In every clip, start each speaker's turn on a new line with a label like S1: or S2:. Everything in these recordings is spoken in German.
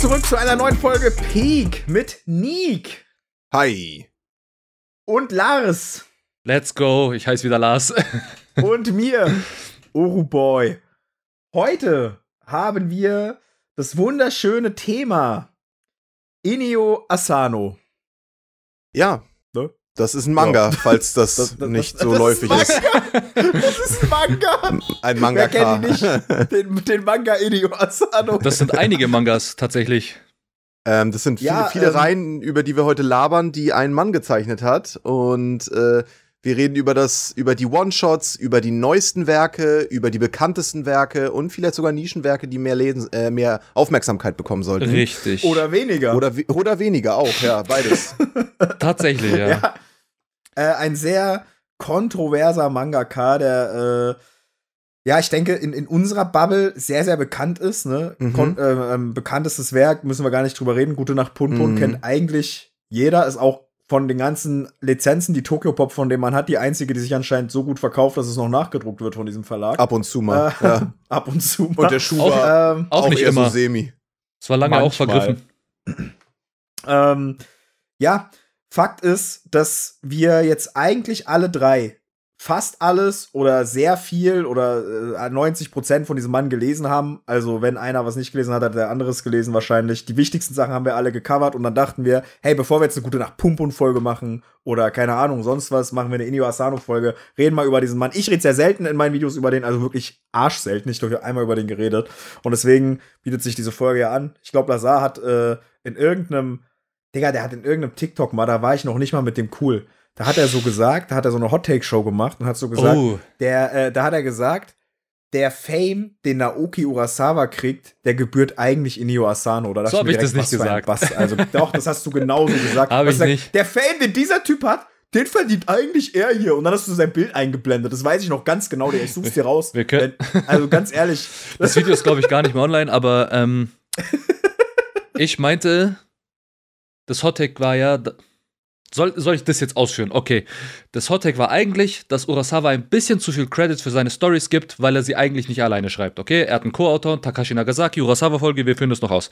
S1: zurück zu einer neuen Folge Peak mit Nick. Hi. Und Lars. Let's go.
S2: Ich heiße wieder Lars.
S1: und mir, Uruboy. Heute haben wir das wunderschöne Thema Inio Asano. Ja,
S2: das ist ein
S3: Manga, ja. falls das, das, das nicht so
S1: läufig ist, ist. Das ist Manga.
S2: Ein Manga. Wer kennt nicht?
S1: Den, den Manga Inio Asano.
S4: Das sind einige
S2: Mangas tatsächlich. Ähm, das sind ja, viele, viele ähm,
S4: Reihen, über die wir heute labern, die ein Mann gezeichnet hat. Und äh, wir reden über das, über die One-Shots, über die neuesten Werke, über die bekanntesten Werke und vielleicht sogar Nischenwerke, die mehr lesen, äh, mehr Aufmerksamkeit bekommen sollten. Richtig. Oder weniger. Oder, oder weniger auch, ja, beides.
S2: Tatsächlich, ja. ja.
S1: Äh, ein sehr kontroverser Mangaka, der äh, ja, ich denke, in, in unserer Bubble sehr, sehr bekannt ist. Ne? Mhm. Kon äh, ähm, bekanntestes Werk, müssen wir gar nicht drüber reden. Gute Nacht Punpun mhm. kennt eigentlich jeder, ist auch von den ganzen Lizenzen, die Tokyo Pop, von dem man hat, die einzige, die sich anscheinend so gut verkauft, dass es noch nachgedruckt wird von diesem Verlag. Ab und zu mal. Äh, ja. Ab und zu mal. Und der Schuh auch, war ähm, auch, auch nicht immer. so semi. Es war lange Manchmal. auch
S3: vergriffen.
S1: ähm, ja, Fakt ist, dass wir jetzt eigentlich alle drei fast alles oder sehr viel oder 90 äh, Prozent von diesem Mann gelesen haben. Also wenn einer was nicht gelesen hat, hat der andere es gelesen wahrscheinlich. Die wichtigsten Sachen haben wir alle gecovert und dann dachten wir, hey, bevor wir jetzt eine gute nach Pump und Folge machen oder keine Ahnung, sonst was, machen wir eine Inio Asano Folge, reden mal über diesen Mann. Ich rede sehr selten in meinen Videos über den, also wirklich arschselten. Ich glaube, ich einmal über den geredet und deswegen bietet sich diese Folge ja an. Ich glaube, Lazar hat äh, in irgendeinem Digga, der hat in irgendeinem TikTok mal, da war ich noch nicht mal mit dem cool. Da hat er so gesagt, da hat er so eine Hot-Take-Show gemacht und hat so gesagt, oh. der, äh, da hat er gesagt, der Fame, den Naoki Urasawa kriegt, der gebührt eigentlich Inio Asano. Oder das so habe ich das nicht gesagt. Bass. Also doch, das hast du genauso gesagt. Hab ich gesagt, nicht. Der Fame, den dieser Typ hat, den verdient eigentlich er hier. Und dann hast du sein Bild eingeblendet. Das weiß ich noch ganz genau. Ich such's dir raus. Wir
S2: können also ganz ehrlich. Das Video ist, glaube ich, gar nicht mehr online, aber ähm, ich meinte, das Hottag war ja. Soll, soll ich das jetzt ausführen? Okay. Das Hottag war eigentlich, dass Urasawa ein bisschen zu viel Credits für seine Stories gibt, weil er sie eigentlich nicht alleine schreibt. Okay, er hat einen Co-Autor, Takashi Nagasaki, Urasawa-Folge, wir führen das noch aus.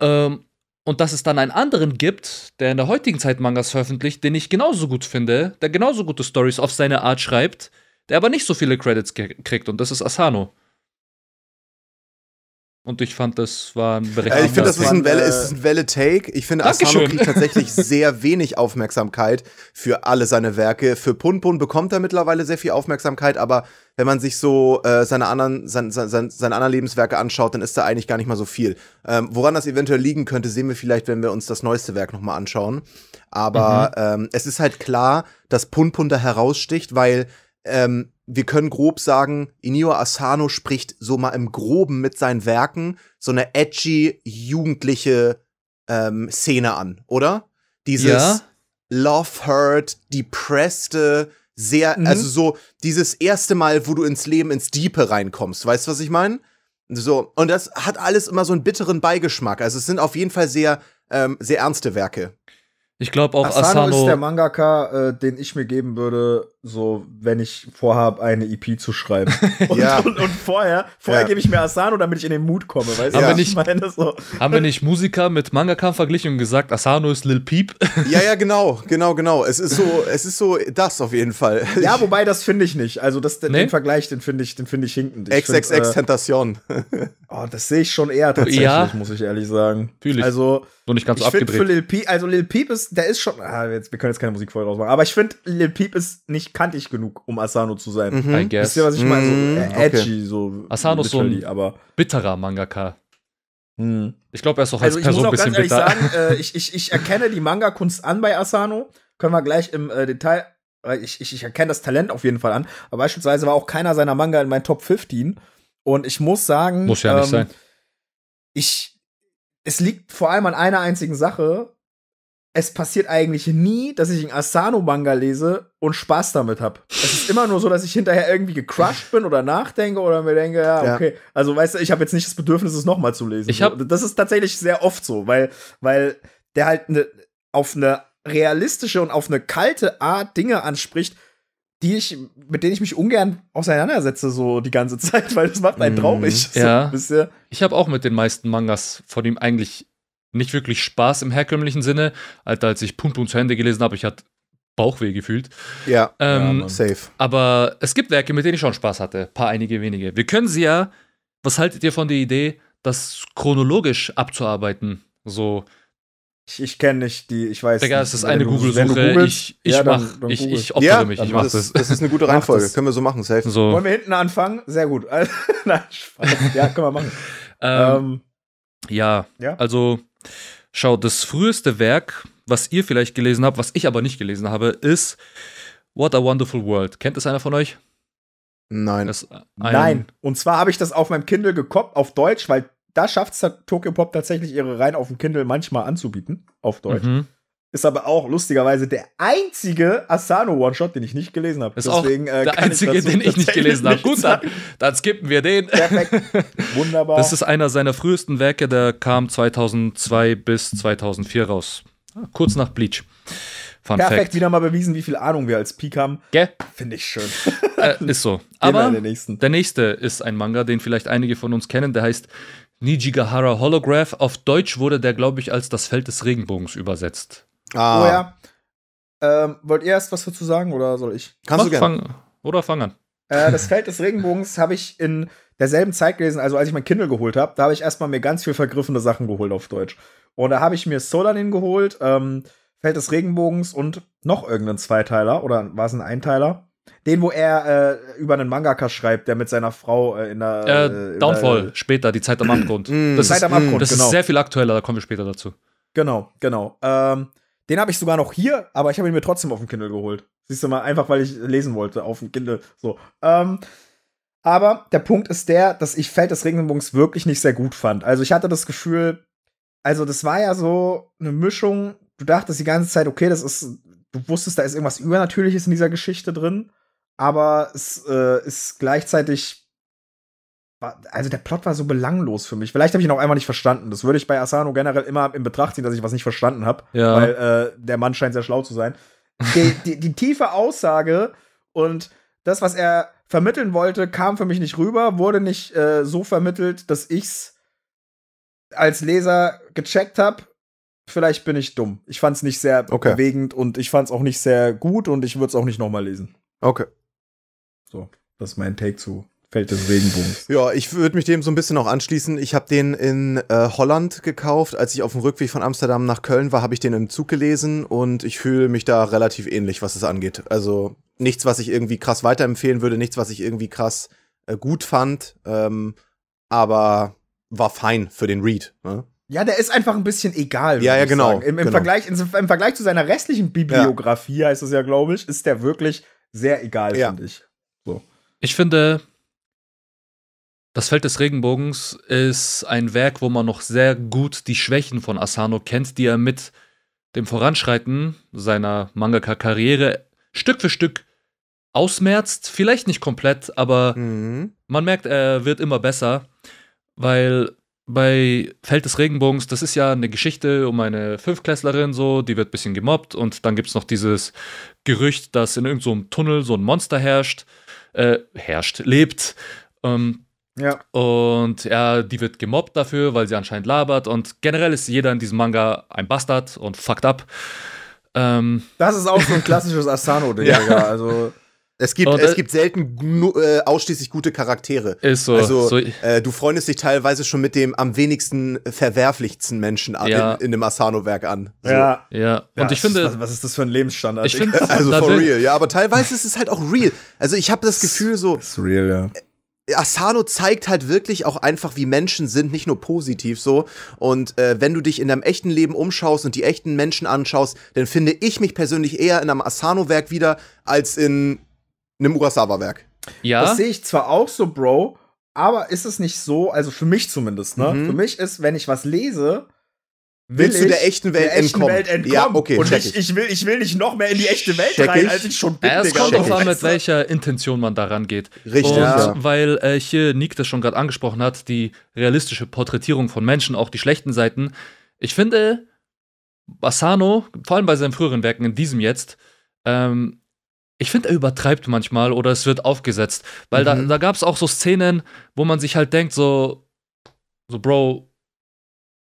S2: Ähm, und dass es dann einen anderen gibt, der in der heutigen Zeit Mangas veröffentlicht, den ich genauso gut finde, der genauso gute Stories auf seine Art schreibt, der aber nicht so viele Credits kriegt und das ist Asano und ich fand, das war ein berechtigter äh, Ich finde,
S3: das ist ein, Welle, ist Welle Take. Ich finde, Asano kriegt tatsächlich
S4: sehr wenig Aufmerksamkeit für alle seine Werke. Für Punpun bekommt er mittlerweile sehr viel Aufmerksamkeit, aber wenn man sich so äh, seine, anderen, sein, sein, seine anderen Lebenswerke anschaut, dann ist da eigentlich gar nicht mal so viel. Ähm, woran das eventuell liegen könnte, sehen wir vielleicht, wenn wir uns das neueste Werk nochmal anschauen. Aber mhm. ähm, es ist halt klar, dass Punpun da heraussticht, weil ähm, wir können grob sagen, Inio Asano spricht so mal im Groben mit seinen Werken so eine edgy, jugendliche ähm, Szene an, oder? Dieses ja. Love Hurt, Depressed, sehr, mhm. also so dieses erste Mal, wo du ins Leben, ins Diepe reinkommst, weißt du, was ich meine? So, und das hat alles immer so einen bitteren Beigeschmack. Also es sind auf jeden Fall sehr, ähm, sehr ernste Werke.
S1: Ich glaube auch Asano, Asano ist der Mangaka, äh, den ich mir geben würde, so, wenn ich vorhabe, eine EP zu schreiben. und, ja. und, und, vorher, vorher ja. gebe ich mir Asano, damit ich in den Mut komme, weißt ja. du? Nicht, meine, so. Haben wir
S2: nicht Musiker mit Mangaka verglichen und gesagt, Asano ist Lil Peep?
S1: ja, ja, genau, genau, genau. Es ist so, es ist so das auf jeden Fall. Ja, wobei das finde ich nicht. Also das, den, nee? den Vergleich, den finde ich, den finde ich hinkend. XXX find, äh, oh, das sehe ich schon eher tatsächlich, ja. muss ich ehrlich sagen. Natürlich. Also so nicht ganz so ich abgedreht. Für Lil Peep, also Lil Peep ist, der ist schon, ah, jetzt, wir können jetzt keine Musik vorher rausmachen, aber ich finde Lil Peep ist nicht nicht kantig genug, um Asano zu sein. Mhm. I guess. Wisst ihr, was ich meine? So mhm. äh, edgy, okay. so. Asano ist so ein
S2: aber bitterer Mangaka. Hm. Ich glaube, er ist auch als also Person ein bisschen bitter. Sagen,
S1: äh, ich, ich, ich erkenne die Manga-Kunst an bei Asano. Können wir gleich im äh, Detail ich, ich, ich, erkenne das Talent auf jeden Fall an. Aber beispielsweise war auch keiner seiner Manga in meinen Top 15. Und ich muss sagen, muss ja ähm, nicht sein. Ich, es liegt vor allem an einer einzigen Sache es passiert eigentlich nie, dass ich einen Asano-Manga lese und Spaß damit habe. es ist immer nur so, dass ich hinterher irgendwie gecrushed bin oder nachdenke oder mir denke, ja, okay, ja. also weißt du, ich habe jetzt nicht das Bedürfnis, es nochmal zu lesen. Ich hab das ist tatsächlich sehr oft so, weil, weil der halt ne, auf eine realistische und auf eine kalte Art Dinge anspricht, die ich, mit denen ich mich ungern auseinandersetze, so die ganze Zeit, weil das macht einen mhm. traurig. Mm, so ja. Ein
S2: ich habe auch mit den meisten Mangas, von ihm eigentlich nicht wirklich Spaß im herkömmlichen Sinne. Alter, als ich Punkt und zu Ende gelesen habe, ich hatte Bauchweh gefühlt. Ja, ähm, ja safe. Aber es gibt Werke, mit denen ich schon Spaß hatte. Ein paar, einige wenige. Wir können sie ja, was haltet ihr von der Idee, das chronologisch abzuarbeiten? So.
S1: Ich, ich kenne nicht die, ich weiß Digga, es ist eine Google-Suche. Ich, ich, ja, mach,
S2: dann, ich, ich opfere ja, mich. Ich mach das, das. das ist eine gute Reihenfolge. Können wir so machen, safe. So. Wollen
S1: wir hinten anfangen? Sehr gut. Nein, Spaß. Ja, können wir machen.
S4: ähm, ähm,
S2: ja, ja, also Schau, das früheste Werk, was ihr vielleicht gelesen habt, was ich aber nicht gelesen habe, ist What a Wonderful World. Kennt es einer von euch? Nein. Äh, Nein.
S1: Und zwar habe ich das auf meinem Kindle gekoppt, auf Deutsch, weil da schafft es Tokyo Pop tatsächlich ihre Reihen auf dem Kindle manchmal anzubieten, auf Deutsch. Mhm ist aber auch lustigerweise der einzige Asano One-Shot, den ich nicht gelesen habe. Ist Deswegen, auch äh, der einzige, ich den ich nicht gelesen habe.
S2: Gut, dann, dann skippen wir den. Perfekt. Wunderbar. Das ist einer seiner frühesten Werke, der kam 2002 bis 2004 raus. Ah, kurz nach Bleach. Fun Perfekt, Fact.
S1: wieder mal bewiesen, wie viel Ahnung wir als Peak haben. Gell?
S2: Finde ich schön. Äh, ist so. Aber der nächste ist ein Manga, den vielleicht einige von uns kennen, der heißt Nijigahara Holograph. Auf Deutsch wurde der, glaube ich, als das Feld des Regenbogens übersetzt. Ah. Vorher.
S1: Ähm, wollt ihr erst was dazu sagen oder soll ich? Kannst Mach, du gerne. Fang, oder fang an. Äh, das Feld des Regenbogens habe ich in derselben Zeit gelesen, also als ich mein Kindle geholt habe, da habe ich erstmal mir ganz viel vergriffene Sachen geholt auf Deutsch. Und da habe ich mir Solanin geholt, ähm, Feld des Regenbogens und noch irgendeinen Zweiteiler oder war es ein Einteiler? Den, wo er äh, über einen Mangaka schreibt, der mit seiner Frau äh, in der. Äh, äh Downfall,
S2: der, später, die Zeit am Abgrund. Mm. das Zeit ist, am Abgrund, Das genau. ist sehr viel aktueller, da kommen wir später dazu.
S1: Genau, genau. Ähm, den habe ich sogar noch hier, aber ich habe ihn mir trotzdem auf dem Kindle geholt. Siehst du mal, einfach weil ich lesen wollte auf dem Kindle. So. Ähm, aber der Punkt ist der, dass ich Feld des Regenbogens wirklich nicht sehr gut fand. Also ich hatte das Gefühl, also das war ja so eine Mischung. Du dachtest die ganze Zeit, okay, das ist, du wusstest, da ist irgendwas Übernatürliches in dieser Geschichte drin, aber es äh, ist gleichzeitig also der Plot war so belanglos für mich. Vielleicht habe ich ihn auch einmal nicht verstanden. Das würde ich bei Asano generell immer in Betracht ziehen, dass ich was nicht verstanden habe, ja. weil äh, der Mann scheint sehr schlau zu sein. Die, die, die, tiefe Aussage und das, was er vermitteln wollte, kam für mich nicht rüber, wurde nicht äh, so vermittelt, dass ich's als Leser gecheckt habe. Vielleicht bin ich dumm. Ich fand's nicht sehr okay. bewegend und ich fand's auch nicht sehr gut und ich würde es auch nicht nochmal lesen. Okay. So, das ist mein Take zu Feld des Regenbogens.
S4: Ja, ich würde mich dem so ein bisschen auch anschließen. Ich habe den in äh, Holland gekauft. Als ich auf dem Rückweg von Amsterdam nach Köln war, habe ich den im Zug gelesen und ich fühle mich da relativ ähnlich, was es angeht. Also nichts, was ich irgendwie krass weiterempfehlen würde, nichts, was ich irgendwie krass äh, gut fand, ähm, aber war fein für den Read. Ne?
S1: Ja, der ist einfach ein bisschen egal. Ja, ja, genau. Im, im, genau. Vergleich, im, Im, Vergleich, zu seiner restlichen Bibliografie, ja. heißt das ja, glaube ich, ist der wirklich sehr egal, ja. finde ich. So.
S2: Ich finde, das Feld des Regenbogens ist ein Werk, wo man noch sehr gut die Schwächen von Asano kennt, die er mit dem Voranschreiten seiner Mangaka-Karriere Stück für Stück ausmerzt. Vielleicht nicht komplett, aber mhm. man merkt, er wird immer besser, weil bei Feld des Regenbogens, das ist ja eine Geschichte um eine Fünfklässlerin, so, die wird ein bisschen gemobbt und dann gibt es noch dieses Gerücht, dass in irgendeinem so Tunnel so ein Monster herrscht, äh, herrscht, lebt. Ähm, ja. Und ja, die wird gemobbt dafür, weil sie anscheinend labert. Und generell ist jeder in diesem Manga ein Bastard und fucked up. Ähm. Das ist auch so ein klassisches Asano-Ding, ja. Digga. Also. Es gibt, und, es äh, gibt
S4: selten äh, ausschließlich gute Charaktere. Ist so. Also, so, äh, du freundest dich teilweise schon mit dem am wenigsten verwerflichsten Menschen an, ja. in, in dem Asano-Werk an. So. Ja. ja. Und ja, ich finde. Was,
S1: was, ist das für ein Lebensstandard? Ich finde,
S4: also for real, ja, aber teilweise ist es halt auch real. Also ich habe das Gefühl so. Ist real, ja. Asano zeigt halt wirklich auch einfach, wie Menschen sind, nicht nur positiv so. Und äh, wenn du dich in deinem echten Leben umschaust und die echten Menschen anschaust, dann finde ich mich persönlich eher in einem
S1: Asano-Werk wieder als in einem Urasawa-Werk. Ja. Das sehe ich zwar auch so, Bro, aber ist es nicht so, also für mich zumindest, ne? Mhm. Für mich ist, wenn ich was lese, Willst du der echten Welt, der entkommen? Echten Welt entkommen? Ja, okay. Und ich, ich, will, ich will nicht noch mehr in die echte Welt
S2: check rein, als ich schon bin. es kommt darauf an, mit welcher Intention man daran geht. Richtig. Und ja. weil äh, hier Nick das schon gerade angesprochen hat, die realistische Porträtierung von Menschen, auch die schlechten Seiten. Ich finde, Bassano, vor allem bei seinen früheren Werken, in diesem jetzt, ähm, ich finde, er übertreibt manchmal oder es wird aufgesetzt. Weil mhm. da, da gab es auch so Szenen, wo man sich halt denkt, so, so, Bro,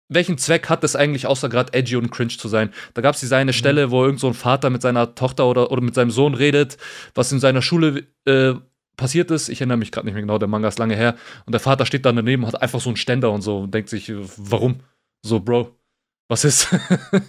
S2: welchen Zweck hat das eigentlich, außer gerade edgy und cringe zu sein? Da gab es diese eine mhm. Stelle, wo irgend so ein Vater mit seiner Tochter oder, oder mit seinem Sohn redet, was in seiner Schule äh, passiert ist. Ich erinnere mich gerade nicht mehr genau, der Manga ist lange her. Und der Vater steht dann daneben, hat einfach so einen Ständer und so und denkt sich, warum? So, Bro, was ist?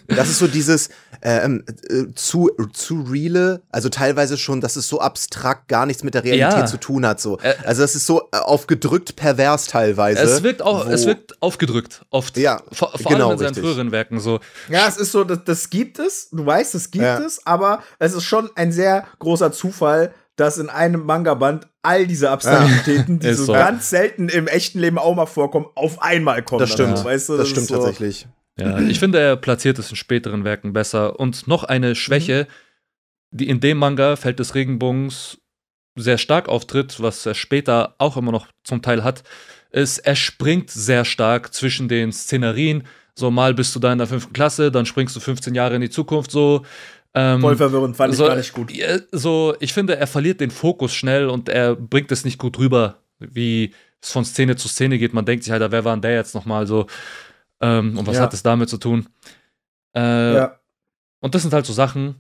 S4: das ist so dieses, ähm, äh, zu, zu reale, also teilweise schon, dass es so abstrakt gar nichts mit der Realität ja. zu tun hat. So. also das ist so äh, aufgedrückt pervers teilweise. Es wirkt, auch, es wirkt
S2: aufgedrückt, oft. Ja, vor, vor genau, allem in seinen richtig. früheren Werken so. Ja,
S1: es ist so, das, das gibt es, du weißt, es gibt ja. es, aber es ist schon ein sehr großer Zufall, dass in einem Manga-Band all diese Abstraktitäten, die so, so, ganz selten im echten Leben auch mal vorkommen, auf einmal kommen. Das stimmt, also, weißt du, das, das, stimmt so.
S3: tatsächlich.
S2: Ja, ich finde, er platziert es in späteren Werken besser. Und noch eine Schwäche, mhm. die in dem Manga Feld des Regenbogens sehr stark auftritt, was er später auch immer noch zum Teil hat, ist, er springt sehr stark zwischen den Szenerien. So mal bist du da in der fünften Klasse, dann springst du 15 Jahre in die Zukunft, so. Ähm, Voll verwirrend, fand so, ich gar nicht gut. Äh, so, ich finde, er verliert den Fokus schnell und er bringt es nicht gut rüber, wie es von Szene zu Szene geht. Man denkt sich halt, wer war denn der jetzt nochmal so? Ähm, und was ja. hat es damit zu tun? Äh, ja. Und das sind halt so Sachen,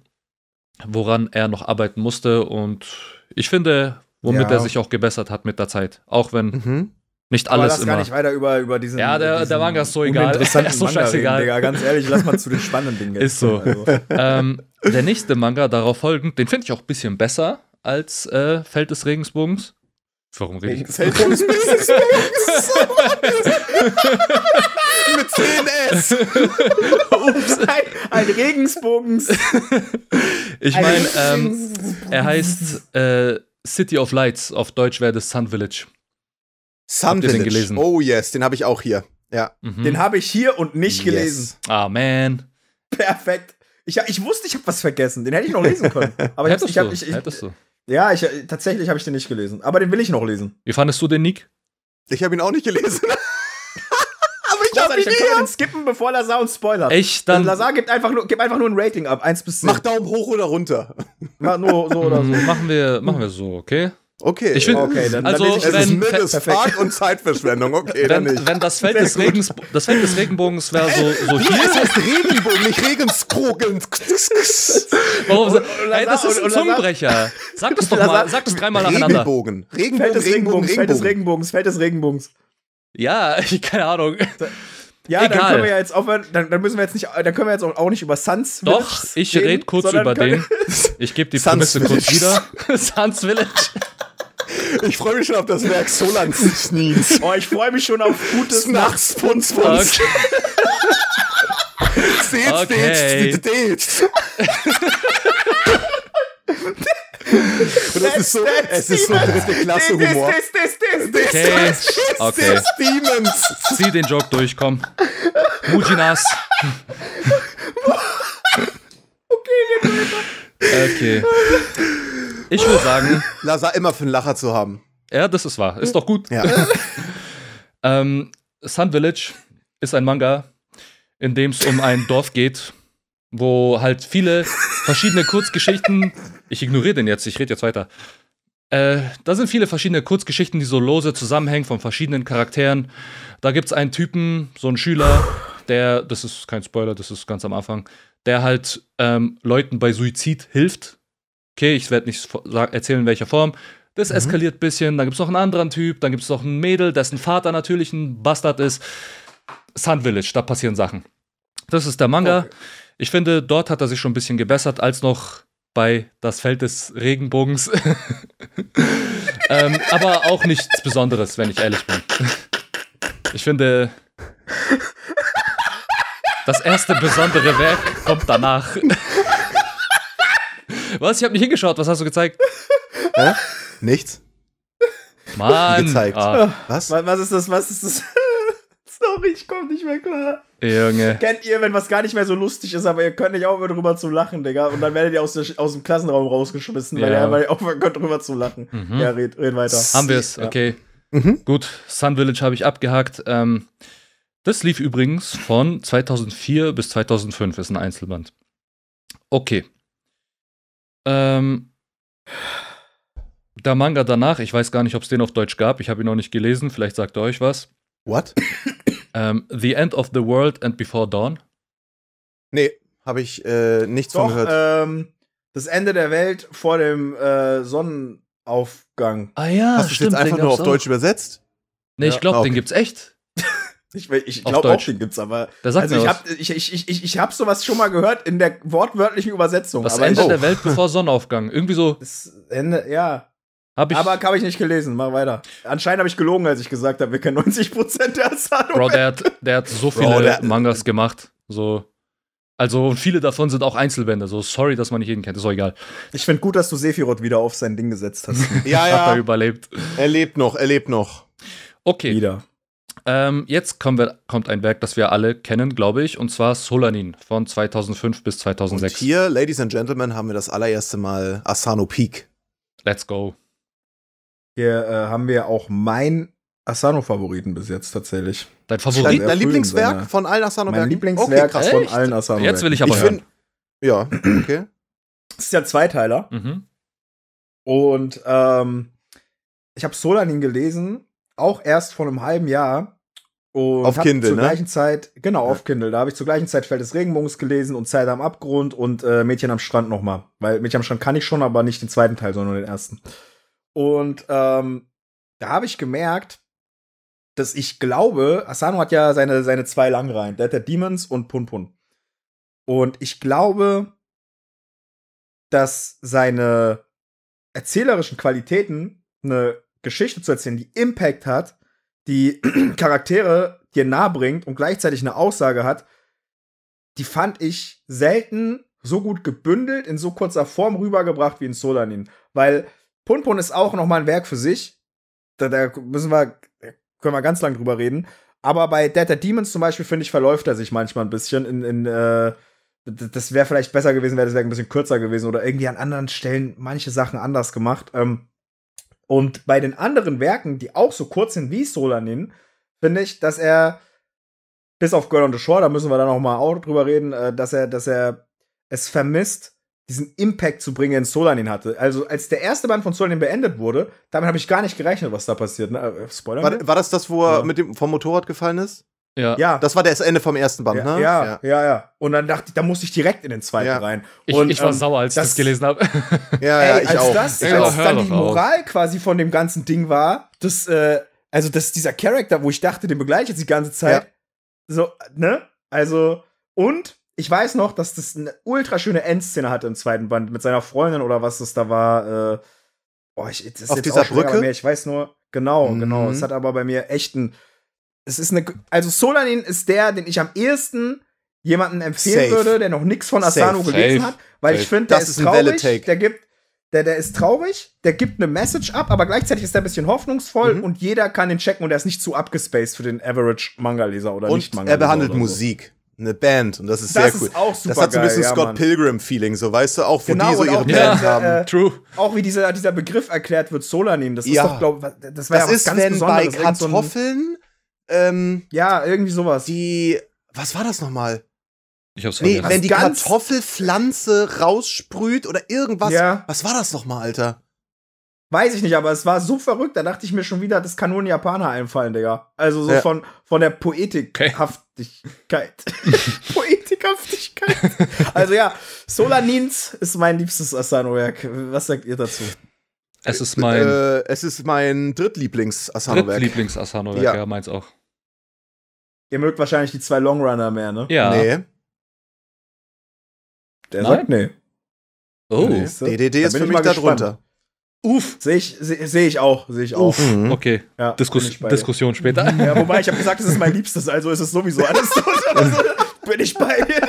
S2: woran er noch arbeiten musste. Und ich finde, womit ja. er sich auch gebessert hat mit der Zeit. Auch wenn mhm. nicht alles Aber lass immer. gar nicht weiter über, über diesen. Ja, der, diesen der Manga ist so egal. Interessant ist so Manga scheißegal. Reden, Digga. Ganz ehrlich, lass
S1: mal zu den spannenden Dingen. Ist so. Also. Ähm,
S2: der nächste Manga darauf folgend, den finde ich auch ein bisschen besser als äh, Feld des Regensbogens. Warum rede ich? Seltsames Business Mit 10S.
S1: Ups. Ein, ein Regensbogens.
S4: Ich
S2: meine, ähm, er heißt äh, City of Lights. Auf Deutsch wäre das Sun Village. Sun Habt Village. Den gelesen?
S4: Oh yes, den habe ich auch hier. Ja. Mhm. Den habe ich hier und nicht
S1: gelesen. Yes. Ah, man. Perfekt. Ich, ich wusste, ich habe was vergessen. Den hätte ich noch lesen können. Aber ich, ich, ich, ich, ich, ja, ich, äh, tatsächlich habe ich den nicht gelesen. Aber den will ich noch lesen. Wie fandest du den, Nick? Ich habe ihn auch nicht gelesen. aber ich habe ihn Dann können skippen, bevor Lazar uns spoilert. Echt? Dann Lazar gibt einfach, nur, gibt einfach nur ein Rating ab. 1 bis 10. Mach Daumen hoch oder runter.
S2: Mach nur so oder so. Mhm. machen, wir, machen wir so, okay? Okay, ich find, okay, dann, also, dann ich, es wenn, ist Fuck und Zeitverschwendung, okay, wenn, dann nicht. Wenn das Feld, des, Regens, das Feld des Regenbogens wäre so,
S4: so hier. Es heißt Regenbogen, nicht Regenskrogel. Warum? Und, ey, das ist ein Zungenbrecher. Sag das doch mal, sag das dreimal nacheinander. Regenbogen, Regenbogen, Feld des Regenbogens, Feld des
S1: Regenbogens, Feld des Regenbogens.
S2: Ja, ich, keine Ahnung. Ja, Egal. dann können wir ja jetzt aufhören,
S1: dann, dann, müssen wir jetzt nicht, dann können wir jetzt auch, nicht über Suns Village Doch, ich rede kurz über den.
S2: Ich gebe die Suns Prämisse kurz wieder.
S1: Suns Village. Ich freue mich schon auf das Werk Solan Sneeze. Oh, ich freue mich schon auf gutes Nachts Punz
S3: Punz. Seht, Seht, seht. Und das ist so, es ist so dritte Klasse Humor. Das, das,
S2: das, das, Okay, okay.
S4: Demons.
S2: Zieh den Joke durch, komm. Mujinas.
S3: Okay, Okay.
S2: Ich würde sagen. Lazar immer für einen Lacher zu haben. Ja, das ist wahr. Ist doch gut. Ja. ähm, Sun Village ist ein Manga, in dem es um ein Dorf geht, wo halt viele verschiedene Kurzgeschichten, ich ignoriere den jetzt, ich rede jetzt weiter. Äh, da sind viele verschiedene Kurzgeschichten, die so lose zusammenhängen von verschiedenen Charakteren. Da gibt es einen Typen, so einen Schüler, der, das ist kein Spoiler, das ist ganz am Anfang, der halt ähm, Leuten bei Suizid hilft. Okay, ich werde nicht erzählen, in welcher Form. Das mhm. eskaliert ein bisschen. Dann gibt es noch einen anderen Typ. Dann gibt es noch ein Mädel, dessen Vater natürlich ein Bastard ist. Sun Village, da passieren Sachen. Das ist der Manga. Okay. Ich finde, dort hat er sich schon ein bisschen gebessert, als noch bei Das Feld des Regenbogens. ähm, aber auch nichts Besonderes, wenn ich ehrlich bin. Ich finde, das erste besondere Werk kommt danach. Was? Ich habe nicht hingeschaut. Was hast du gezeigt? Hä? Nichts. Mann. Gezeigt.
S4: Ah.
S1: Was? Was ist das? Was ist das? Sorry, ich komme nicht mehr klar. Junge. Kennt ihr, wenn was gar nicht mehr so lustig ist, aber ihr könnt nicht aufhören, drüber zu lachen, Digga. Und dann werdet ihr aus, der, aus dem Klassenraum rausgeschmissen, weil ja. ihr, weil ihr aufhören könnt, drüber zu lachen. Mhm. Ja, red, red weiter. Haben wir es, ja. okay.
S2: Mhm. Gut, Sun Village habe ich abgehakt. Ähm, das lief übrigens von 2004 bis 2005, ist ein Einzelband. Okay. Ähm, der Manga danach, ich weiß gar nicht, ob es den auf Deutsch gab, ich habe ihn noch nicht gelesen, vielleicht sagt er euch was. What? Ähm, the End of the World and Before Dawn? Nee, habe ich äh, nichts Doch, von
S1: gehört. Ähm, das Ende der Welt vor dem äh, Sonnenaufgang. Ah ja, Hast du jetzt einfach nur auf auch. Deutsch
S2: übersetzt? Nee, ja. ich glaube, ah, okay. den gibt's echt. Ich, ich glaube auch, den gibt's, aber. Da sagt also ich, habe
S1: ich, ich, ich, ich, ich hab sowas schon mal gehört in der wortwörtlichen Übersetzung. Das Ende oh. der Welt
S2: bevor Sonnenaufgang. Irgendwie so. Das
S1: Ende, ja. Hab ich, Aber habe ich nicht gelesen, mach weiter. Anscheinend habe ich gelogen, als ich gesagt habe, wir kennen 90% der Asano. Bro, der hat,
S2: der hat so viele Bro, Mangas gemacht. So. Also viele davon sind auch Einzelbände. So sorry, dass man nicht jeden kennt. Ist auch egal.
S1: Ich finde gut, dass du Sephiroth
S2: wieder auf sein Ding gesetzt hast. ja, ja. Hat er überlebt. Er lebt noch, er lebt noch. Okay. Wieder. Ähm, jetzt wir, kommt ein Werk, das wir alle kennen, glaube ich, und zwar Solanin von 2005 bis 2006. Und hier, Ladies and Gentlemen, haben wir das allererste
S4: Mal
S1: Asano Peak. Let's go. Hier äh, haben wir auch mein Asano-Favoriten bis jetzt tatsächlich. Dein Favorit? Dein Lieblingswerk seine, von allen Asano-Werken? Mein Lieblingswerk okay, von allen asano Jetzt will ich aber ich hören. Find, ja, okay. Es ist ja Zweiteiler. Mhm. Und ähm, ich habe Solanin gelesen, auch erst vor einem halben Jahr. Und auf Kindle, zur ne? gleichen Zeit, genau, ja. auf Kindle. Da habe ich zur gleichen Zeit Feld des Regenbogens gelesen und Zeit am Abgrund und äh, Mädchen am Strand nochmal. Weil Mädchen am Strand kann ich schon, aber nicht den zweiten Teil, sondern den ersten. Und ähm, da habe ich gemerkt, dass ich glaube, Asano hat ja seine, seine zwei Langreihen. Der hat ja Demons und Pun Pun. Und ich glaube, dass seine erzählerischen Qualitäten, eine Geschichte zu erzählen, die Impact hat, die Charaktere dir nahe bringt und gleichzeitig eine Aussage hat, die fand ich selten so gut gebündelt, in so kurzer Form rübergebracht wie in Solanin. Weil Punpun ist auch nochmal ein Werk für sich. Da, da müssen wir, können wir ganz lang drüber reden. Aber bei Data Demons zum Beispiel, finde ich, verläuft er sich manchmal ein bisschen in, in äh, das wäre vielleicht besser gewesen, wäre das Werk ein bisschen kürzer gewesen oder irgendwie an anderen Stellen manche Sachen anders gemacht. Ähm, und bei den anderen Werken, die auch so kurz sind wie Solanin, finde ich, dass er, bis auf Girl on the Shore, da müssen wir dann noch mal auch drüber reden, äh, dass er, dass er es vermisst, diesen Impact zu bringen, den Solan ihn hatte. Also als der erste Band von Solan beendet wurde, damit habe ich gar nicht gerechnet, was da passiert. Ne? Äh, Spoiler. War, war, das das, wo er ja. mit dem, vom Motorrad gefallen ist? Ja. ja. Das war das Ende vom ersten Band, ja, ne? Ja, ja, ja, Und dann dachte ich, da musste ich direkt in den zweiten rein. Und, ich, ich war ähm, sauer, als ich das
S2: gelesen habe.
S3: ja, ja, Ey, ich als auch. Das, ich als auch. dann die Moral
S1: quasi von dem ganzen Ding war, dass, äh, also dass dieser Charakter, wo ich dachte, den begleiche ich jetzt die ganze Zeit, so, ne? Also, und ich weiß noch, dass das eine ultra schöne Endszene hatte im zweiten Band mit seiner Freundin oder was das da war. Äh, boah, ich, das ist Auf jetzt dieser auch Brücke? Mir, ich weiß nur, genau, mhm. genau. Es mhm. hat aber bei mir echt ein. Es ist eine. Also Solanin ist der, den ich am ehesten jemanden empfehlen Safe. würde, der noch nichts von Asano Safe. gelesen Safe. hat, weil ich finde, der das ist, ist traurig, der gibt der, der ist traurig, der gibt eine Message ab, aber gleichzeitig ist er ein bisschen hoffnungsvoll mhm. und jeder kann den checken und er ist nicht zu abgespaced für den Average Manga-Leser oder nicht Manga. -Leser er behandelt so. Musik
S4: eine Band
S1: und das ist das sehr ist cool. Auch super das hat so ein bisschen geil, Scott ja,
S4: Pilgrim Feeling, so weißt du, auch wo genau, die so ihre auch, Band ja, haben. Äh,
S1: True. Auch wie dieser, dieser Begriff erklärt wird, Solar nehmen, das ist ja. doch glaub, das war das ja ist, ganz wenn Besonderes.
S4: bei Kartoffeln
S1: ähm, ja, irgendwie sowas. Die was war das nochmal?
S3: Ich hab's vergessen. Nee, wenn die
S1: Kartoffelpflanze raussprüht oder irgendwas. Ja. Was war das nochmal, Alter? Weiß ich nicht, aber es war so verrückt, da dachte ich mir schon wieder, das kann nur ein Japaner einfallen, Digga. Also so ja. von, von der Poetikhaftigkeit. Poetikhaftigkeit. also ja, Solanins ist mein liebstes Asano-Werk. Was sagt ihr dazu? Es ist mein. Äh, es ist mein Drittlieblings-Asano-Werk. Drittlieblings-Asano-Werk, ja. ja, meins auch. Ihr mögt wahrscheinlich die zwei Longrunner mehr, ne? Ja.
S2: Nee.
S3: Der Nein? sagt nee. Oh. DDD ist für mich da drunter.
S1: Uff. Sehe ich, sehe seh ich auch, sehe ich auch. Uff, mhm. mhm.
S3: okay. Ja,
S2: Diskus Diskussion später. Ja,
S1: wobei ich habe gesagt, es ist mein Liebstes, also ist es sowieso
S3: alles tot. Also
S1: bin ich bei dir.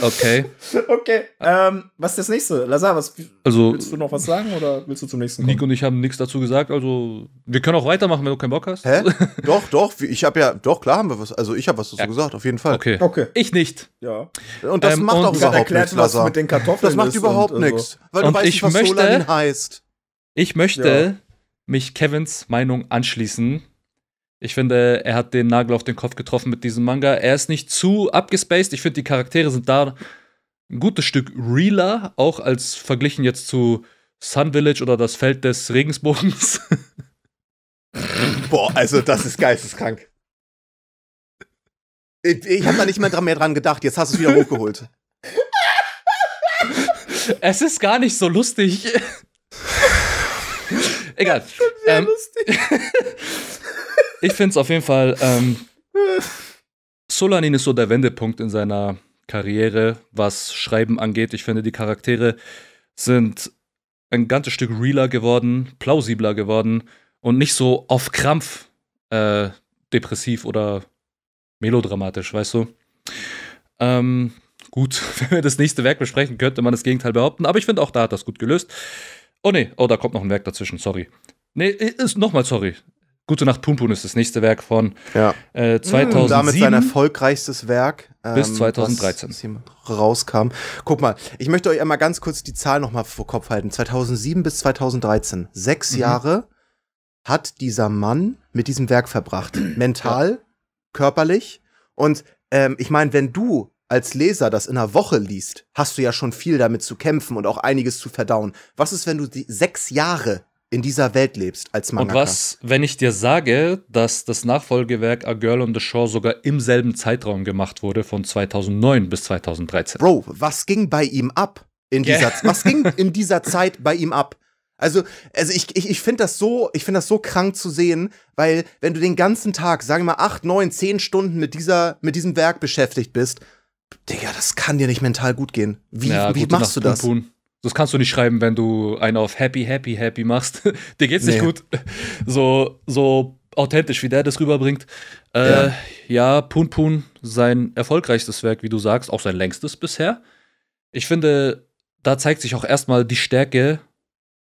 S1: Okay. Okay. Ähm, was ist das nächste? Lazar, was
S2: also, willst du noch was sagen oder willst du zum nächsten kommen? Nick und ich haben nichts dazu gesagt, also wir können auch weitermachen, wenn du keinen Bock hast.
S4: Hä? doch, doch, ich habe ja, doch, klar haben wir was. Also ich habe was dazu ja. gesagt, auf jeden Fall. Okay. okay.
S2: Ich nicht. Ja. Und das ähm, macht und auch überhaupt erklärt, nichts, Lazar. mit den Kartoffeln Das macht überhaupt äh, nichts. Weil du weißt ich nicht, was möchte, Solanin heißt. Ich möchte ja. mich Kevins Meinung anschließen ich finde, er hat den Nagel auf den Kopf getroffen mit diesem Manga. Er ist nicht zu abgespaced. Ich finde, die Charaktere sind da ein gutes Stück realer, auch als verglichen jetzt zu Sun Village oder das Feld des Regensbogens.
S4: Boah, also das ist geisteskrank. Ich, ich habe da nicht mehr dran, mehr dran gedacht. Jetzt hast du es wieder hochgeholt. Es ist gar nicht so
S2: lustig. Egal. Das ist schon sehr ähm, lustig ich finde es auf jeden Fall. Ähm, Solanin ist so der Wendepunkt in seiner Karriere, was Schreiben angeht. Ich finde, die Charaktere sind ein ganzes Stück realer geworden, plausibler geworden und nicht so auf Krampf äh, depressiv oder melodramatisch, weißt du? Ähm, gut, wenn wir das nächste Werk besprechen, könnte man das Gegenteil behaupten, aber ich finde auch da hat das gut gelöst. Oh ne, oh, da kommt noch ein Werk dazwischen, sorry. Nee, ist nochmal sorry. Gute Nacht Pumpun ist das nächste Werk von ja. äh, 2007. Mhm. Und damit sein
S4: erfolgreichstes Werk. Ähm, bis 2013. rauskam. Guck mal, ich möchte euch einmal ganz kurz die Zahl nochmal vor Kopf halten. 2007 bis 2013. Sechs mhm. Jahre hat dieser Mann mit diesem Werk verbracht. Mental, ja. körperlich. Und ähm, ich meine, wenn du als Leser das in einer Woche liest, hast du ja schon viel damit zu kämpfen und auch einiges zu verdauen. Was ist, wenn du die sechs Jahre in dieser Welt lebst als Mangaka. Und was,
S2: wenn ich dir sage, dass das Nachfolgewerk A Girl on the Shore sogar im selben Zeitraum gemacht wurde, von 2009 bis 2013? Bro,
S4: was ging bei ihm ab? In dieser, yeah. Was ging in dieser Zeit bei ihm ab? Also, also ich, ich, ich finde das so, ich das so krank zu sehen, weil wenn du den ganzen Tag, sagen wir mal, acht, neun, zehn Stunden mit dieser, mit diesem Werk beschäftigt bist, Digga, das kann dir nicht mental gut gehen. Wie, ja, wie machst Nacht, du das? Pun,
S2: Pun. Das kannst du nicht schreiben, wenn du einen auf happy, happy, happy machst. Dir geht's nicht nee. gut. So, so authentisch, wie der das rüberbringt. Äh, ja. ja, Pun Pun, sein erfolgreichstes Werk, wie du sagst, auch sein längstes bisher. Ich finde, da zeigt sich auch erstmal die Stärke,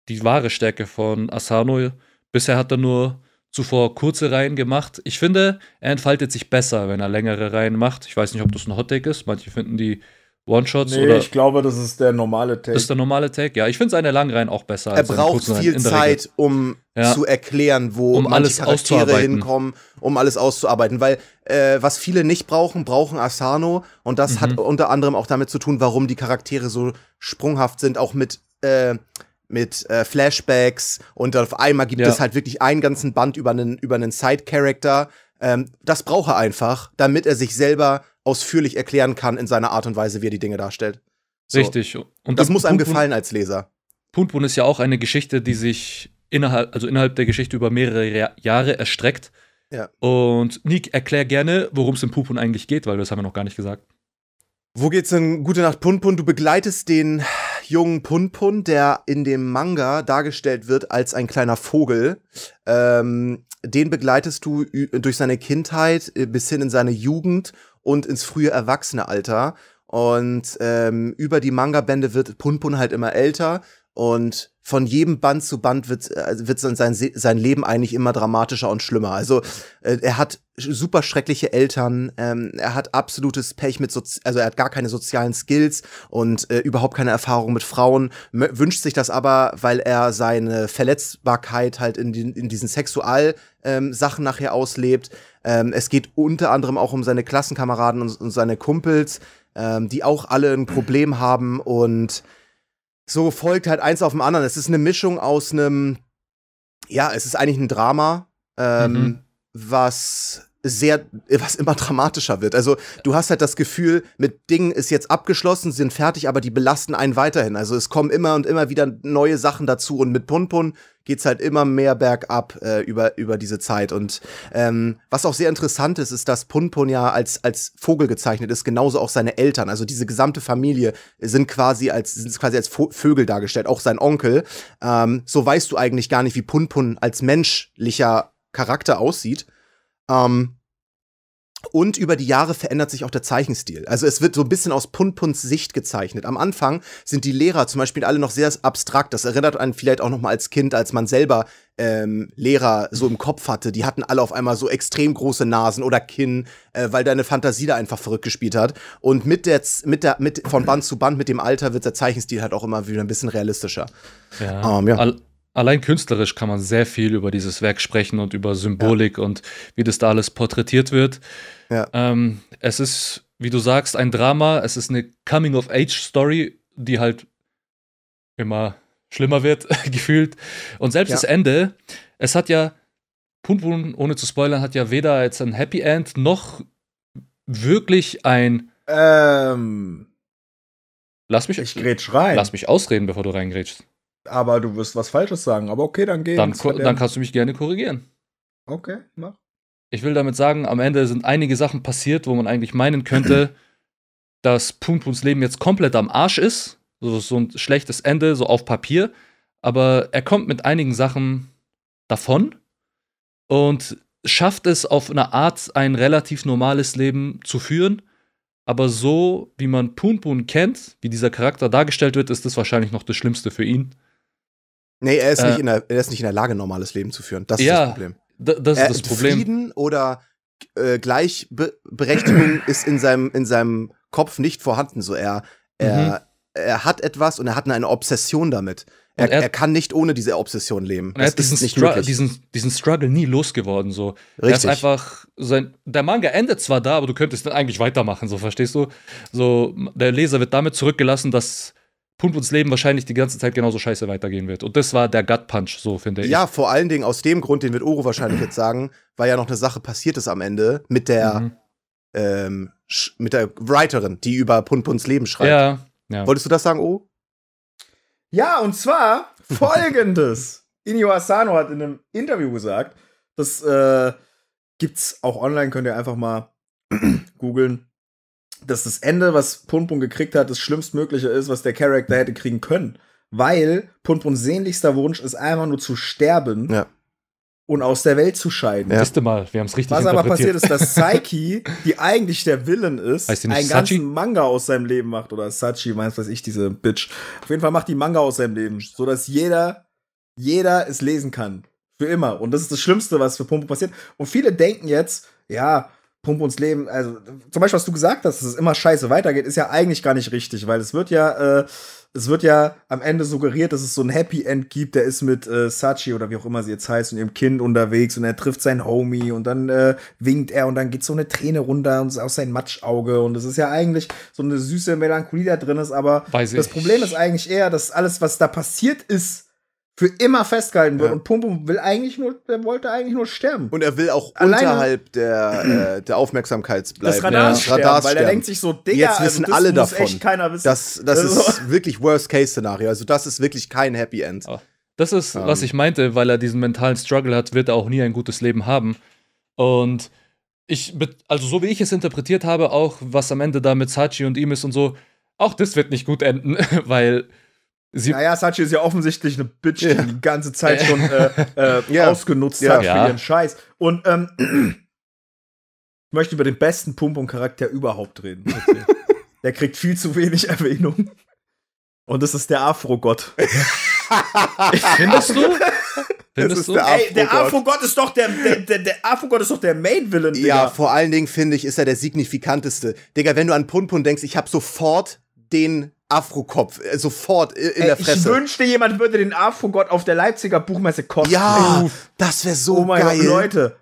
S2: die wahre Stärke von Asano. Bisher hat er nur zuvor kurze Reihen gemacht. Ich finde, er entfaltet sich besser, wenn er längere Reihen macht. Ich weiß nicht, ob das ein Hottake ist. Manche finden die One-Shots? Nee, oder ich
S1: glaube, das ist der normale Take. Das ist
S2: der normale Take, ja. Ich finde seine Reihen auch besser. Er braucht viel Zeit, um ja. zu erklären, wo um alles Charaktere
S4: hinkommen, um alles auszuarbeiten. Weil äh, was viele nicht brauchen, brauchen Asano. Und das mhm. hat unter anderem auch damit zu tun, warum die Charaktere so sprunghaft sind, auch mit äh, mit äh, Flashbacks und auf einmal gibt ja. es halt wirklich einen ganzen Band über einen, über einen Side-Character. Ähm, das braucht er einfach, damit er sich selber ausführlich erklären kann in seiner Art und Weise, wie er die Dinge darstellt.
S2: So. Richtig. Und das muss einem Punkt, gefallen als Leser. Punpun ist ja auch eine Geschichte, die sich innerhalb, also innerhalb der Geschichte über mehrere Jahre erstreckt. Ja. Und Nick, erklär gerne, worum es in Punpun eigentlich geht, weil das haben wir noch gar nicht gesagt.
S4: Wo geht's denn? Gute Nacht Punpun? Du begleitest den jungen Punpun, der in dem Manga dargestellt wird als ein kleiner Vogel. Ähm, den begleitest du durch seine Kindheit äh, bis hin in seine Jugend und ins frühe Erwachsenealter. Und ähm, über die Manga-Bände wird Punpun halt immer älter, und von jedem Band zu Band wird, äh, also wird sein, sein Leben eigentlich immer dramatischer und schlimmer. Also äh, er hat super schreckliche Eltern, ähm, er hat absolutes Pech mit, Sozi also er hat gar keine sozialen Skills und äh, überhaupt keine Erfahrung mit Frauen, wünscht sich das aber, weil er seine Verletzbarkeit halt in, die, in diesen Sexual- ähm, Sachen nachher auslebt. Ähm, es geht unter anderem auch um seine Klassenkameraden und, und seine Kumpels, ähm, die auch alle ein Problem haben und so folgt halt eins auf dem anderen. Es ist eine Mischung aus einem, ja, es ist eigentlich ein Drama, ähm, mhm. was sehr, was immer dramatischer wird. Also du hast halt das Gefühl, mit Dingen ist jetzt abgeschlossen, sind fertig, aber die belasten einen weiterhin. Also es kommen immer und immer wieder neue Sachen dazu und mit Punpun geht's halt immer mehr bergab äh, über, über diese Zeit. Und ähm, was auch sehr interessant ist, ist, dass Punpun ja als, als Vogel gezeichnet ist, genauso auch seine Eltern. Also diese gesamte Familie sind quasi als, sind quasi als Vögel dargestellt, auch sein Onkel. Ähm, so weißt du eigentlich gar nicht, wie Punpun als menschlicher Charakter aussieht ähm, und über die Jahre verändert sich auch der Zeichenstil. Also es wird so ein bisschen aus Punpuns Sicht gezeichnet. Am Anfang sind die Lehrer zum Beispiel alle noch sehr abstrakt. Das erinnert einen vielleicht auch noch mal als Kind, als man selber ähm, Lehrer so im Kopf hatte. Die hatten alle auf einmal so extrem große Nasen oder Kinn, äh, weil deine Fantasie da einfach verrückt gespielt hat. Und mit der, mit der, mit von Band zu Band, mit dem Alter wird der Zeichenstil halt auch immer wieder ein bisschen realistischer.
S2: Ja. Ähm, ja allein künstlerisch kann man sehr viel über dieses Werk sprechen und über Symbolik ja. und wie das da alles porträtiert wird. Ja. Ähm, es ist, wie du sagst, ein Drama, es ist eine Coming-of-Age-Story, die halt immer schlimmer wird, gefühlt. Und selbst ja. das Ende, es hat ja, Punpun, ohne zu spoilern, hat ja weder jetzt ein Happy End noch wirklich ein. Ähm. Lass mich. Ich rein. Lass mich ausreden, bevor du reingrätschst. Aber du wirst
S1: was Falsches sagen. Aber okay,
S2: dann geh. Dann, dann kannst du mich gerne korrigieren.
S1: Okay, mach.
S2: Ich will damit sagen, am Ende sind einige Sachen passiert, wo man eigentlich meinen könnte, dass Punpuns Leben jetzt komplett am Arsch ist. So, so ein schlechtes Ende, so auf Papier. Aber er kommt mit einigen Sachen davon und schafft es auf eine Art, ein relativ normales Leben zu führen. Aber so, wie man Punpun kennt, wie dieser Charakter dargestellt wird, ist das wahrscheinlich noch das Schlimmste für ihn.
S4: Nee, er ist, äh, nicht in der, er ist nicht in der Lage, normales Leben zu führen. Das ist ja, das Problem. Das ist er, äh, das Problem. Frieden oder äh, Gleichberechtigung ist in seinem, in seinem Kopf nicht vorhanden. So er, er, mhm. er hat etwas und er hat eine Obsession damit. Er, er, er, kann nicht ohne diese Obsession leben. Er hat diesen, Stru diesen,
S2: diesen, Struggle nie losgeworden. So. Richtig. Er ist einfach sein, der Manga endet zwar da, aber du könntest dann eigentlich weitermachen, so verstehst du? So, der Leser wird damit zurückgelassen, dass Punkt uns Leben wahrscheinlich die ganze Zeit genauso scheiße weitergehen wird. Und das war der Gut Punch, so finde ich. Ja,
S4: vor allen Dingen aus dem Grund, den wird Oro wahrscheinlich jetzt sagen, weil ja noch eine Sache passiert ist am Ende mit der, mhm. ähm, mit der
S1: Writerin, die über Punpuns Leben
S2: schreibt. Ja, ja. Wolltest
S1: du das sagen, O? Ja, und zwar folgendes. Inyo Asano hat in einem Interview gesagt, das äh, gibt's auch online, könnt ihr einfach mal googeln dass das Ende, was Punpun gekriegt hat, das schlimmstmögliche ist, was der Charakter hätte kriegen können. Weil Punpuns sehnlichster Wunsch ist einfach nur zu sterben ja. und aus der Welt zu scheiden.
S2: Ja. Wisst mal, wir haben es richtig Was aber passiert ist, dass
S1: Psyche, die eigentlich der Willen ist, einen Sachi? ganzen Manga aus seinem Leben macht. Oder Sachi, meinst was ich, diese Bitch. Auf jeden Fall macht die Manga aus seinem Leben, sodass jeder, jeder es lesen kann. Für immer. Und das ist das Schlimmste, was für Punpun passiert. Und viele denken jetzt, ja, Pump uns Leben, also zum Beispiel, was du gesagt hast, dass es immer scheiße weitergeht, ist ja eigentlich gar nicht richtig, weil es wird ja, äh, es wird ja am Ende suggeriert, dass es so ein Happy End gibt, der ist mit äh, Sachi oder wie auch immer sie jetzt heißt und ihrem Kind unterwegs und er trifft seinen Homie und dann äh, winkt er und dann geht so eine Träne runter und aus sein Matschauge und es ist ja eigentlich so eine süße Melancholie da drin ist, aber das Problem ist eigentlich eher, dass alles, was da passiert ist, für immer festgehalten wird. Ja. Und Pum Pum will eigentlich nur, der wollte eigentlich nur sterben. Und er will auch Alleine unterhalb
S4: der, äh, der Aufmerksamkeit bleiben. Das Radar, ja. sterben, Radar weil er denkt sich so, Digga, jetzt also wissen also alle davon. Echt keiner wissen. Das, das also ist wirklich Worst-Case-Szenario. Also das ist wirklich kein Happy End.
S2: Das ist, um. Ähm. was ich meinte, weil er diesen mentalen Struggle hat, wird er auch nie ein gutes Leben haben. Und ich, also so wie ich es interpretiert habe, auch was am Ende da mit Sachi und ihm ist und so, auch das wird nicht gut enden, weil Sie naja, Sachi ist
S1: ja offensichtlich eine Bitch, die ja. die ganze Zeit schon äh, äh, ja. ausgenutzt ja. hat für ihren Scheiß. Und ähm, ich möchte über den besten pum charakter überhaupt reden. der kriegt viel zu wenig Erwähnung. Und das ist der Afro-Gott. Findest du? Findest du? Der Ey, der afro ist doch der, der
S4: Afro-Gott ist doch der Main-Villain. Ja, vor allen Dingen finde ich, ist er der signifikanteste. Digga, wenn du an Punpun denkst, ich habe sofort den Afro-Kopf äh, sofort in der Fresse. Ich wünschte,
S1: jemand würde den Afro-Gott auf der Leipziger Buchmesse kosten. Ja, das wäre so oh mein geil. Gott, Leute,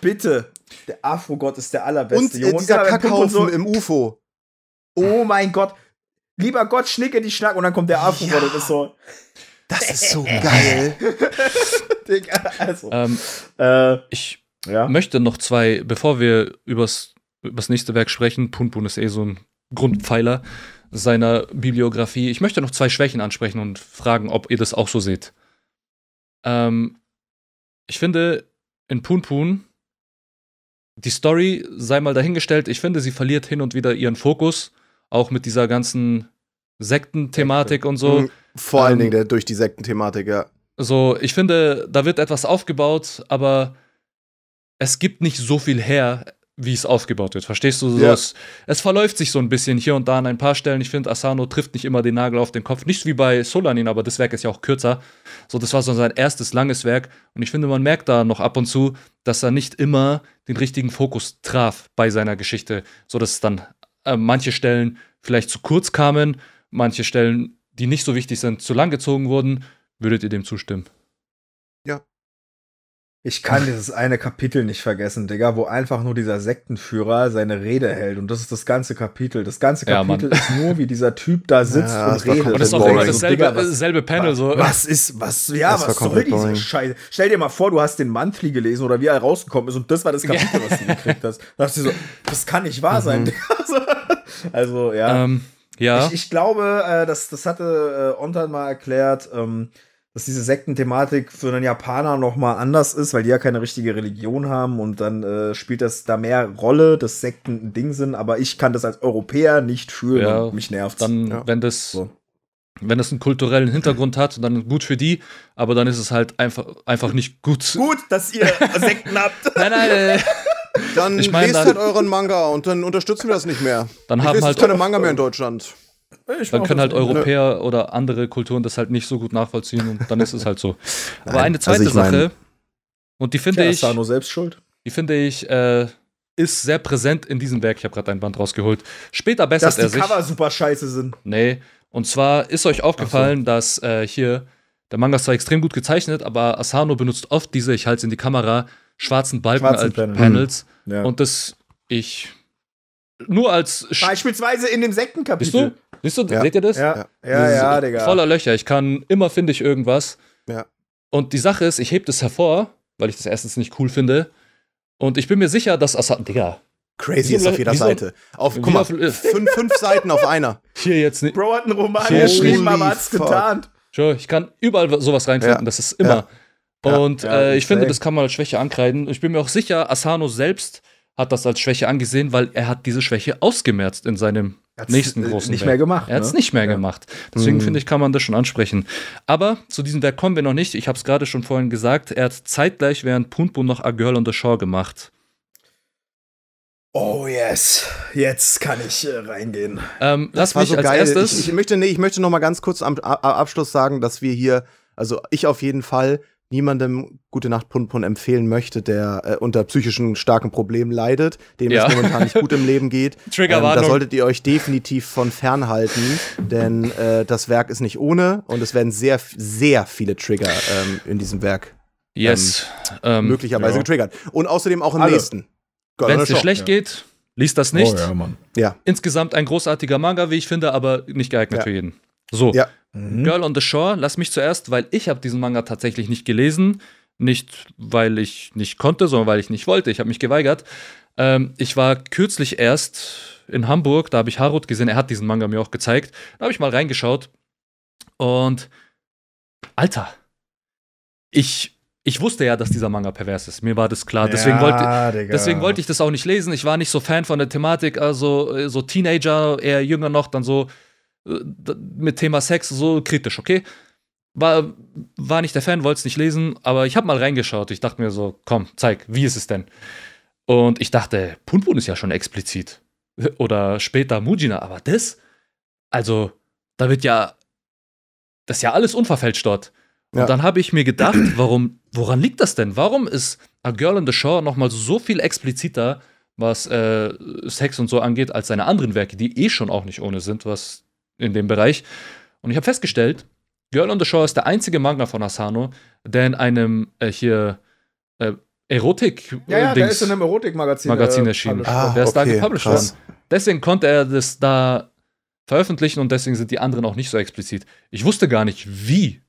S1: bitte. Der Afro-Gott ist der allerbeste. Und äh, dieser Kackhaufen im UFO. Oh mein Gott. Lieber Gott, schnicke die Schnack und dann kommt der Afro-Gott ja. und ist so. Das ist so
S4: geil.
S2: Digga, also. Ähm, äh, ich ja? möchte noch zwei, bevor wir übers, übers nächste Werk sprechen, Punpun ist eh so ein Grundpfeiler seiner Bibliografie. Ich möchte noch zwei Schwächen ansprechen und fragen, ob ihr das auch so seht. Ähm, ich finde, in Poon Poon, die Story sei mal dahingestellt, ich finde, sie verliert hin und wieder ihren Fokus, auch mit dieser ganzen Sektenthematik und so. Mhm. Vor allen
S4: ähm, Dingen durch die Sektenthematik, ja.
S2: So, ich finde, da wird etwas aufgebaut, aber es gibt nicht so viel her wie es aufgebaut wird. Verstehst du? So, ja. es, es, verläuft sich so ein bisschen hier und da an ein paar Stellen. Ich finde, Asano trifft nicht immer den Nagel auf den Kopf. Nicht wie bei Solanin, aber das Werk ist ja auch kürzer. So, das war so sein erstes langes Werk. Und ich finde, man merkt da noch ab und zu, dass er nicht immer den richtigen Fokus traf bei seiner Geschichte. So dass dann äh, manche Stellen vielleicht zu kurz kamen, manche Stellen, die nicht so wichtig sind, zu lang gezogen wurden. Würdet ihr dem zustimmen?
S1: Ja, ich kann dieses eine Kapitel nicht vergessen, Digga, wo einfach nur dieser Sektenführer seine Rede hält. Und das ist das ganze Kapitel. Das ganze Kapitel ja, ist nur, wie dieser Typ da sitzt ja, und redet. Und das ist auch immer dasselbe,
S2: selbe Panel.
S1: So. Was ist, was, ja, das was soll diese Scheiße? Stell dir mal vor, du hast den Monthly gelesen oder wie er rausgekommen ist und das war das Kapitel, was du gekriegt hast. Da dachte ich so, das kann nicht wahr sein, mhm. Digga. Also, also ja. Ähm, ja. Ich, ich glaube, äh, das, das hatte äh, Ontan mal erklärt, ähm, dass diese Sektenthematik für einen Japaner nochmal anders ist, weil die ja keine richtige Religion haben und dann äh, spielt das da mehr Rolle, dass Sekten ein Ding sind, aber ich kann das als Europäer
S2: nicht fühlen ja, und mich nervt. Dann, ja. wenn das. So. Wenn das einen kulturellen Hintergrund hat, dann gut für die, aber dann ist es halt einfach, einfach nicht gut. Gut,
S1: dass ihr Sekten habt. nein, nein.
S4: nein. Äh, dann ich mein, lest dann, halt euren Manga und dann unterstützen wir das nicht mehr.
S2: Dann ich haben halt keine Manga mehr in
S4: Deutschland. Ich dann können halt Europäer
S2: ne. oder andere Kulturen das halt nicht so gut nachvollziehen und dann ist es halt so. Aber Nein, eine also zweite also Sache, und die finde ich. Ist Asano selbst schuld. Die finde ich, äh, ist sehr präsent in diesem Werk. Ich habe gerade ein Band rausgeholt. Später bessert dass er sich. Dass die Cover
S1: super scheiße sind.
S2: Nee. Und zwar ist euch aufgefallen, so. dass äh, hier der Manga ist zwar extrem gut gezeichnet, aber Asano benutzt oft diese, ich halte es in die Kamera, schwarzen Balken als Panel. Panels. Mhm. Ja. Und das, ich. Nur als. Beispielsweise
S1: in dem Sektenkapitel. Siehst du, ja. seht ihr das? Ja, ja, ja, Digga. Voller
S2: Löcher. Ich kann, immer finde ich irgendwas. Ja. Und die Sache ist, ich heb das hervor, weil ich das erstens nicht cool finde. Und ich bin mir sicher, dass Assad, Digga. Crazy ist auf jeder Seite.
S4: Auf, guck mal, fünf, fünf Seiten auf einer. Hier jetzt nicht. Bro hat einen Roman geschrieben, aber hat's getarnt.
S2: Sure, ich kann überall sowas reinfinden, ja. das ist immer. Ja. Und ja, äh, ich finde, das kann man als Schwäche ankreiden. Ich bin mir auch sicher, Asano selbst hat das als Schwäche angesehen, weil er hat diese Schwäche ausgemerzt in seinem Hat's nächsten äh, großen nicht mehr gemacht. Er hat es ne? nicht mehr ja. gemacht. Deswegen hm. finde ich, kann man das schon ansprechen. Aber zu diesem Werk kommen wir noch nicht. Ich habe es gerade schon vorhin gesagt. Er hat zeitgleich während Punpun noch A Girl on the Shore gemacht.
S1: Oh yes, jetzt kann ich äh, reingehen. Ähm, lass mich
S4: so als geil. erstes. Ich, ich, möchte, nee, ich möchte noch mal ganz kurz am, am Abschluss sagen, dass wir hier, also ich auf jeden Fall, niemandem Gute Nacht Punpun empfehlen möchte, der äh, unter psychischen starken Problemen leidet, dem ja. es momentan nicht gut im Leben geht. Triggerwarnung. Ähm, da solltet ihr euch definitiv von fernhalten, denn äh, das Werk ist nicht ohne und es werden sehr, sehr viele Trigger ähm, in diesem Werk yes. ähm, ähm möglicherweise ja. getriggert. Und außerdem auch im Alle. nächsten. Wenn es dir schlecht ja. geht, liest das oh nicht. Oh, ja,
S2: Insgesamt ein großartiger Manga, wie ich finde, aber nicht geeignet für jeden. So, ja. mhm. Girl on the Shore, lass mich zuerst, weil ich habe diesen Manga tatsächlich nicht gelesen. Nicht, weil ich nicht konnte, sondern weil ich nicht wollte. Ich habe mich geweigert. Ähm, ich war kürzlich erst in Hamburg, da habe ich Harut gesehen, er hat diesen Manga mir auch gezeigt. Da habe ich mal reingeschaut. Und Alter, ich ich wusste ja, dass dieser Manga pervers ist. Mir war das klar. Deswegen, ja, wollte, deswegen wollte ich das auch nicht lesen. Ich war nicht so Fan von der Thematik. Also äh, so Teenager, eher jünger noch, dann so äh, mit Thema Sex so kritisch, okay? War, war nicht der Fan, wollte es nicht lesen, aber ich habe mal reingeschaut. Ich dachte mir so, komm, zeig, wie ist es denn? Und ich dachte, Punpun ist ja schon explizit. Oder später Mujina, aber das, also, da wird ja, das ist ja alles unverfälscht dort. Ja. Und dann habe ich mir gedacht, warum, woran liegt das denn? Warum ist A Girl in the Shore nochmal so viel expliziter, was äh, Sex und so angeht, als seine anderen Werke, die eh schon auch nicht ohne sind, was in dem Bereich. Und ich habe festgestellt, Girl on the Shore ist der einzige Manga von Asano, der in einem äh, hier äh, Erotik. Ja, ja der ist in einem
S1: Erotikmagazin Magazin äh, erschienen. Ah, der ist okay, da gepublished worden.
S2: Deswegen konnte er das da veröffentlichen und deswegen sind die anderen auch nicht so explizit. Ich wusste gar nicht, wie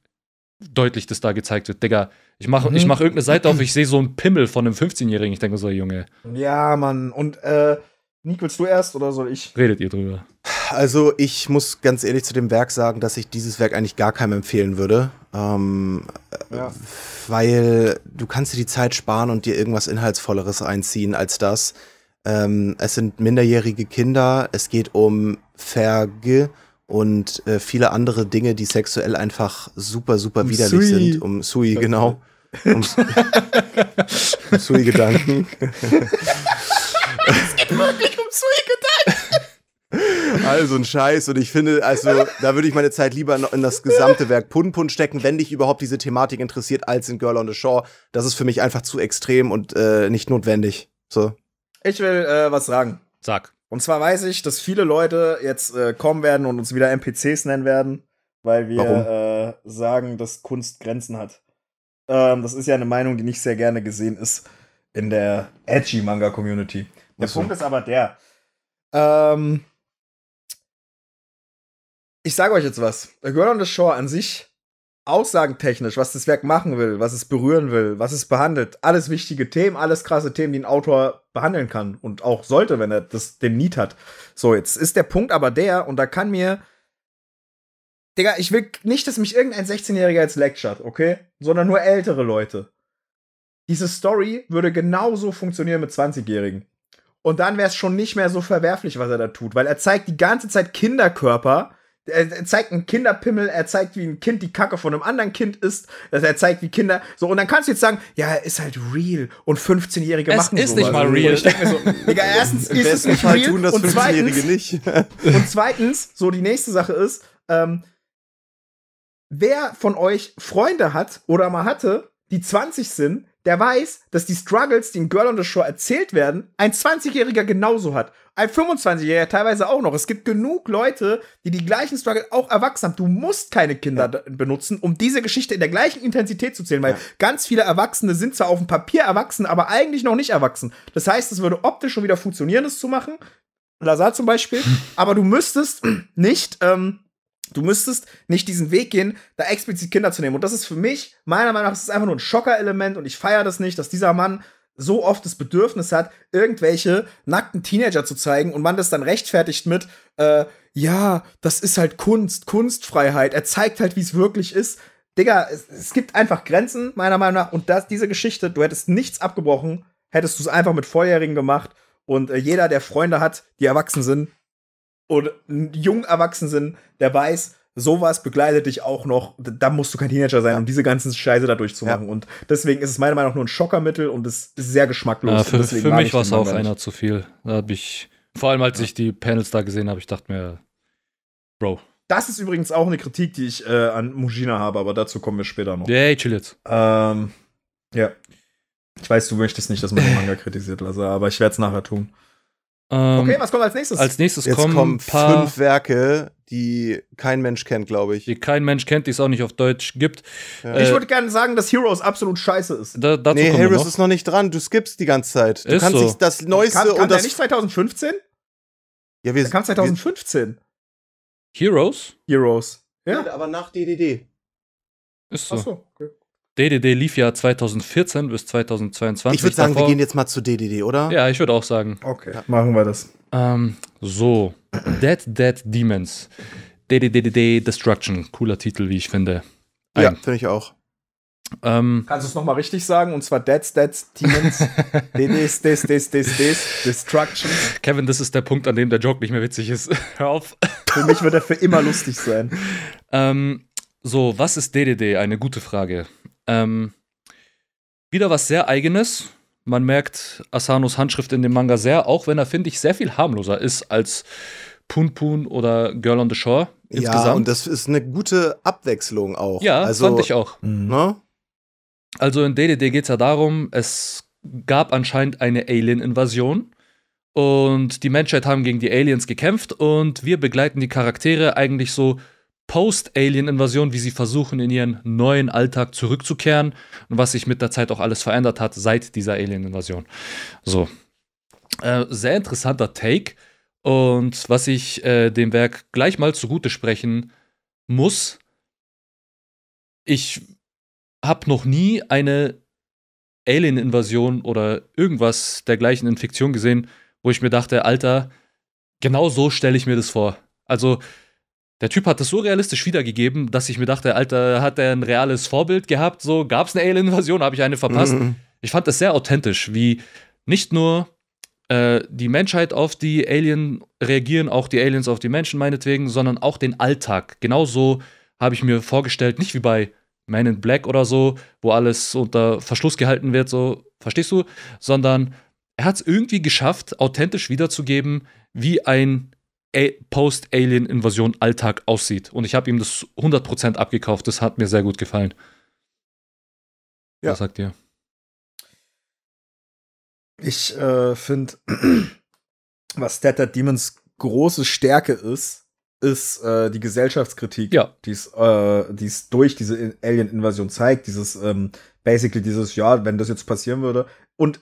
S2: deutlich das da gezeigt wird. Digga, ich mache mhm. mach irgendeine Seite auf, ich sehe so einen Pimmel von einem 15-Jährigen. Ich denke so, Junge.
S1: Ja, Mann. Und äh, Nick, willst du erst oder soll ich?
S2: Redet ihr drüber
S4: also ich muss ganz ehrlich zu dem Werk sagen, dass ich dieses Werk eigentlich gar keinem empfehlen würde. Ähm, äh, ja. Weil du kannst dir die Zeit sparen und dir irgendwas Inhaltsvolleres einziehen als das. Ähm, es sind minderjährige Kinder, es geht um Verge und äh, viele andere Dinge, die sexuell einfach super, super um widerlich Sui. sind. Um Sui, genau. Um, um Sui-Gedanken.
S3: es geht wirklich um Sui-Gedanken.
S4: Also ein Scheiß. Und ich finde, also da würde ich meine Zeit lieber in das gesamte Werk Punpun stecken, wenn dich überhaupt diese Thematik interessiert, als in Girl on the Shore. Das ist für mich einfach zu extrem und äh, nicht notwendig. So.
S1: Ich will äh, was sagen. Sag. Und zwar weiß ich, dass viele Leute jetzt äh, kommen werden und uns wieder NPCs nennen werden, weil wir äh, sagen, dass Kunst Grenzen hat. Ähm, das ist ja eine Meinung, die nicht sehr gerne gesehen ist in der edgy Manga Community. Der Punkt ist aber der. Ähm, ich sage euch jetzt was. The Girl on the Shore an sich, aussagentechnisch, was das Werk machen will, was es berühren will, was es behandelt, alles wichtige Themen, alles krasse Themen, die ein Autor behandeln kann und auch sollte, wenn er das, den Need hat. So, jetzt ist der Punkt aber der, und da kann mir Digga, ich will nicht, dass mich irgendein 16-Jähriger jetzt lectured, okay? Sondern nur ältere Leute. Diese Story würde genauso funktionieren mit 20-Jährigen. Und dann wäre es schon nicht mehr so verwerflich, was er da tut, weil er zeigt die ganze Zeit Kinderkörper, er zeigt einen Kinderpimmel, er zeigt, wie ein Kind die Kacke von einem anderen Kind isst. Er zeigt, wie Kinder. So, und dann kannst du jetzt sagen, ja, er ist halt real. Und 15-Jährige machen ist nicht mal real. ich denke mir so, Digga, erstens ist es nicht real. Tun das und, zweitens, nicht. und zweitens, so die nächste Sache ist, ähm, wer von euch Freunde hat oder mal hatte, die 20 sind, der weiß, dass die Struggles, die in Girl on the Shore erzählt werden, ein 20-Jähriger genauso hat. Ein 25-Jähriger teilweise auch noch. Es gibt genug Leute, die die gleichen Struggles auch erwachsen haben. Du musst keine Kinder ja. benutzen, um diese Geschichte in der gleichen Intensität zu zählen, weil ja. ganz viele Erwachsene sind zwar auf dem Papier erwachsen, aber eigentlich noch nicht erwachsen. Das heißt, es würde optisch schon wieder funktionieren, das zu machen. Lazar zum Beispiel. aber du müsstest nicht ähm, Du müsstest nicht diesen Weg gehen, da explizit Kinder zu nehmen. Und das ist für mich, meiner Meinung nach, das ist einfach nur ein Schockerelement und ich feiere das nicht, dass dieser Mann so oft das Bedürfnis hat, irgendwelche nackten Teenager zu zeigen und man das dann rechtfertigt mit, äh, ja, das ist halt Kunst, Kunstfreiheit. Er zeigt halt, wie es wirklich ist. Digga, es, es, gibt einfach Grenzen, meiner Meinung nach. Und das, diese Geschichte, du hättest nichts abgebrochen, hättest du es einfach mit Vorjährigen gemacht. Und äh, jeder, der Freunde hat, die erwachsen sind, und jung erwachsen sind, der weiß, sowas begleitet dich auch noch. Da musst du kein Teenager sein, um diese ganzen Scheiße da durchzumachen. Ja. Und deswegen ist es meiner Meinung nach nur ein Schockermittel und es ist sehr geschmacklos.
S2: Ja, für, für mich war es auch einer zu viel. Da habe ich, vor allem als ja. ich die Panels da gesehen habe, ich dachte mir, Bro.
S1: Das ist übrigens auch eine Kritik, die ich äh, an Mujina habe, aber dazu kommen wir später noch. Hey, chill jetzt. Ähm, ja. Ich weiß, du möchtest nicht, dass man den Manga kritisiert lasse, aber ich werde es nachher tun. Ähm, okay, was kommt als nächstes? Als nächstes Jetzt kommen, kommen
S4: fünf
S2: Werke, die kein Mensch kennt, glaube ich. Die kein Mensch kennt, die es auch nicht auf Deutsch gibt. Ja. Äh, ich würde
S1: gerne sagen, dass Heroes absolut scheiße ist.
S2: Da, dazu nee, Heroes noch. ist
S1: noch nicht dran. Du skippst die
S4: ganze Zeit. Du ist kannst so. das Neueste kann, kann und das. Der nicht
S1: 2015?
S4: Ja, wir. Der kam 2015.
S1: Heroes? Heroes.
S4: Ja. ja. aber nach DDD.
S3: Ist so. Ach so, okay.
S2: DDD lief ja 2014 bis 2022. Ich würde sagen, davor. wir gehen jetzt mal zu DDD, oder? Ja, ich würde auch sagen. Okay, ja. machen wir das. Ähm, so, Dead Dead Demons. DDDD Destruction. Cooler Titel, wie ich finde. Ein. Ja, finde ich auch. Ähm,
S1: Kannst du es nochmal richtig sagen? Und zwar Dead Dead Demons. DDs,
S2: Des, Des, Des, Des, Destruction. Kevin, das ist der Punkt, an dem der Joke nicht mehr witzig ist. Hör auf. Für mich wird er für immer lustig sein. Ähm, so, was ist DDD? Eine gute Frage. Ähm, wieder was sehr eigenes. Man merkt Asanos Handschrift in dem Manga sehr, auch wenn er, finde ich, sehr viel harmloser ist als Poon Poon oder Girl on the Shore insgesamt. Ja, und
S4: das ist eine gute Abwechslung auch. Ja, also, fand
S2: ich auch. Mhm. Ne? Also in DDD geht es ja darum, es gab anscheinend eine Alien-Invasion. Und die Menschheit haben gegen die Aliens gekämpft und wir begleiten die Charaktere eigentlich so Post-Alien-Invasion, wie sie versuchen, in ihren neuen Alltag zurückzukehren und was sich mit der Zeit auch alles verändert hat seit dieser Alien-Invasion. So. Äh, sehr interessanter Take und was ich äh, dem Werk gleich mal zugute sprechen muss, ich habe noch nie eine Alien-Invasion oder irgendwas dergleichen in Fiktion gesehen, wo ich mir dachte, Alter, genau so stelle ich mir das vor. Also der Typ hat das so realistisch wiedergegeben, dass ich mir dachte, Alter, hat er ein reales Vorbild gehabt? So, gab es eine Alien-Invasion? Habe ich eine verpasst? Mhm. Ich fand das sehr authentisch, wie nicht nur äh, die Menschheit auf die Alien reagieren, auch die Aliens auf die Menschen meinetwegen, sondern auch den Alltag. Genauso habe ich mir vorgestellt, nicht wie bei Man in Black oder so, wo alles unter Verschluss gehalten wird, so, verstehst du? Sondern er hat es irgendwie geschafft, authentisch wiederzugeben, wie ein Post-Alien-Invasion-Alltag aussieht. Und ich habe ihm das 100% abgekauft. Das hat mir sehr gut
S3: gefallen. Ja. Was sagt ihr?
S1: Ich äh, finde, was Tattered Demons große Stärke ist, ist äh, die Gesellschaftskritik, ja. die äh, es durch diese Alien-Invasion zeigt. Dieses, ähm, basically dieses, ja, wenn das jetzt passieren würde. Und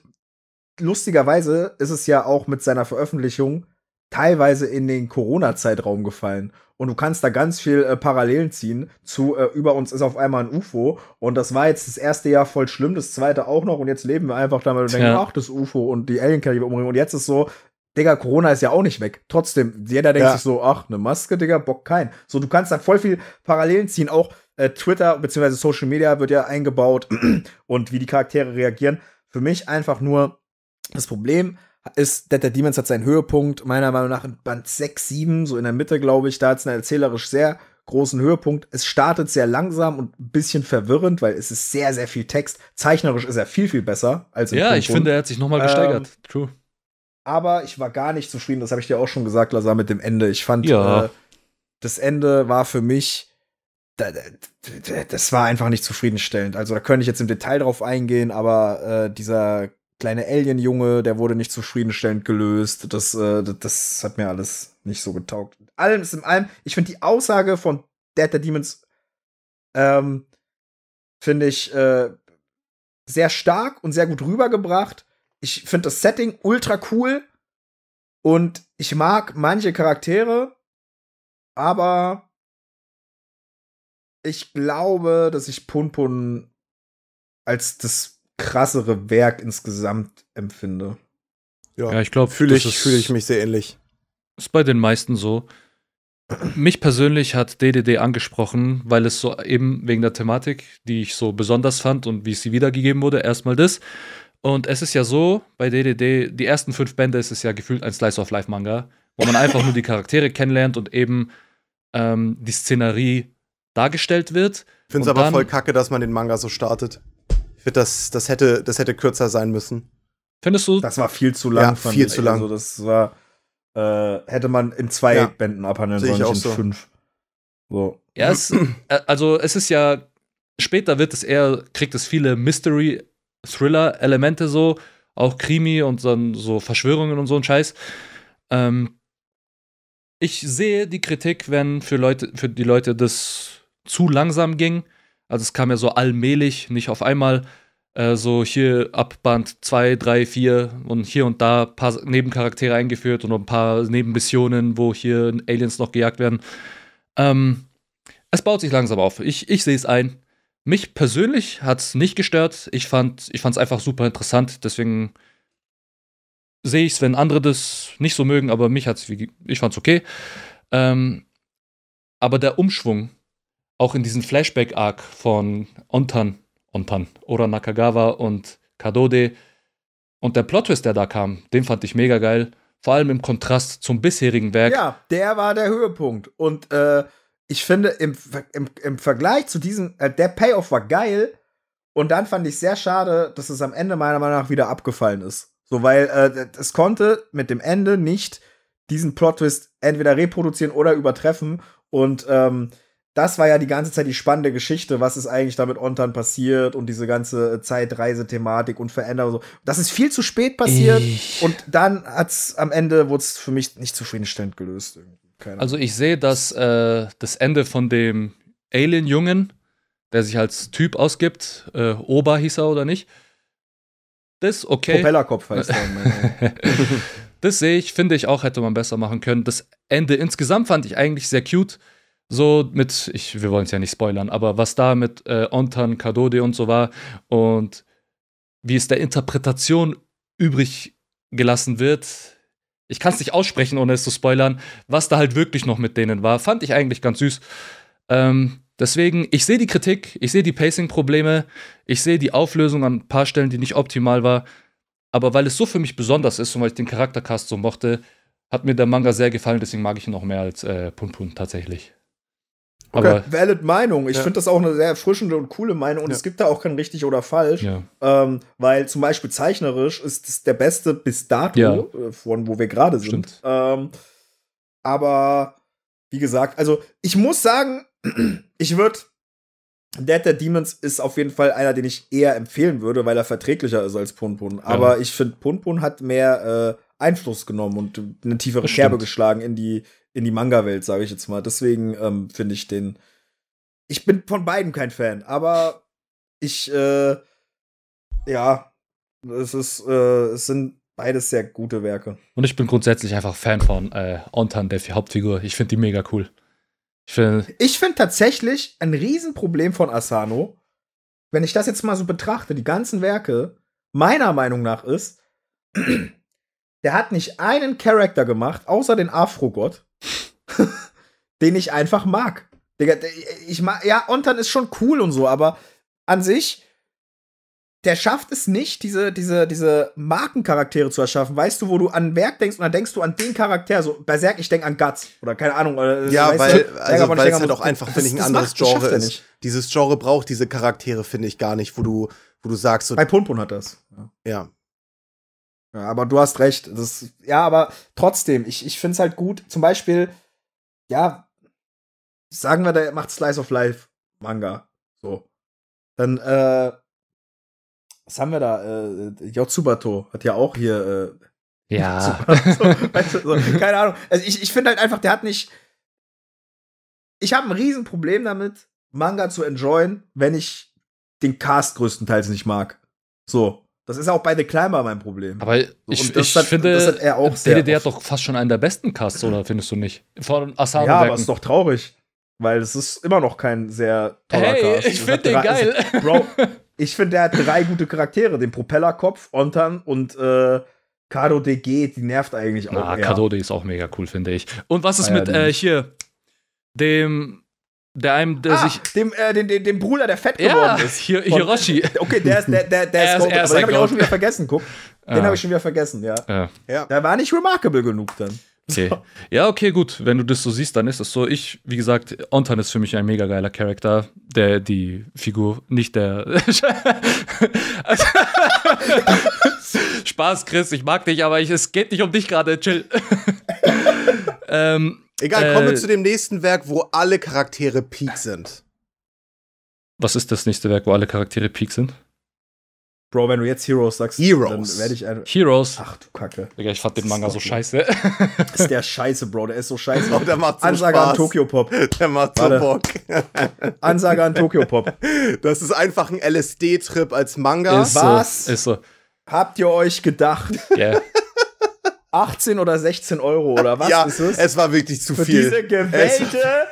S1: lustigerweise ist es ja auch mit seiner Veröffentlichung teilweise in den Corona-Zeitraum gefallen. Und du kannst da ganz viel äh, Parallelen ziehen zu äh, über uns ist auf einmal ein UFO. Und das war jetzt das erste Jahr voll schlimm, das zweite auch noch. Und jetzt leben wir einfach damit und denken, ja. ach, das UFO und die Alien-Karriere umbringen. Und jetzt ist so, Digga, Corona ist ja auch nicht weg. Trotzdem, jeder denkt ja. sich so, ach, eine Maske, Digga, Bock kein. So, du kannst da voll viel Parallelen ziehen. Auch äh, Twitter bzw. Social Media wird ja eingebaut und wie die Charaktere reagieren. Für mich einfach nur das Problem, ist Dead der Demons hat seinen Höhepunkt, meiner Meinung nach in Band 6, 7, so in der Mitte, glaube ich, da hat es einen erzählerisch sehr großen Höhepunkt. Es startet sehr langsam und ein bisschen verwirrend, weil es ist sehr, sehr viel Text. Zeichnerisch ist er viel, viel besser als im Ja, Punkt ich finde, er hat sich nochmal gesteigert. Ähm, True. Aber ich war gar nicht zufrieden, das habe ich dir auch schon gesagt, Lazar, mit dem Ende. Ich fand, ja. äh, das Ende war für mich, das war einfach nicht zufriedenstellend. Also da könnte ich jetzt im Detail drauf eingehen, aber äh, dieser kleine Alien-Junge, der wurde nicht zufriedenstellend gelöst. Das, äh, das hat mir alles nicht so getaugt. Allem ist in allem, ich finde die Aussage von Dead the Demons, ähm, finde ich äh, sehr stark und sehr gut rübergebracht. Ich finde das Setting ultra cool und ich mag manche Charaktere, aber ich glaube, dass ich Punpun als das krassere Werk insgesamt empfinde. Ja, ja ich glaube, fühle ich, fühl ich
S2: mich sehr ähnlich. Ist bei den meisten so. Mich persönlich hat DDD angesprochen, weil es so eben wegen der Thematik, die ich so besonders fand und wie sie wiedergegeben wurde, erstmal das. Und es ist ja so, bei DDD, die ersten fünf Bände ist es ja gefühlt ein Slice of Life Manga, wo man einfach nur die Charaktere kennenlernt und eben ähm, die Szenerie dargestellt wird. Ich finde es aber voll
S4: kacke, dass man den Manga so startet. Ich finde, das, das, hätte, das hätte kürzer sein müssen.
S1: Findest du? Das war viel zu lang. Ja, viel zu lang. Also, das war, äh, hätte man in zwei ja. Bänden abhandeln sollen, nicht in so. fünf. So. Ja, es, äh,
S2: also es ist ja, später wird es eher, kriegt es viele Mystery-Thriller-Elemente so, auch Krimi und dann so Verschwörungen und so ein Scheiß. Ähm, ich sehe die Kritik, wenn für Leute, für die Leute das zu langsam ging. Also es kam ja so allmählich, nicht auf einmal. Äh, so hier ab Band 2, 3, 4 und hier und da ein paar Nebencharaktere eingeführt und ein paar Nebenmissionen, wo hier Aliens noch gejagt werden. Ähm, es baut sich langsam auf. Ich, ich sehe es ein. Mich persönlich hat es nicht gestört. Ich fand es einfach super interessant. Deswegen sehe ich es, wenn andere das nicht so mögen, aber mich hat's, ich fand's okay. Ähm, aber der Umschwung, auch in diesen Flashback-Arc von Ontan, Ontan, Ora Nakagawa und Kadode. Und der Plot-Twist, der da kam, den fand ich mega geil. Vor allem im Kontrast zum bisherigen Werk. Ja,
S1: der war der Höhepunkt. Und äh, ich finde, im, im, im Vergleich zu diesem, äh, der Payoff war geil. Und dann fand ich sehr schade, dass es am Ende meiner Meinung nach wieder abgefallen ist. So, weil äh, es konnte mit dem Ende nicht diesen Plot-Twist entweder reproduzieren oder übertreffen. Und ähm, das war ja die ganze Zeit die spannende Geschichte, was ist eigentlich damit Ontan passiert und diese ganze äh, Zeitreisethematik und Veränderung. So. Das ist viel zu spät passiert ich. und dann hat's am Ende wurde es für mich nicht zufriedenstellend gelöst.
S2: also ich sehe, dass äh, das Ende von dem Alien-Jungen, der sich als Typ ausgibt, äh, Oba hieß er oder nicht, das okay. Propellerkopf heißt er. das sehe ich, finde ich auch, hätte man besser machen können. Das Ende insgesamt fand ich eigentlich sehr cute. So mit, ich, wir wollen es ja nicht spoilern, aber was da mit äh, Ontan, Kadode und so war und wie es der Interpretation übrig gelassen wird. Ich kann es nicht aussprechen, ohne es zu spoilern, was da halt wirklich noch mit denen war. Fand ich eigentlich ganz süß. Ähm, deswegen, ich sehe die Kritik, ich sehe die Pacing-Probleme, ich sehe die Auflösung an ein paar Stellen, die nicht optimal war. Aber weil es so für mich besonders ist und weil ich den Charaktercast so mochte, hat mir der Manga sehr gefallen, deswegen mag ich ihn noch mehr als äh, Punpun tatsächlich. Okay, aber,
S1: valid Meinung. Ich ja. finde das auch eine sehr erfrischende und coole Meinung. Und ja. es gibt da auch kein richtig oder falsch. Ja. Ähm, weil zum Beispiel zeichnerisch ist es der beste bis dato, äh, von wo wir gerade sind. Ähm, aber wie gesagt, also ich muss sagen, ich würde Dead der Demons ist auf jeden Fall einer, den ich eher empfehlen würde, weil er verträglicher ist als Punpun. Aber ich finde, Punpun hat mehr äh, Einfluss genommen und eine tiefere Scherbe geschlagen in die, in die Manga-Welt, sage ich jetzt mal. Deswegen ähm, finde ich den. Ich bin von beiden kein Fan, aber ich, äh, ja, es ist, äh, es sind beides sehr gute Werke.
S2: Und ich bin grundsätzlich einfach Fan von äh, Ontan, der Hauptfigur. Ich finde die mega cool. Ich finde
S1: ich find tatsächlich ein Riesenproblem von Asano, wenn ich das jetzt mal so betrachte, die ganzen Werke, meiner Meinung nach ist, der hat nicht einen Charakter gemacht, außer den Afro-Gott, den ich einfach mag. Digga, ich mag, ja, Ontan ist schon cool und so, aber an sich, der schafft es nicht, diese, diese, diese Markencharaktere zu erschaffen. Weißt du, wo du an Werk denkst und dann denkst du an den Charakter, so Berserk, ich denke an Guts oder keine Ahnung. Oder, äh, ja, weil, du, also, weil es halt auch einfach, finde ich, ein anderes macht, Genre ist.
S4: Dieses Genre braucht diese
S1: Charaktere, finde ich, gar nicht, wo du, wo du sagst. So, Bei Punpun hat das. Ja. ja. Ja, aber du hast recht. Das, ja, aber trotzdem, ich, ich finde es halt gut. Zum Beispiel, ja, sagen wir, der macht Slice of Life Manga. So. Dann, äh, was haben wir da? Äh, Yotsubato hat ja auch hier, äh, ja. So, weißt du, so, keine Ahnung. Also ich, ich finde halt einfach, der hat nicht. Ich habe ein Riesenproblem damit, Manga zu enjoyen, wenn ich den Cast größtenteils nicht mag. So. Das ist auch bei The Climber mein Problem. Aber ich, ich hat, finde, das hat er auch DDD hat doch fast schon einen der besten Casts, oder findest du nicht? Von Asano. Ja, aber ist doch traurig. Weil es ist immer noch kein sehr toller hey, Cast. Ich finde den geil. Ist, Bro, ich finde, der hat drei gute Charaktere: den Propellerkopf, Ontan und äh, Kado DG, die nervt eigentlich auch. Na, Kado
S2: ist auch mega cool, finde ich. Und was ist ah, ja, mit äh, hier dem der einem, der ah, sich. Dem, äh, dem, dem, dem Bruder, der
S1: fett ja, geworden ist. Hi Hiroshi.
S2: Okay, der ist der, der, der er ist, ist Den habe ich auch schon wieder
S1: vergessen, guck. Den ah. habe ich schon wieder vergessen, ja. ja. ja. Der war nicht remarkable genug dann.
S2: Okay. Ja, okay, gut. Wenn du das so siehst, dann ist das so. Ich, wie gesagt, Ontan ist für mich ein mega geiler Charakter. Der, die Figur, nicht der. Spaß, Chris, ich mag dich, aber ich, es geht nicht um dich gerade, chill. ähm, Egal, kommen wir äh, zu
S4: dem nächsten Werk, wo alle Charaktere Peak sind.
S2: Was ist das nächste Werk, wo alle Charaktere Peak sind?
S1: Bro, wenn du jetzt Heroes sagst, Heroes. dann werde ich ein. Heroes. Ach du Kacke. Digga, ich fand den Manga so scheiße. ist der scheiße, Bro. Der ist so scheiße. Oh, der macht
S4: so Ansage Spaß. an Tokyo Pop. Der macht so Bock.
S1: Ansage an Tokyo Pop.
S4: Das ist einfach ein LSD-Trip als Manga. Ist Was? So. Ist so. Habt ihr euch gedacht?
S2: Ja. Yeah.
S1: 18 oder 16 Euro oder was ja, ist es? Es war wirklich zu Für viel. Diese
S2: gewählte,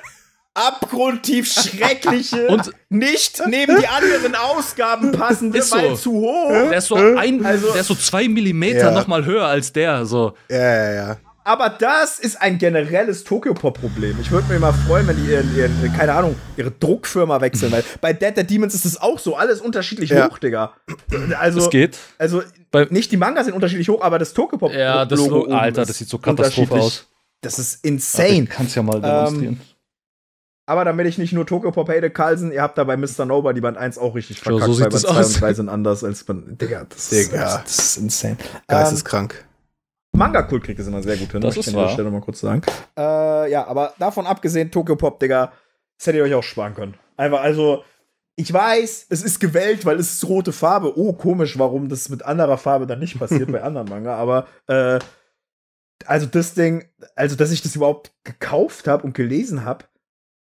S1: abgrundtief schreckliche und nicht neben die anderen Ausgaben passende, ist so. weil zu hoch. Der ist so, ein, also, der ist
S2: so zwei Millimeter ja. nochmal höher als der. So. Ja, ja, ja.
S1: Aber das ist ein generelles Tokyopop-Problem. Ich würde mir mal freuen, wenn die ihren, ihren, keine Ahnung, ihre Druckfirma wechseln, weil bei Dead the Demons ist es auch so. Alles unterschiedlich ja. hoch, Digga. Also, es geht. Also, bei nicht die Mangas sind unterschiedlich hoch, aber das Tokyopop-Logo. Ja, das Logo Alter, das sieht so katastrophal aus. Das ist insane. Ja, Kannst ja mal demonstrieren. Ähm, aber damit ich nicht nur Tokyopop hate, Carlsen, ihr habt da bei Mr. Nobody Band 1 auch richtig verkackt, so, so sieht weil Band 2 und 3 sind anders als Band. Digga, das, Digga. Ist, das ist insane. Geisteskrank. Ähm, Manga-Kult kriegt es immer sehr gut hin. Ne? Das ich an Ich Stelle mal kurz sagen. Äh, ja, aber davon abgesehen, Tokyo Pop, Digga, das hättet ihr euch auch sparen können. Einfach, also, ich weiß, es ist gewählt, weil es ist rote Farbe. Oh, komisch, warum das mit anderer Farbe dann nicht passiert bei anderen Manga, aber, äh, also das Ding, also dass ich das überhaupt gekauft habe und gelesen habe,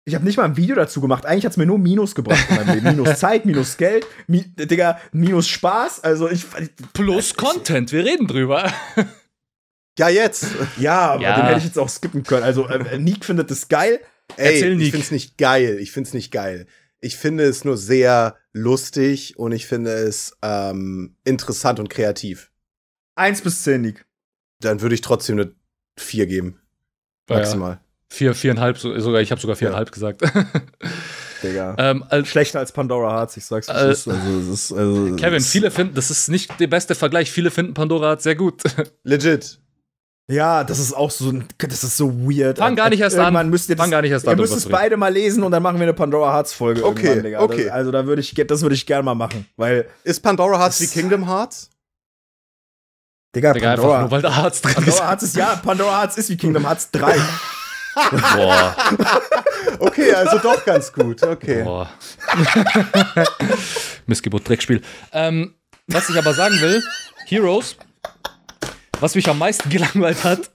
S1: ich habe nicht mal ein Video dazu gemacht. Eigentlich hat es mir nur Minus gebracht in meinem Leben. Minus Zeit, minus Geld, mi Digga, minus Spaß. Also ich.
S2: Plus ich, Content, wir reden drüber.
S1: Ja, jetzt. Ja, aber ja. den hätte ich jetzt auch skippen können. Also, äh, Nick
S4: findet es geil. Ey, Erzähl, ich finde es nicht geil. Ich finde es nicht geil. Ich finde es nur sehr lustig und ich finde es ähm, interessant und kreativ. Eins bis zehn, Nick. Dann würde ich trotzdem eine vier geben. Maximal. Ja,
S2: vier, viereinhalb, sogar, ich habe sogar viereinhalb ja. gesagt. Digga. Ähm, also, Schlechter als Pandora Hearts, ich sag's. Äh, also, ist, also, Kevin, viele finden, das ist nicht der beste Vergleich. Viele finden Pandora Hearts sehr gut. Legit.
S1: Ja, das ist auch so, das ist so weird. Fang gar nicht erst irgendwann an. Müsst ihr das, Fang gar nicht erst an. Ihr müsst es beide mal lesen und dann machen wir eine Pandora Hearts Folge. Okay, Digga. Also, okay. Das, also da würde ich, das würde ich gerne mal machen, weil ist Pandora Hearts wie Kingdom Hearts? Digga,
S3: Digga Pandora. Nur, weil
S1: da Hearts drin Pandora ist. Hearts ist ja, Pandora Hearts ist wie Kingdom Hearts 3.
S4: Boah.
S2: Okay, also doch ganz gut. Okay. Boah. Missgeburt, Dreckspiel. Ähm, was ich aber sagen will, Heroes was mich am meisten gelangweilt hat,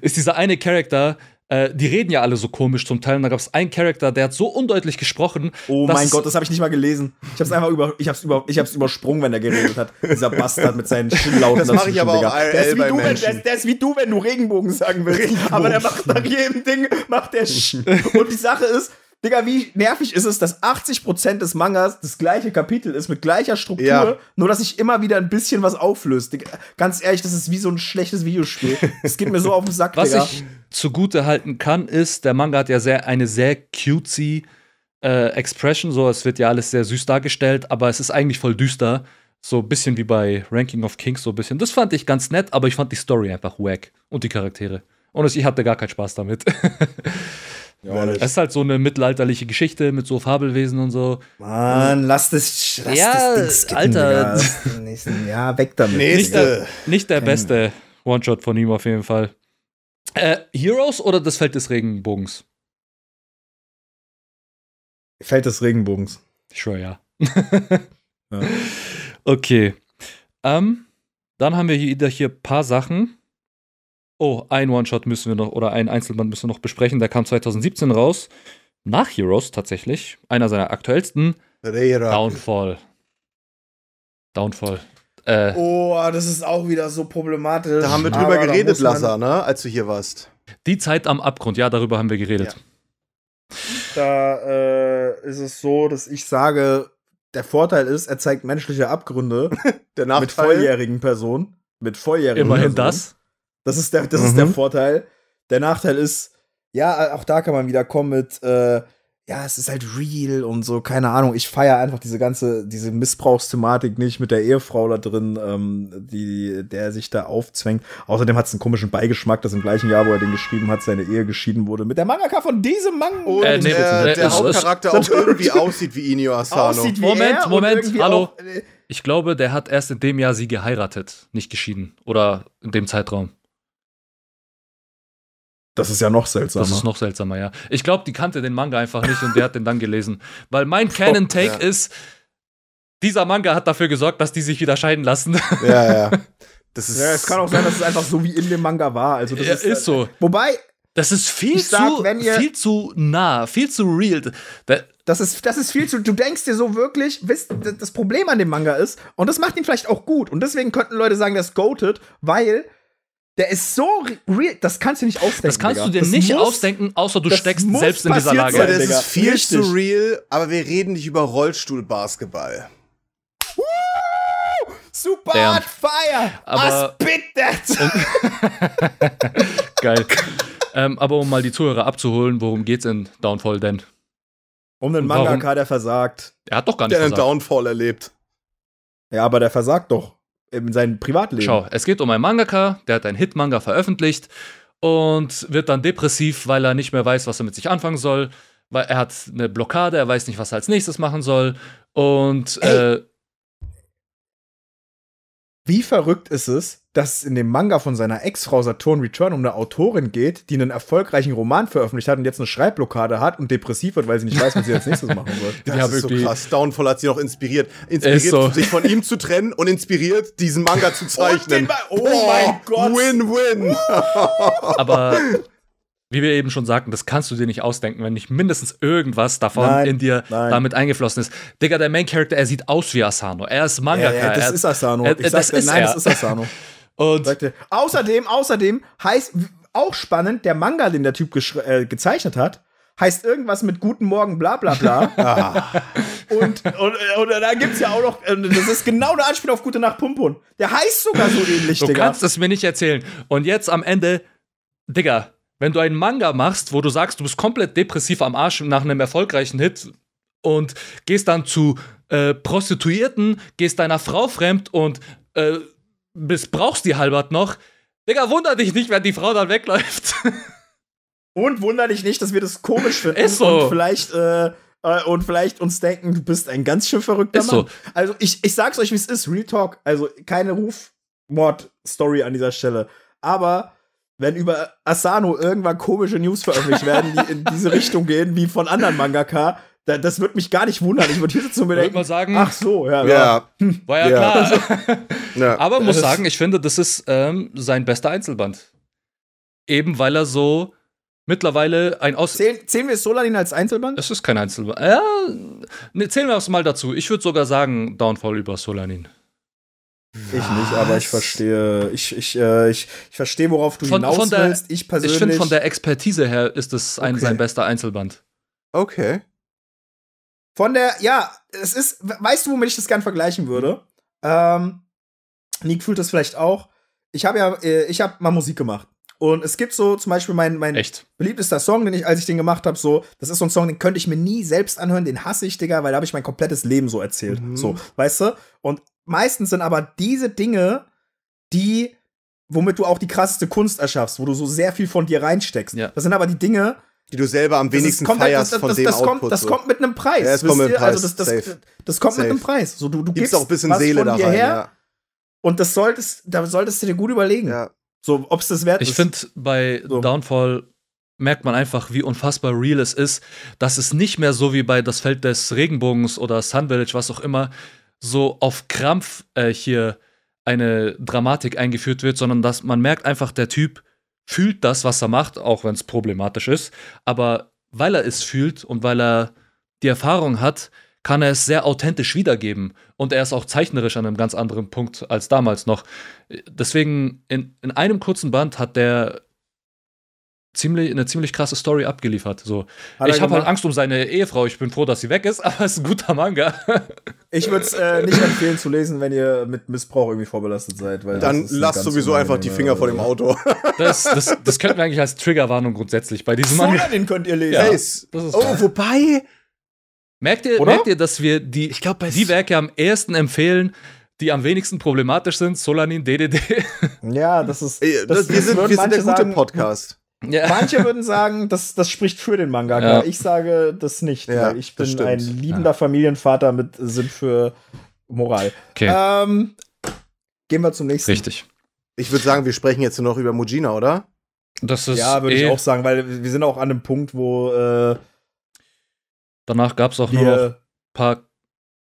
S2: ist dieser eine Charakter, äh, die reden ja alle so komisch zum Teil. Und da gab es einen Charakter, der hat so undeutlich gesprochen. Oh mein Gott,
S1: das habe ich nicht mal gelesen. Ich habe es einfach über, ich hab's über, ich hab's übersprungen, wenn er geredet hat. Dieser Bastard mit seinen Schnlauten. Das mache ich aber Digga. auch der ist, wie du, wenn, der, der, ist wie du, wenn du Regenbogen sagen willst. Regenbogen. Aber der macht nach jedem Ding, macht der Sch. Und die Sache ist, Digga, wie nervig ist es, dass 80% des Mangas das gleiche Kapitel ist, mit gleicher Struktur, ja. nur dass sich immer wieder ein bisschen was auflöst. Digga, ganz ehrlich, das ist wie so ein schlechtes Videospiel. Das geht mir so auf den Sack, was Digga. Was ich
S2: zugute halten kann, ist, der Manga hat ja sehr, eine sehr cutesy äh, Expression, so, es wird ja alles sehr süß dargestellt, aber es ist eigentlich voll düster. So ein bisschen wie bei Ranking of Kings, so ein bisschen. Das fand ich ganz nett, aber ich fand die Story einfach wack und die Charaktere. Und ich hatte gar keinen Spaß damit. Ja, das ist halt so eine mittelalterliche Geschichte mit so Fabelwesen und so. Mann, lass das, lass ja, das Ding Alter. Ja, weg damit. Nicht der, nicht der beste One-Shot von ihm auf jeden Fall. Äh, Heroes oder das Feld des Regenbogens? Feld des Regenbogens. Sure, ja. ja. Okay. Ähm, dann haben wir wieder hier ein paar Sachen oh, ein One-Shot müssen wir noch oder ein Einzelband müssen wir noch besprechen. Der kam 2017 raus. Nach Heroes tatsächlich. Einer seiner aktuellsten. Reira. Downfall. Downfall. Äh,
S1: oh, das ist auch wieder so problematisch. Da haben wir drüber Aber geredet, Lassa,
S2: ne? Als du hier warst. Die Zeit am Abgrund, ja, darüber haben wir geredet. Ja.
S1: Da äh, ist es so, dass ich sage, der Vorteil ist, er zeigt menschliche Abgründe der Nachteil, mit volljährigen Personen. Mit volljährigen Immerhin Personen. das. Das ist der, das mhm. ist der mhm. Vorteil. Der Nachteil ist, ja, auch da kann man wieder kommen mit, äh, ja, es ist halt real und so, keine Ahnung. Ich feiere einfach diese ganze, diese Missbrauchsthematik nicht mit der Ehefrau da drin, ähm, die, der sich da aufzwängt. Außerdem hat es einen komischen Beigeschmack, dass im gleichen Jahr, wo er den geschrieben hat, seine Ehe geschieden wurde. Mit der Mangaka von diesem Manga. Und äh,
S2: nee, äh, der, der, der Hauptcharakter auch irgendwie
S4: aussieht wie Inio Asano. wie
S2: Moment, Moment, hallo. Auch, äh, ich glaube, der hat erst in dem Jahr sie geheiratet, nicht geschieden. Oder in dem Zeitraum.
S3: Das ist ja noch seltsamer. Das ist noch seltsamer,
S2: ja. Ich glaube, die kannte den Manga einfach nicht und der hat den dann gelesen. Weil mein Canon oh, Take ja. ist, dieser Manga hat dafür gesorgt, dass die sich wieder scheiden lassen. Ja, ja. Das ist
S1: ja, es kann auch sein, dass es einfach so wie in dem Manga war. Also das ja, ist, ist, so. Halt- Wobei. Das ist viel sag, zu, viel zu nah, viel zu real. Da, das ist, das ist viel zu. Du denkst dir so wirklich, wisst, das Problem an dem Manga ist, und das macht ihn vielleicht auch gut. Und deswegen könnten Leute sagen, das goated, weil der ist so real, das kannst du nicht ausdenken. Das kannst du dir nicht muss, ausdenken,
S4: außer du steckst selbst in dieser Lage. Sein, das ist viel Richtig. zu real, aber wir reden nicht über Rollstuhlbasketball. Super Damn. hard fire! Aber,
S2: I spit Geil. ähm, aber um mal die Zuhörer abzuholen, worum geht's in Downfall denn?
S1: Um den Mangaka, der versagt. Er hat doch gar nicht der versagt. Der einen Downfall erlebt. Ja, aber der versagt doch in seinem Privatleben. Schau,
S2: es geht um einen Mangaka, der hat einen Hit-Manga veröffentlicht und wird dann depressiv, weil er nicht mehr weiß, was er mit sich anfangen soll, weil er hat eine Blockade, er weiß nicht, was er als nächstes machen soll und äh, wie verrückt ist es,
S1: dass es in dem Manga von seiner Ex-Frau Saturn Return um eine Autorin geht, die einen erfolgreichen Roman veröffentlicht hat und jetzt eine Schreibblockade hat und depressiv wird, weil sie nicht weiß, was sie als nächstes machen soll. Das, das ist so krass.
S4: Downfall hat sie noch inspiriert. Inspiriert, so. sich von ihm zu trennen und inspiriert, diesen Manga zu zeichnen. oh, oh mein oh, Gott. Win-win. Aber
S2: wie wir eben schon sagten, das kannst du dir nicht ausdenken, wenn nicht mindestens irgendwas davon nein, in dir nein. damit eingeflossen ist. Digga, der Main Character, er sieht aus wie Asano. Er ist Manga. Ja, ja, das er, ist Asano. Er, ich das dir, ist nein, er. das ist Asano.
S1: Und sagte, außerdem, außerdem heißt auch spannend, der Manga, den der Typ äh, gezeichnet hat, heißt irgendwas mit Guten Morgen, bla bla bla. ah. und, und, und, da gibt's ja auch noch, äh, das ist genau der Anspiel auf Gute Nacht Pumpun. Der heißt sogar so ähnlich,
S2: Digga. Du kannst es mir nicht erzählen. Und jetzt am Ende, Digga, wenn du einen Manga machst, wo du sagst, du bist komplett depressiv am Arsch nach einem erfolgreichen Hit und gehst dann zu äh, Prostituierten, gehst deiner Frau fremd und äh, missbrauchst die halbert noch, Digga, wunder dich nicht, wenn die Frau dann wegläuft. und wunder dich
S1: nicht, dass wir das komisch finden Ist so. und vielleicht äh, äh und vielleicht uns denken, du bist ein ganz schön verrückter ist Mann. So. Also ich, ich sag's euch, wie es ist, Real Talk. Also keine Rufmord-Story an dieser Stelle. Aber wenn über Asano irgendwann komische News veröffentlicht werden, die in diese Richtung gehen, wie von anderen Mangaka, da, das würde mich gar nicht wundern. Ich würde hier sitzen und mir denken,
S2: sagen, ach so, ja. ja. War ja, ja. klar. Also ja. Aber muss sagen, ich finde, das ist ähm, sein bester Einzelband. Eben weil er so mittlerweile ein Aus. Zählen, zählen wir Solanin als Einzelband? Es ist kein Einzelband. Ja, ne, zählen wir es mal dazu. Ich würde sogar sagen, Downfall über Solanin. Was? Ich nicht, aber ich
S1: verstehe, ich, ich, äh,
S2: ich, ich verstehe, worauf du von, hinaus von der, willst. Ich persönlich. Ich finde, von der Expertise her ist es ein, okay. sein bester Einzelband.
S1: Okay. Von der, ja, es ist, weißt du, womit ich das gern vergleichen würde? Mhm. Ähm, Nick fühlt das vielleicht auch. Ich habe ja, äh, ich habe mal Musik gemacht. Und es gibt so zum Beispiel mein, mein Echt? beliebtester Song, den ich, als ich den gemacht habe, so, das ist so ein Song, den könnte ich mir nie selbst anhören, den hasse ich, Digga, weil da habe ich mein komplettes Leben so erzählt. Mhm. So, weißt du? Und meistens sind aber diese Dinge, die, womit du auch die krasseste Kunst erschaffst, wo du so sehr viel von dir reinsteckst. Ja. Das sind aber die Dinge, die du selber am wenigsten kommt, halt- feierst das, das, das, von dem das Output. Kommt, das so. kommt mit einem Preis. Ja, also das kommt mit einem Preis. Also das, das, kommt Safe. mit einem Preis. So, du, du gibst, gibst auch ein bisschen Seele da rein. Ja. Und das solltest, da solltest du dir gut
S2: überlegen. Ja. So, ob es das wert ist. Ich finde, bei so. Downfall merkt man einfach, wie unfassbar real es ist. Das ist nicht mehr so wie bei Das Feld des Regenbogens oder Sun Village, was auch immer, so auf Krampf äh, hier eine Dramatik eingeführt wird, sondern dass man merkt einfach, der Typ fühlt das, was er macht, auch wenn es problematisch ist. Aber weil er es fühlt und weil er die Erfahrung hat, kann er es sehr authentisch wiedergeben. Und er ist auch zeichnerisch an einem ganz anderen Punkt als damals noch. Deswegen, in, in einem kurzen Band hat der ziemlich, eine ziemlich krasse Story abgeliefert. So. ich habe halt Angst um seine Ehefrau. Ich bin froh, dass sie weg ist, aber es ist ein guter Manga.
S1: ich würde es äh, nicht empfehlen zu lesen, wenn ihr mit Missbrauch irgendwie vorbelastet seid. Weil Dann lasst sowieso
S3: einfach die Finger vor dem Auto.
S2: das, das, das könnten wir eigentlich als Triggerwarnung grundsätzlich bei diesem Manga. den
S1: könnt ihr lesen. Ja, das ist oh, geil. wobei.
S2: Merkt ihr, merkt ihr, dass wir die, ich glaub, die Werke am ehesten empfehlen, die am wenigsten problematisch sind? Solanin, DDD.
S1: Ja, das ist. Das, das wir sind, wir sind der gute sagen,
S2: Podcast.
S1: Ja. Manche würden sagen, das, das spricht für den Mangaka. Ja. Ich sage das nicht, ja, weil ich bin ein liebender Familienvater mit Sinn für Moral. Okay. Ähm, gehen wir zum nächsten.
S2: Richtig.
S4: Ich würde sagen, wir sprechen jetzt nur noch über Mujina, oder? Das ist ja, würde eh ich auch sagen, weil wir sind auch an einem Punkt,
S1: wo äh,
S2: Danach gab es auch nur noch ein paar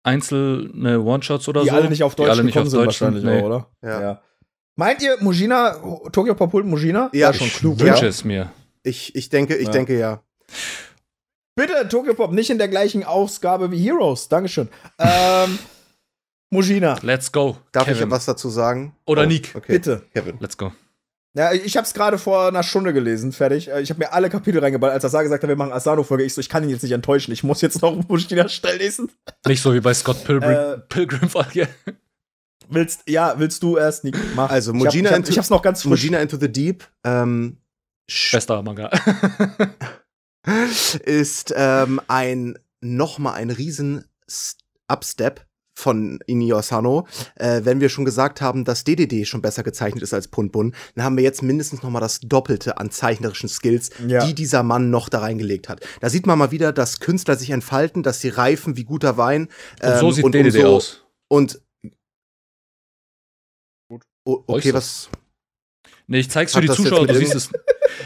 S2: einzelne One-Shots oder die so. Die alle nicht auf Deutsch die sind, wahrscheinlich auf Deutsch oder?
S1: Ja. ja. Meint ihr, Mujina, Tokyo holt Mujina? Ja, ja schon klug. Ich wünsche ja. es mir. Ich, ich denke, ich ja. denke ja. Bitte, Tokyo Pop, nicht in der gleichen Ausgabe wie Heroes. Dankeschön. ähm, Mujina. Let's go. Darf Kevin. ich was dazu sagen? Oder oh, Nick. Okay. Bitte. Kevin. Let's go. Ja, ich habe es gerade vor einer Stunde gelesen, fertig. Äh, ich habe mir alle Kapitel reingeballt, als Asar gesagt hat, wir machen Asano-Folge. Ich so, ich kann ihn jetzt nicht enttäuschen. Ich muss jetzt noch Mujina schnell lesen.
S2: Nicht so wie bei Scott Pilgrim, äh,
S1: Pilgrim Willst, ja, willst du erst, Nick? Mach. Also, Mojina, ich hab, ich hab, into, ich hab's noch ganz frisch. Mojina
S4: into the Deep. Ähm, Bester Manga. ist ähm, ein, nochmal ein riesen Upstep von Inio Asano. Äh, wenn wir schon gesagt haben, dass DDD schon besser gezeichnet ist als Punbun, dann haben wir jetzt mindestens noch mal das Doppelte an zeichnerischen Skills, ja. die dieser Mann noch da reingelegt hat. Da sieht man mal wieder, dass Künstler sich entfalten, dass sie reifen wie guter Wein. Ähm, und so ähm, sieht und DDD umso, aus. Und O okay, was?
S2: Nee, ich zeig's für die Zuschauer, du siehst es.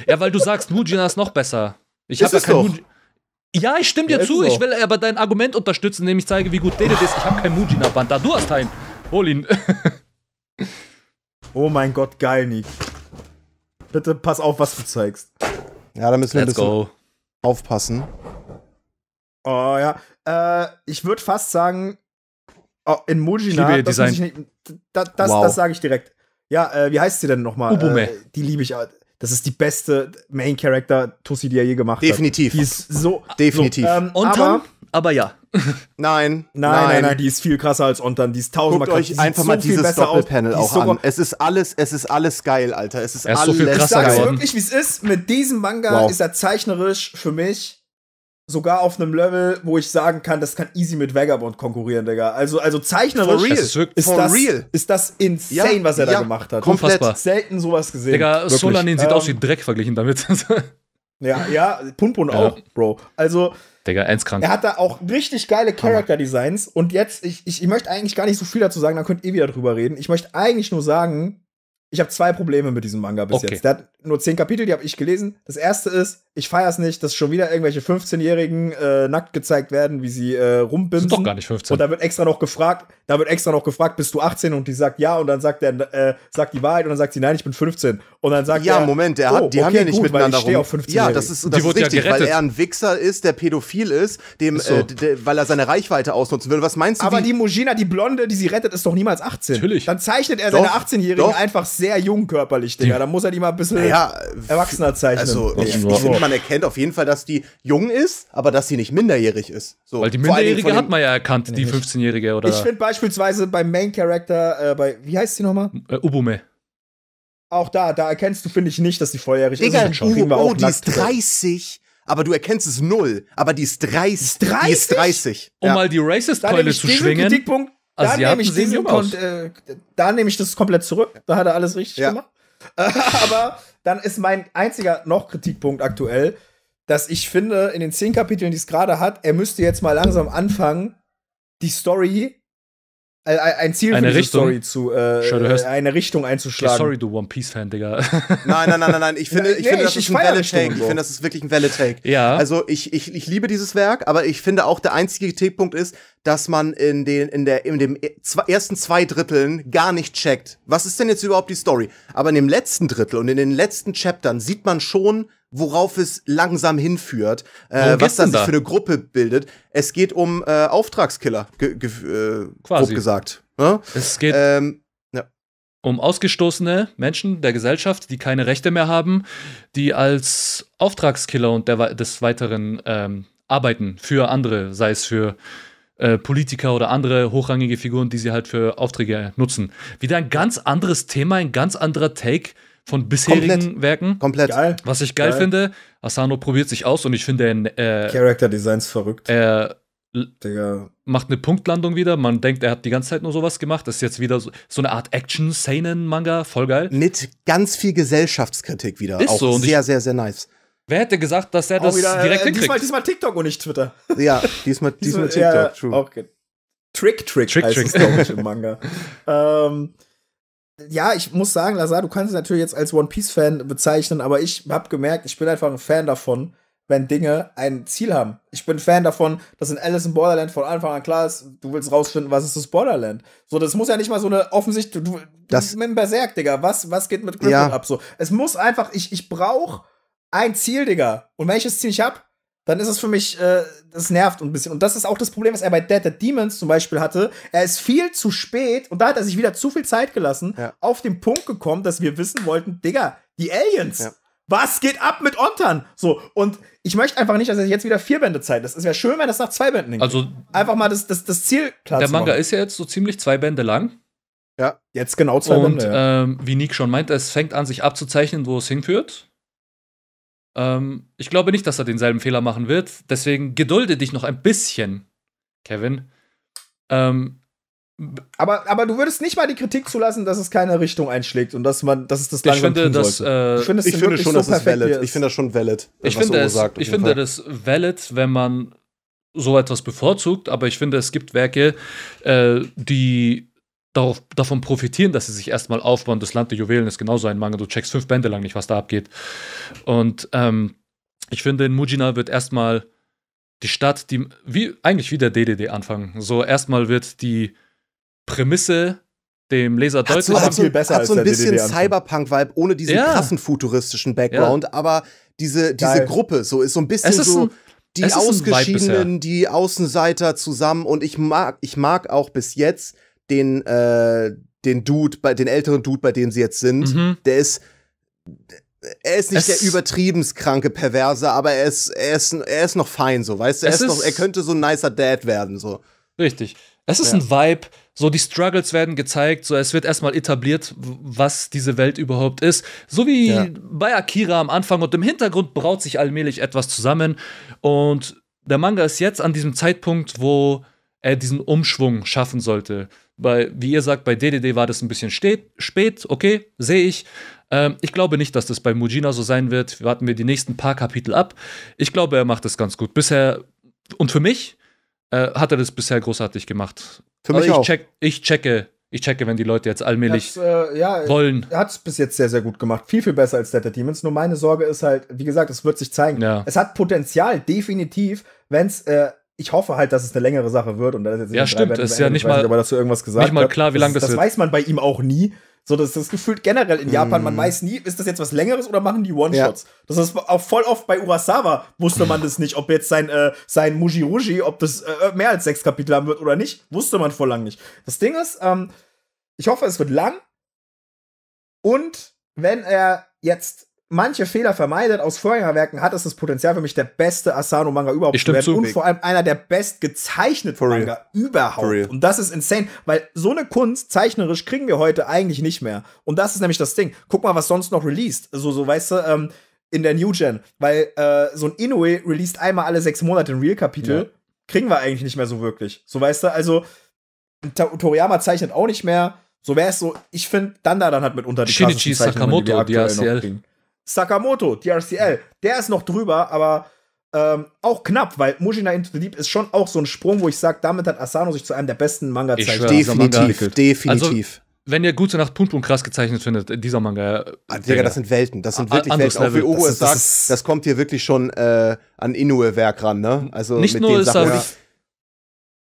S2: Ja, weil du sagst, Mujina ist noch besser. Ich habe ja kein Mujina. Ja, ich stimme dir ja, zu, ich will aber dein Argument unterstützen, indem ich zeige, wie gut Dede ist. Ich habe kein Mujina-Band da. Du hast einen. Hol ihn.
S1: oh mein Gott, geil, Nick. Bitte pass auf, was du zeigst. Ja, da müssen wir Let's ein bisschen go. aufpassen. Oh ja. Äh, ich würde fast sagen, Oh, in Mojina, ich das, ich nicht, das, das, wow. das sage ich direkt. Ja, äh, wie heißt sie denn nochmal? Ubume. Äh, die liebe ich. Äh, das ist die beste Main Character Tussi, die er je gemacht Definitiv. hat. Definitiv. Die ist so. Definitiv. So, ähm,
S4: Ontan, aber, aber ja. nein, nein, nein, nein,
S1: die ist viel krasser als Ontan. Die ist tausendmal Guckt euch einfach so mal dieses Doppelpanel auch so an.
S4: Es ist alles, es ist
S1: alles geil, Alter. Es ist, er ist alles so viel krasser geil. Ich sag's geworden. wirklich, wie es ist. Mit diesem Manga wow. ist er zeichnerisch für mich sogar auf einem Level, wo ich sagen kann, das kann easy mit Vagabond konkurrieren, Digga. Also, also zeichnerisch real, ist, ist, das, real. ist das insane, ja, was er ja, da gemacht hat. Komplett Unfassbar. selten sowas gesehen. Digga, Wirklich. Solanin sieht aus wie ähm,
S2: Dreck verglichen damit.
S1: ja, ja, Punpun ja. auch, Bro. Also.
S2: Digga, eins krank. Er hat
S1: da auch richtig geile Character-Designs. Und jetzt, ich, ich, ich möchte eigentlich gar nicht so viel dazu sagen, dann könnt ihr wieder drüber reden. Ich möchte eigentlich nur sagen, ich habe zwei Probleme mit diesem Manga bis okay. jetzt. Der hat nur zehn Kapitel, die habe ich gelesen. Das erste ist, ich feiere es nicht, dass schon wieder irgendwelche 15-Jährigen äh, nackt gezeigt werden, wie sie äh, rumbimsen. Ist doch gar nicht 15. Und da wird extra noch gefragt, da wird extra noch gefragt, bist du 18? Und die sagt ja und dann sagt der, äh, sagt die Wahrheit und dann sagt sie, nein, ich bin 15. Und dann sagt ja, er, Moment, der hat, oh, die okay, haben ja nicht gut, miteinander weil auf Ja, das ist, das ist richtig, ja weil er ein
S4: Wichser ist, der pädophil ist, dem, ist so. Äh, weil er seine Reichweite ausnutzen will. Was meinst du? Aber die
S1: Mugina, die Blonde, die sie rettet, ist doch niemals 18. Natürlich. Dann zeichnet er doch, seine 18-Jährigen einfach sehr sehr jung körperlich, Digga. Da muss er die mal ein
S2: bisschen naja,
S4: erwachsener zeichnen. Also, ich, ich finde, man erkennt auf jeden Fall, dass die jung ist, aber dass sie nicht minderjährig ist. So, Weil die Minderjährige hat
S2: man ja erkannt, die 15-Jährige, oder? Ich finde
S1: beispielsweise beim Main Character, äh, bei, wie heißt sie nochmal? Äh, Ubume. Auch da, da erkennst du, finde ich, nicht, dass die volljährig
S2: Digga, ist. Digga, oh, oh, die ist
S1: 30
S4: aber du erkennst es null, aber die ist 30. 30? Die ist 30. Um ja. mal
S2: die Racist-Keule zu
S4: schwingen. Kritikpunkt also da nehme ich diesen äh,
S1: da nehme ich das komplett zurück. Da hat er alles richtig ja. gemacht. aber dann ist mein einziger noch Kritikpunkt aktuell, dass ich finde, in den zehn Kapiteln, die es gerade hat, er müsste jetzt mal langsam anfangen, die Story ein Ziel eine für Richtung. Story zu, äh, sure, eine Richtung einzuschlagen. sorry, du
S2: One Piece Fan, Digga. Nein, nein, nein, nein, nein. Ich finde, ich finde, das ist ein valid Take. Ich finde, das
S1: ist wirklich ein valid Take.
S2: Ja.
S4: Also ich, ich, ich liebe dieses Werk, aber ich finde auch der einzige Tickpunkt ist, dass man in den in der in dem e, ersten zwei Dritteln gar nicht checkt, was ist denn jetzt überhaupt die Story. Aber in dem letzten Drittel und in den letzten Chaptern sieht man schon worauf es langsam
S2: hinführt,
S4: äh, was da sich für eine Gruppe bildet. Es geht um äh, Auftragskiller, ge ge äh, grob gesagt.
S2: Ne? Es geht ähm, ja. um ausgestoßene Menschen der Gesellschaft, die keine Rechte mehr haben, die als Auftragskiller und der, des Weiteren ähm, arbeiten für andere, sei es für äh, Politiker oder andere hochrangige Figuren, die sie halt für Aufträge nutzen. Wieder ein ganz anderes Thema, ein ganz anderer Take von bisherigen Komplett. Werken. Komplett. Geil. Was ich geil, geil, finde, Asano probiert sich aus und ich finde, er. Äh, Character Designs verrückt. Er Digga. macht eine Punktlandung wieder. Man denkt, er hat die ganze Zeit nur sowas gemacht. Das ist jetzt wieder so, so eine Art Action-Seinen-Manga. Voll geil. Mit ganz viel Gesellschaftskritik wieder. Ist auch so. sehr,
S4: ich, sehr, sehr nice.
S2: Wer hätte gesagt, dass er das
S4: wieder, äh, direkt äh, hinkriegt? Diesmal,
S1: diesmal TikTok und nicht Twitter. Ja, diesmal, diesmal, diesmal TikTok. Ja, true. Okay. Trick Trick, Trick, heißt Trick. Es, ich, im Manga. ähm, ja, ich muss sagen, Lazar, du kannst es natürlich jetzt als One Piece Fan bezeichnen, aber ich habe gemerkt, ich bin einfach ein Fan davon, wenn Dinge ein Ziel haben. Ich bin Fan davon, dass in Alice in Borderland von Anfang an klar ist, du willst rausfinden, was ist das Borderland. So, das muss ja nicht mal so eine offensichtliche. du, das mit dem Berserk, Digga, was, was geht mit Griffin ja. ab? So, es muss einfach, ich, ich brauche ein Ziel, Digga. Und welches Ziel ich hab, dann ist es für mich, äh, das nervt ein bisschen. Und das ist auch das Problem, was er bei Dead the Demons zum Beispiel hatte. Er ist viel zu spät und da hat er sich wieder zu viel Zeit gelassen, ja. auf den Punkt gekommen, dass wir wissen wollten, Digga, die Aliens. Ja. Was geht ab mit Ontern? So, und ich möchte einfach nicht, dass er jetzt wieder vier Bände zeigt. Das wäre schön, wenn das nach zwei Bänden ging. Also, einfach mal das, das, das Ziel klar Der Manga
S2: ist ja jetzt so ziemlich zwei Bände lang. Ja, jetzt genau zwei und, Bände. Und ja. ähm, wie Nick schon meint, es fängt an, sich abzuzeichnen, wo es hinführt. Ähm, ich glaube nicht, dass er denselben Fehler machen wird. Deswegen gedulde dich noch ein bisschen, Kevin. Ähm, aber, aber du würdest nicht mal die Kritik zulassen, dass es keine Richtung einschlägt und dass man,
S1: dass es das langsam ich finde, das, äh, ich finde, ich finde schon, so dass es valid. Ich finde das schon valid. Ich finde, es, sagt, ich finde
S2: das valid, wenn man so etwas bevorzugt, aber ich finde, es gibt Werke, äh, die darauf, davon profitieren, dass sie sich erstmal aufbauen. Das Land der Juwelen ist genauso ein Manga. Du checkst fünf Bände lang nicht, was da abgeht. Und ähm, ich finde, in Mujina wird erstmal die Stadt, die wie eigentlich wie der DDD anfangen. So erstmal wird die Prämisse dem Leser hat deutlich so, hat so, viel besser hat so ein bisschen
S4: Cyberpunk-Vibe ohne diesen ja. krassen futuristischen Background, ja. aber diese, diese Gruppe so ist so ein bisschen so ein, die Ausgeschiedenen, die Außenseiter zusammen und ich mag ich mag auch bis jetzt den, äh, den Dude, bei den älteren Dude, bei dem sie jetzt sind, mhm. der ist er ist nicht es der übertriebenskranke Perverse, aber er ist, er ist, er ist noch fein, so, weißt du? Er, ist ist noch, er könnte so ein nicer Dad werden, so.
S2: Richtig. Es ist ja. ein Vibe, so die Struggles werden gezeigt, so es wird erstmal etabliert, was diese Welt überhaupt ist. So wie ja. bei Akira am Anfang und im Hintergrund braut sich allmählich etwas zusammen. Und der Manga ist jetzt an diesem Zeitpunkt, wo er diesen Umschwung schaffen sollte. Bei, wie ihr sagt, bei DDD war das ein bisschen steht, spät, okay, sehe ich. Ähm, ich glaube nicht, dass das bei Mujina so sein wird. Warten wir die nächsten paar Kapitel ab. Ich glaube, er macht das ganz gut. Bisher, und für mich, äh, hat er das bisher großartig gemacht. Für mich also ich auch. Check, ich checke ich checke, wenn die Leute jetzt allmählich äh, ja, wollen.
S1: Er hat es bis jetzt sehr, sehr gut gemacht. Viel, viel besser als Data Demons. Nur meine Sorge ist halt, wie gesagt, es wird sich zeigen. Ja. Es hat Potenzial, definitiv, wenn es äh, ich hoffe halt, dass es eine längere Sache wird und dass jetzt ja stimmt, ist ja nicht mal, aber dass du irgendwas gesagt nicht mal klar, wie lange das, das, das weiß man bei ihm auch nie. So, das ist gefühlt generell in mm. Japan. Man weiß nie, ist das jetzt was Längeres oder machen die One-Shots? Ja. Das ist auch voll oft bei Urasawa wusste man das nicht, ob jetzt sein, äh, sein Mujiruji, ob das äh, mehr als sechs Kapitel haben wird oder nicht, wusste man vor lang nicht. Das Ding ist, ähm, ich hoffe, es wird lang. Und wenn er jetzt manche Fehler vermeidet aus Vorgängerwerken, hat es das Potenzial für mich, der beste Asano-Manga überhaupt ich zu werden. So und vor allem einer der best gezeichneten Manga real. überhaupt. Und das ist insane, weil so eine Kunst zeichnerisch kriegen wir heute eigentlich nicht mehr. Und das ist nämlich das Ding. Guck mal, was sonst noch released. So, so, weißt du, ähm, in der New Gen. Weil äh, so ein Inoue released einmal alle sechs Monate ein Real-Kapitel. Ja. Kriegen wir eigentlich nicht mehr so wirklich. So, weißt du, also Toriyama zeichnet auch nicht mehr. So wäre es so, ich finde, Danda dann hat mitunter die Shinichi Sakamoto, die ACL. Sakamoto, DRCL, der ist noch drüber, aber ähm, auch knapp, weil Mushina into the Deep ist schon auch so ein Sprung, wo ich sage, damit hat Asano sich zu einem der besten Manga
S4: zeichen Definitiv, definitiv.
S2: Also, wenn ihr gute Nacht Punkt krass gezeichnet findet, äh, dieser Manga. Äh, ah, Digga, das sind Welten. Das sind wirklich Welten. Auch wie das, ist,
S4: sagt, das, das kommt hier wirklich schon äh, an Inoue-Werk ran, ne? Also nicht nur ist Sachen, er,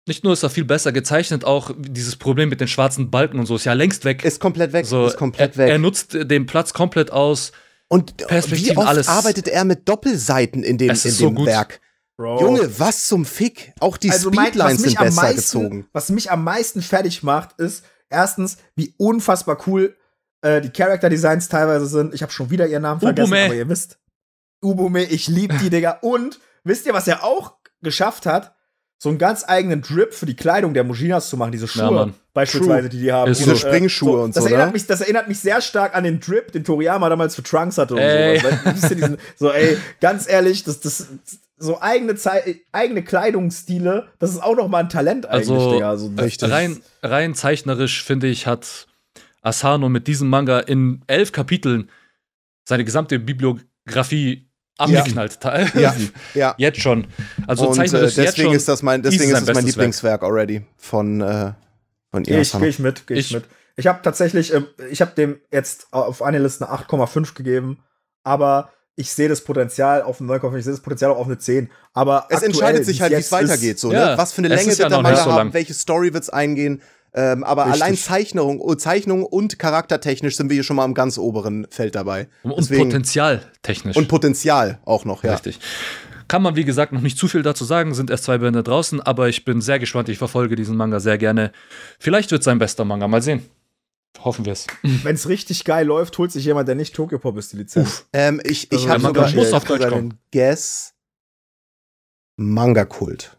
S2: nicht nur ist er viel besser gezeichnet, auch dieses Problem mit den schwarzen Balken und so ist ja längst weg. Ist komplett weg. So, ist komplett er, weg. Er nutzt den Platz komplett aus. Und wie oft alles. arbeitet
S4: er mit Doppelseiten in dem, in dem so
S2: Werk? Bro. Junge,
S1: was zum Fick? Auch
S2: die also, Speedlines sind besser meisten, gezogen.
S1: Was mich am meisten fertig macht, ist erstens, wie unfassbar cool äh, die Character Designs teilweise sind. Ich habe schon wieder ihren Namen vergessen, Ubume. aber ihr wisst. Ubume, ich liebe die, Digga. Und wisst ihr, was er auch geschafft hat? so einen ganz eigenen Drip für die Kleidung der Mojinas zu machen, diese Schuhe ja, beispielsweise, True. die die haben. Ist diese, so Springschuhe so, und so. Das erinnert, ne? mich, das erinnert mich sehr stark an den Drip, den Toriyama damals für Trunks hatte und sowas. diesen, so, ey, ganz ehrlich, das, das, so eigene, eigene Kleidungsstile, das ist auch noch mal ein Talent eigentlich, also, Digga. Also,
S2: rein, rein zeichnerisch, finde ich, hat Asano mit diesem Manga in elf Kapiteln seine gesamte Bibliografie angeknallt ja. Teil. Ja.
S4: ja. Jetzt schon. Also Und, Zeichner ist äh, deswegen ist das mein, deswegen ist, das mein Lieblingswerk Werk. already von, äh, von ihr. Ich, gehe ich mit,
S1: gehe ich, ich, mit. Ich habe tatsächlich, ähm, ich habe dem jetzt auf eine Liste eine 8,5 gegeben, aber ich sehe das Potenzial auf eine 9,5, ich sehe das Potenzial auch auf eine 10. Aber es entscheidet sich halt, wie es weitergeht.
S4: So, ne? ja. ne? Was für eine Länge wird ja der Manga haben, welche Story wird es eingehen, ähm, aber Richtig. allein Zeichnung, oh, Zeichnung und charaktertechnisch sind wir hier schon mal im ganz
S2: oberen Feld dabei. Und, Deswegen, Potenzial technisch. Und
S4: Potenzial auch noch, ja. Richtig.
S2: Kann man, wie gesagt, noch nicht zu viel dazu sagen, sind erst zwei Bände draußen, aber ich bin sehr gespannt, ich verfolge diesen Manga sehr gerne. Vielleicht wird es sein bester Manga, mal sehen. Hoffen wir es.
S1: Wenn es richtig geil läuft, holt sich jemand, der nicht Tokyo Pop ist, die Lizenz. Ähm, ich ich also, habe sogar muss auf Deutsch kommen.
S4: Guess Manga-Kult.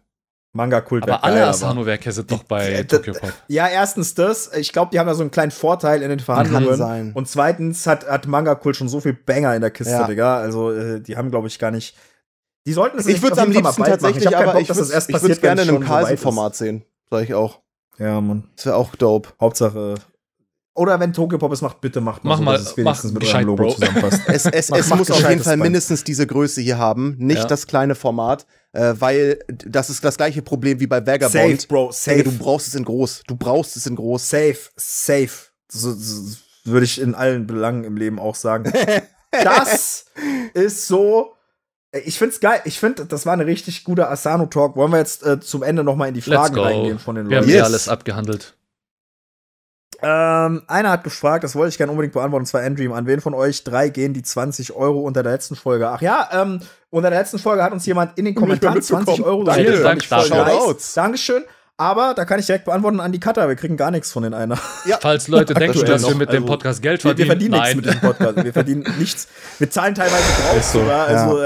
S2: Manga-Kult Aber alle Asano-Werke sind doch bei
S4: Tokyo Pop.
S1: Ja, erstens das. Ich glaube, die haben da so einen kleinen Vorteil in den Verhandlungen. Kann sein. Und zweitens hat, hat Manga-Kult schon so viel Banger in der Kiste, ja. Digga. Also, äh, die haben, glaube ich, gar nicht. Die sollten es Ich würde es am liebsten tatsächlich, ich aber Bock, ich würde es passiert, gerne in einem Carlsen-Format sehen. Sag ich auch. Ja, Mann. Das wäre auch dope. Hauptsache. Oder wenn Tokyo Pop es macht, bitte macht mal, mach so, mal dass es wenigstens mit eurem Logo Bro. zusammenpasst. es, es, mach, es muss auf jeden Fall
S4: mindestens diese Größe hier haben, nicht ja. das kleine Format äh, weil das ist das gleiche Problem wie bei Vagabond. Safe, Bro, safe. Hey, du brauchst
S1: es in groß. Du brauchst es in groß. Safe, safe. So, so, Würde ich in allen Belangen im Leben auch sagen. das ist so. Ich find's geil. Ich finde, das war ein richtig guter Asano-Talk. Wollen wir jetzt äh, zum Ende noch mal in die Fragen reingehen von den Leuten? Wir haben yes. alles
S2: abgehandelt.
S1: Ähm, einer hat gefragt, das wollte ich gerne unbedingt beantworten, und zwar Endream. An wen von euch drei gehen die 20 Euro unter der letzten Folge? Ach ja, ähm, unter der letzten Folge hat uns jemand in den Kommentaren 20 Euro Danke, danke, danke. Dankeschön. Aber da kann ich direkt beantworten an die Cutter. Wir kriegen gar nichts von den einer. Ja. Falls Leute denken, das dass wir mit dem also Podcast Geld verdienen. Wir, verdienen nichts mit dem Podcast. Wir verdienen nichts. Wir zahlen teilweise drauf so, sogar. Also,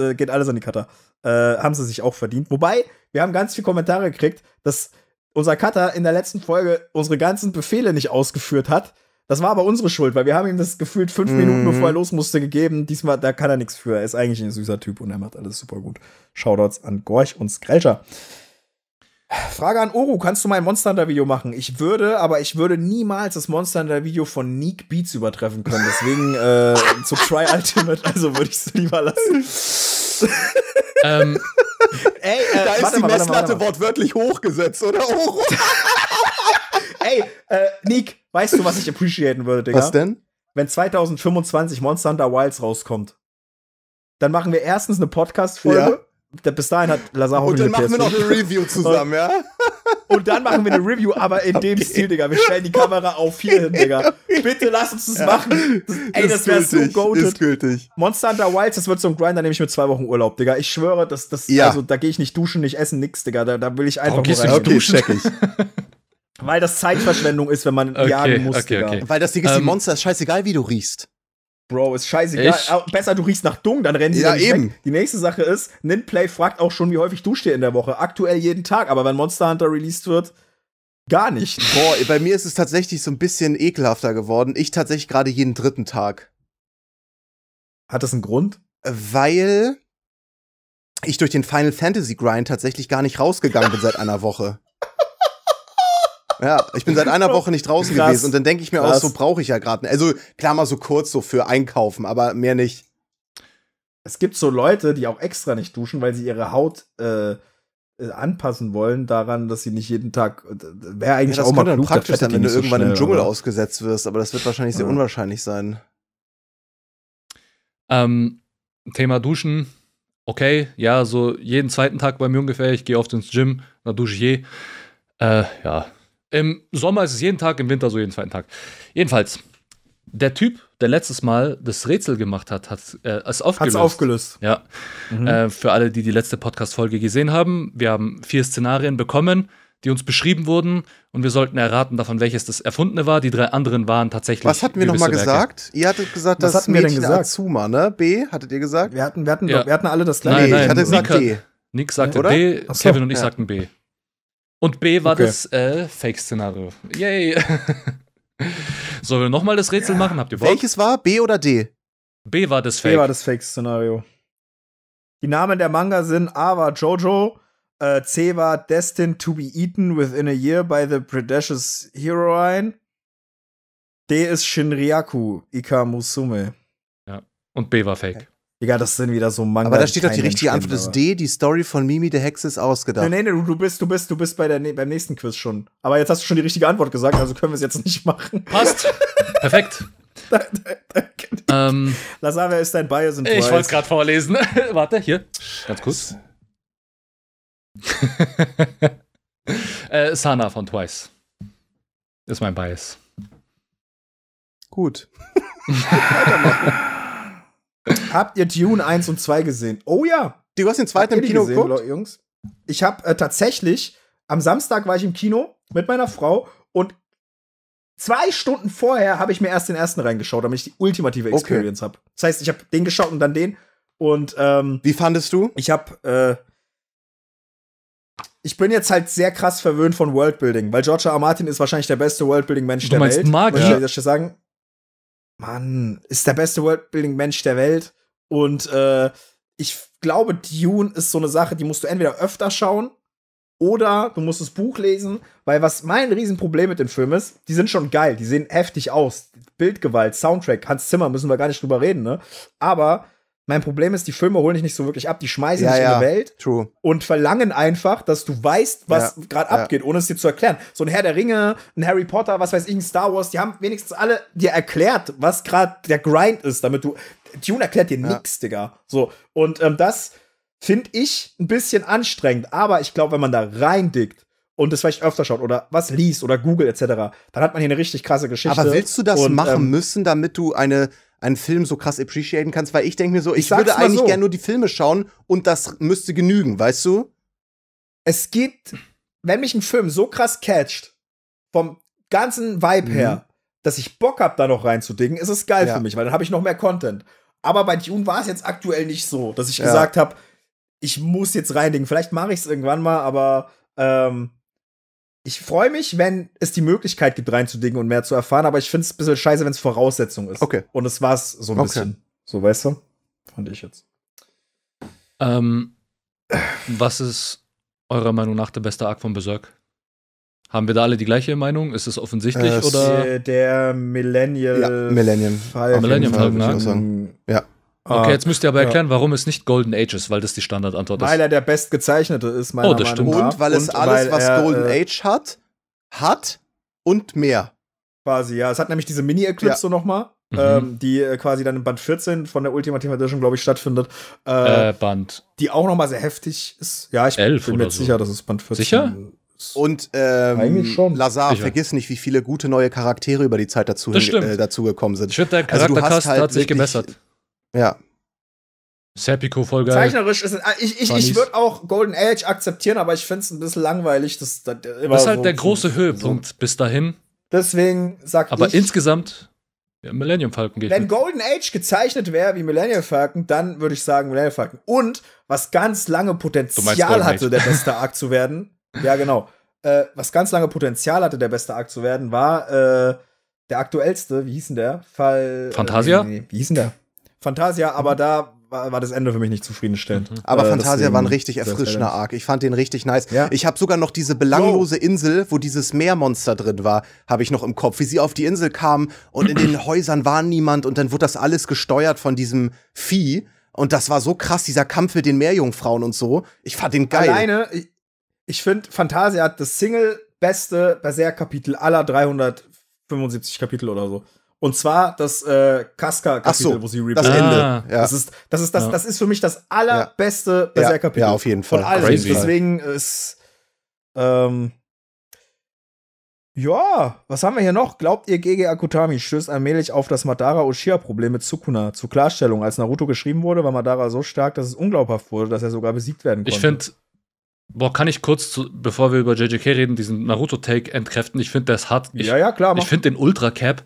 S1: ja. Äh, äh, geht alles an die Cutter. Äh, haben sie sich auch verdient. Wobei, wir haben ganz viele Kommentare gekriegt, dass unser Cutter in der letzten Folge unsere ganzen Befehle nicht ausgeführt hat. Das war aber unsere Schuld, weil wir haben ihm das gefühlt fünf mm. Minuten, bevor er los musste, gegeben. Diesmal, da kann er nichts für. Er ist eigentlich ein süßer Typ und er macht alles super gut. Shoutouts an Gorch und Skrelcher. Frage an Oru, kannst du mein Monster Hunter Video machen? Ich würde, aber ich würde niemals das Monster Hunter Video von Neek Beats übertreffen können. Deswegen äh, zu Try Ultimate, also würde ich es lieber lassen. ähm, Ey, äh, da ist die mal, Messlatte warte mal, warte mal. wortwörtlich hochgesetzt, oder? Oh, oh. Ey, äh, Nick, weißt du, was ich appreciaten würde, Digga? Was denn? Wenn 2025 Monster Hunter Wilds rauskommt, dann machen wir erstens eine Podcast-Folge, ja bis dahin hat Lazaro Und dann machen wir noch eine Review zusammen, und, ja? Und dann machen wir eine Review, aber in dem Stil, Digga. Wir stellen die Kamera auf hier hin, Digga. Bitte lass uns das ja. machen. Das, ey, das wäre so goated. Ist gültig. Monster Hunter Wilds, das wird so ein Grind, da nehme ich mir zwei Wochen Urlaub, Digga. Ich schwöre, das, das, ja. also, da gehe ich nicht duschen, nicht essen, nix, Digga. Da, da will ich einfach Warum nur rein. Okay, check ich. Weil das Zeitverschwendung ist, wenn man okay, jagen muss, okay, Digga. Weil das Ding ist, die ähm, Monster ist scheißegal, wie du riechst. Bro, ist scheißegal. Ich, Besser, du riechst nach Dung, dann rennen sie ja, eben. Weg. Die nächste Sache ist, Ninplay fragt auch schon, wie häufig duscht ihr in der Woche. Aktuell jeden Tag, aber wenn Monster Hunter released wird,
S4: gar nicht. Boah, bei mir ist es tatsächlich so ein bisschen ekelhafter geworden. Ich tatsächlich gerade jeden dritten Tag. Hat das einen Grund? Weil ich durch den Final Fantasy Grind tatsächlich gar nicht rausgegangen bin seit einer Woche. Ja, ich bin seit einer Woche nicht draußen Krass. gewesen und dann denke ich mir Krass. auch, so brauche ich ja gerade. Also klar mal so kurz
S1: so für einkaufen, aber mehr nicht. Es gibt so Leute, die auch extra nicht duschen, weil sie ihre Haut äh, äh anpassen wollen daran, dass sie nicht jeden Tag äh, wäre
S2: eigentlich ja, das auch mal klug, praktisch dann, wenn du so irgendwann schnell, im Dschungel oder?
S4: ausgesetzt wirst, aber das wird wahrscheinlich sehr ja. unwahrscheinlich sein.
S2: Ähm, Thema Duschen, okay, ja, so jeden zweiten Tag bei mir ungefähr, ich gehe oft ins Gym, da dusche ich je. Eh. Äh, ja, im Sommer ist es jeden Tag, im Winter so jeden zweiten Tag. Jedenfalls, der Typ, der letztes Mal das Rätsel gemacht hat, hat äh, es aufgelöst. Hat's aufgelöst. Ja. Mhm. Äh, für alle, die die letzte Podcast-Folge gesehen haben, wir haben vier Szenarien bekommen, die uns beschrieben wurden und wir sollten erraten davon, welches das erfundene war. Die drei anderen waren tatsächlich. Was hatten wir nochmal gesagt?
S4: Ihr hattet gesagt, das hatten wir Mädchen denn gesagt? Azuma, ne? B, hattet ihr gesagt? Wir hatten, wir hatten, ja. wir hatten alle das gleiche. Nein, nein, ich hatte gesagt D. Nick sagte ja, D, Achso, Kevin und ich ja. sagten
S2: B. Und B war okay. das äh, Fake-Szenario. Yay. Sollen wir nochmal das Rätsel ja. machen? Habt ihr Bock? Welches war?
S1: B oder D?
S2: B war das Fake. B war das
S1: Fake-Szenario. Die Namen der Manga sind A war Jojo, äh, C war Destined to be Eaten within a year by the Predacious Heroine. D ist Shinryaku Ikamusume.
S2: Ja, und B war Fake.
S1: Egal, das sind wieder so Manga.
S2: Aber da steht doch die richtige Antwort ist
S4: D, die Story von Mimi der Hexe ist ausgedacht. Nee,
S1: nee, du bist, du bist, du bist bei der, ne-, beim nächsten Quiz schon. Aber jetzt hast du schon die richtige Antwort gesagt, also können wir es jetzt nicht machen. Passt.
S2: Perfekt. da, da, da, ähm, Lazavia
S1: ist dein Bias und Ich wollte es
S2: gerade vorlesen. Warte, hier. Ganz kurz. äh, Sana von Twice. Ist mein Bias.
S1: Gut. Weitermachen. Habt ihr Dune 1 und 2 gesehen? Oh ja. Du hast den zweiten im Kino gesehen, geguckt? Jungs? Ich habe äh, tatsächlich, am Samstag war ich im Kino mit meiner Frau und zwei Stunden vorher habe ich mir erst den ersten reingeschaut, damit ich die ultimative Experience okay. habe. Das heißt, ich habe den geschaut und dann den. Und ähm, wie fandest du? Ich habe äh, ich bin jetzt halt sehr krass verwöhnt von Worldbuilding, weil George R. R. Martin ist wahrscheinlich der beste Worldbuilding-Mensch der Welt. Magie? Muss ich ja. sagen. Mann, ist der beste Worldbuilding-Mensch der Welt. Und äh, ich glaube, Dune ist so eine Sache, die musst du entweder öfter schauen oder du musst das Buch lesen, weil was mein Riesenproblem mit dem Film ist, die sind schon geil, die sehen heftig aus. Bildgewalt, Soundtrack, Hans Zimmer, müssen wir gar nicht drüber reden, ne? Aber mein Problem ist, die Filme holen dich nicht so wirklich ab. Die schmeißen ja, dich ja. in die Welt True. und verlangen einfach, dass du weißt, was ja, gerade abgeht, ohne es dir zu erklären. So ein Herr der Ringe, ein Harry Potter, was weiß ich, ein Star Wars, die haben wenigstens alle dir erklärt, was gerade der Grind ist, damit du. Dune erklärt dir nichts, Digga. So. Und ähm, das finde ich ein bisschen anstrengend. Aber ich glaube, wenn man da reindickt, und das vielleicht öfter schaut oder was liest oder Google etc., dann hat man hier eine richtig krasse Geschichte. Aber willst du das und, machen ähm,
S4: müssen, damit du eine einen Film so krass appreciaten kannst, weil ich denke mir so, ich, ich würde eigentlich so. gerne nur die Filme schauen und das müsste
S1: genügen, weißt du? Es gibt, wenn mich ein Film so krass catcht, vom ganzen Vibe mhm. her, dass ich Bock habe, da noch reinzudicken, ist es geil ja. für mich, weil dann habe ich noch mehr Content. Aber bei Dune war es jetzt aktuell nicht so, dass ich ja. gesagt habe, ich muss jetzt reindingen. Vielleicht mache ich es irgendwann mal, aber ähm, ich freue mich, wenn es die Möglichkeit gibt, reinzudingen und mehr zu erfahren, aber ich finde es ein bisschen scheiße, wenn es Voraussetzung ist. Okay. Und es war es so ein okay. bisschen. So, weißt du? Fand ich jetzt.
S2: Ähm, was ist eurer Meinung nach der beste Arc von Berserk? Haben wir da alle die gleiche Meinung? Ist es offensichtlich äh, oder?
S1: Der Millennial. Ja, Millennium. Fall,
S2: Millennium Fall, Fall, ich sagen. Ja, Okay, äh, jetzt müsst ihr aber erklären, ja. warum es nicht Golden Age ist, weil das die Standardantwort ist. Weil
S1: er der bestgezeichnete ist, meiner oh, das Meinung stimmt. nach. Und weil es und alles, weil was er, Golden äh, Age hat, hat und mehr. Quasi, ja. Es hat nämlich diese Mini-Eclipse ja. nochmal. Mhm. Ähm, die äh, quasi dann im Band 14 von der Ultimative Edition, glaube ich, stattfindet. Äh, äh, Band. Die auch nochmal sehr heftig ist. Ja, ich bin mir so. sicher, dass es Band 14 sicher? ist. Und ähm, Eigentlich schon.
S2: Lazar, sicher. vergiss
S4: nicht, wie viele gute neue Charaktere über die Zeit dazu, äh, dazu gekommen sind. finde, der also Charaktercast also, hat sich gebessert.
S2: Ja. serpico geil. Zeichnerisch
S1: ist ah, Ich, ich, ich würde auch Golden Age akzeptieren, aber ich finde es ein bisschen langweilig. Das, das, das ist halt so der große Höhepunkt
S2: so. bis dahin. Deswegen sagt Aber ich, insgesamt, ja, Millennium Falcon geht. Wenn mit.
S1: Golden Age gezeichnet wäre wie Millennium Falcon, dann würde ich sagen Millennium Falcon. Und was ganz lange Potenzial hatte, der beste Arc zu werden. Ja, genau. Äh, was ganz lange Potenzial hatte, der beste Arc zu werden, war äh, der aktuellste, wie hieß denn der? Fall. Äh, Fantasia? Äh, nee, wie hieß denn der? Fantasia, aber mhm. da war, das Ende für mich nicht zufriedenstellend. Mhm. Aber äh, Fantasia war ein richtig erfrischender
S4: Arc. Ich fand den richtig nice. Ja. Ich habe sogar noch diese belanglose Insel, wo dieses Meermonster drin war, habe ich noch im Kopf, wie sie auf die Insel kamen und in den Häusern war niemand und dann wurde das alles gesteuert von diesem Vieh. Und das war so krass, dieser Kampf mit den Meerjungfrauen und
S1: so. Ich fand den geil. Alleine, ich, ich finde, Fantasia hat das Single beste Berserk-Kapitel aller 375 Kapitel oder so. Und zwar das äh, Casca-Kapitel, so, wo sie rebuilden.
S4: Das Ende. Ah. Ja. Das, ist, das, ist, das, ja. das
S1: ist für mich das allerbeste ja. Berserk-Kapitel. Ja, auf jeden Fall. Von allen. Deswegen ist. Ähm, ja, was haben wir hier noch? Glaubt ihr, GG Akutami stößt allmählich auf das Madara Uchiha-Problem mit Sukuna? Zur Klarstellung, als Naruto geschrieben wurde, war Madara so stark, dass es unglaubhaft wurde, dass er sogar besiegt
S2: werden konnte. Ich finde, boah, kann ich kurz, zu, bevor wir über JJK reden, diesen Naruto-Take entkräften? Ich finde der ist hart. Ich, ja, ja, klar. Mach. Ich finde den Ultra-Cap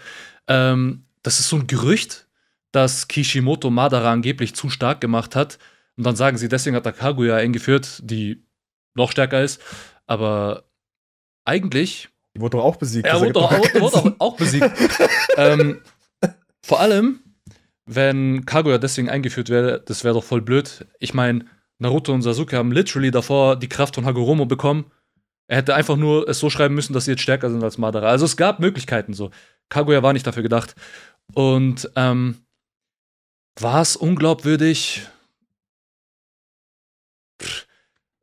S2: ähm, das ist so ein Gerücht, dass Kishimoto Madara angeblich zu stark gemacht hat. Und dann sagen sie, deswegen hat er Kaguya eingeführt, die noch stärker ist. Aber eigentlich. Die wurde doch auch besiegt. Er wurde, doch, auch, wurde auch, auch besiegt. ähm, vor allem, wenn Kaguya deswegen eingeführt wäre, das wäre doch voll blöd. Ich meine, Naruto und Sasuke haben literally davor die Kraft von Hagoromo bekommen. Er hätte einfach nur es so schreiben müssen, dass sie jetzt stärker sind als Madara. Also es gab Möglichkeiten so. Kaguya war nicht dafür gedacht. Und ähm, war es unglaubwürdig? Pff,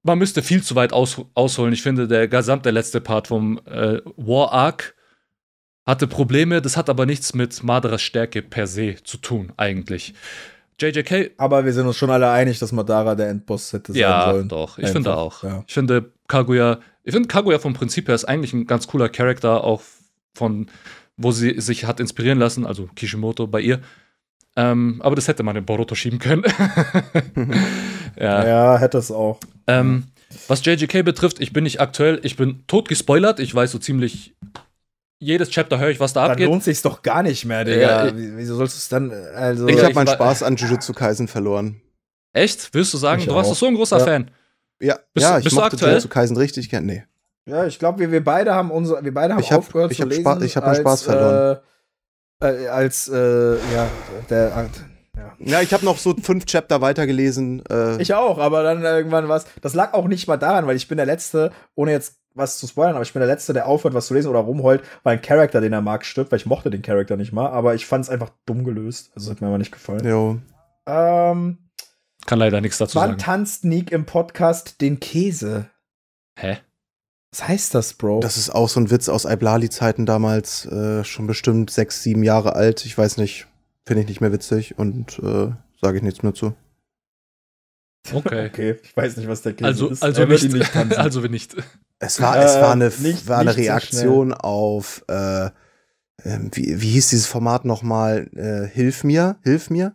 S2: man müsste viel zu weit aus ausholen. Ich finde, der gesamte letzte Part vom äh, War Arc hatte Probleme. Das hat aber nichts mit Madras Stärke per se zu tun, eigentlich.
S1: JJK. Aber wir sind uns schon alle einig, dass Madara der Endboss hätte sein sollen. Ja, doch. Ich finde auch.
S2: Ja. Ich finde Kaguya, ich finde Kaguya vom Prinzip her ist eigentlich ein ganz cooler Charakter, auch von wo sie sich hat inspirieren lassen, also Kishimoto bei ihr. Ähm, aber das hätte man in Boruto schieben können. ja. ja. hätte es auch. Ähm, was JJK betrifft, ich bin nicht aktuell, ich bin tot gespoilert. Ich weiß so ziemlich jedes Chapter höre ich, was da dann abgeht. Dann lohnt sich doch gar nicht mehr, Digga. Ja, Wieso sollst du es dann? Also ich habe meinen Spaß
S4: an Jujutsu Kaisen verloren.
S2: Echt? Willst du sagen, ich du warst doch so ein großer ja.
S4: Fan? Ja, bist, ja ich bist mochte Jujutsu Kaisen richtig gern. Nee.
S1: Ja, ich glaube, wir, wir beide haben unsere, wir beide haben ich hab, aufgehört ich zu hab lesen. Spaß, ich habe Spaß verloren.
S4: Äh, äh, als äh, ja, der äh, ja. ja, ich habe noch so fünf Chapter weitergelesen. Äh. Ich
S1: auch, aber dann irgendwann was. Das lag auch nicht mal daran, weil ich bin der Letzte, ohne jetzt was zu spoilern, aber ich bin der Letzte, der aufhört, was zu lesen oder rumheult, weil ein Charakter, den er mag, stirbt, weil ich mochte den Charakter nicht mal, aber ich fand es einfach dumm gelöst. Also hat mir aber nicht gefallen. Jo. Ähm,
S2: Kann leider nichts dazu wann sagen. Wann
S1: tanzt Nick im Podcast den Käse? Hä?
S4: Was heißt das, Bro? Das ist auch so ein Witz aus Iblali-Zeiten damals, äh, schon bestimmt sechs, sieben Jahre alt. Ich weiß nicht, finde ich nicht mehr witzig und äh, sage ich nichts mehr zu.
S1: Okay. okay. Ich weiß nicht, was der Käse also, ist. Also nicht, nicht also nicht. Es war, es war äh, eine, äh, nicht, war eine Reaktion
S4: so auf, äh, ähm, wie, wie hieß dieses Format nochmal? Äh, Hilf mir, hilf mir.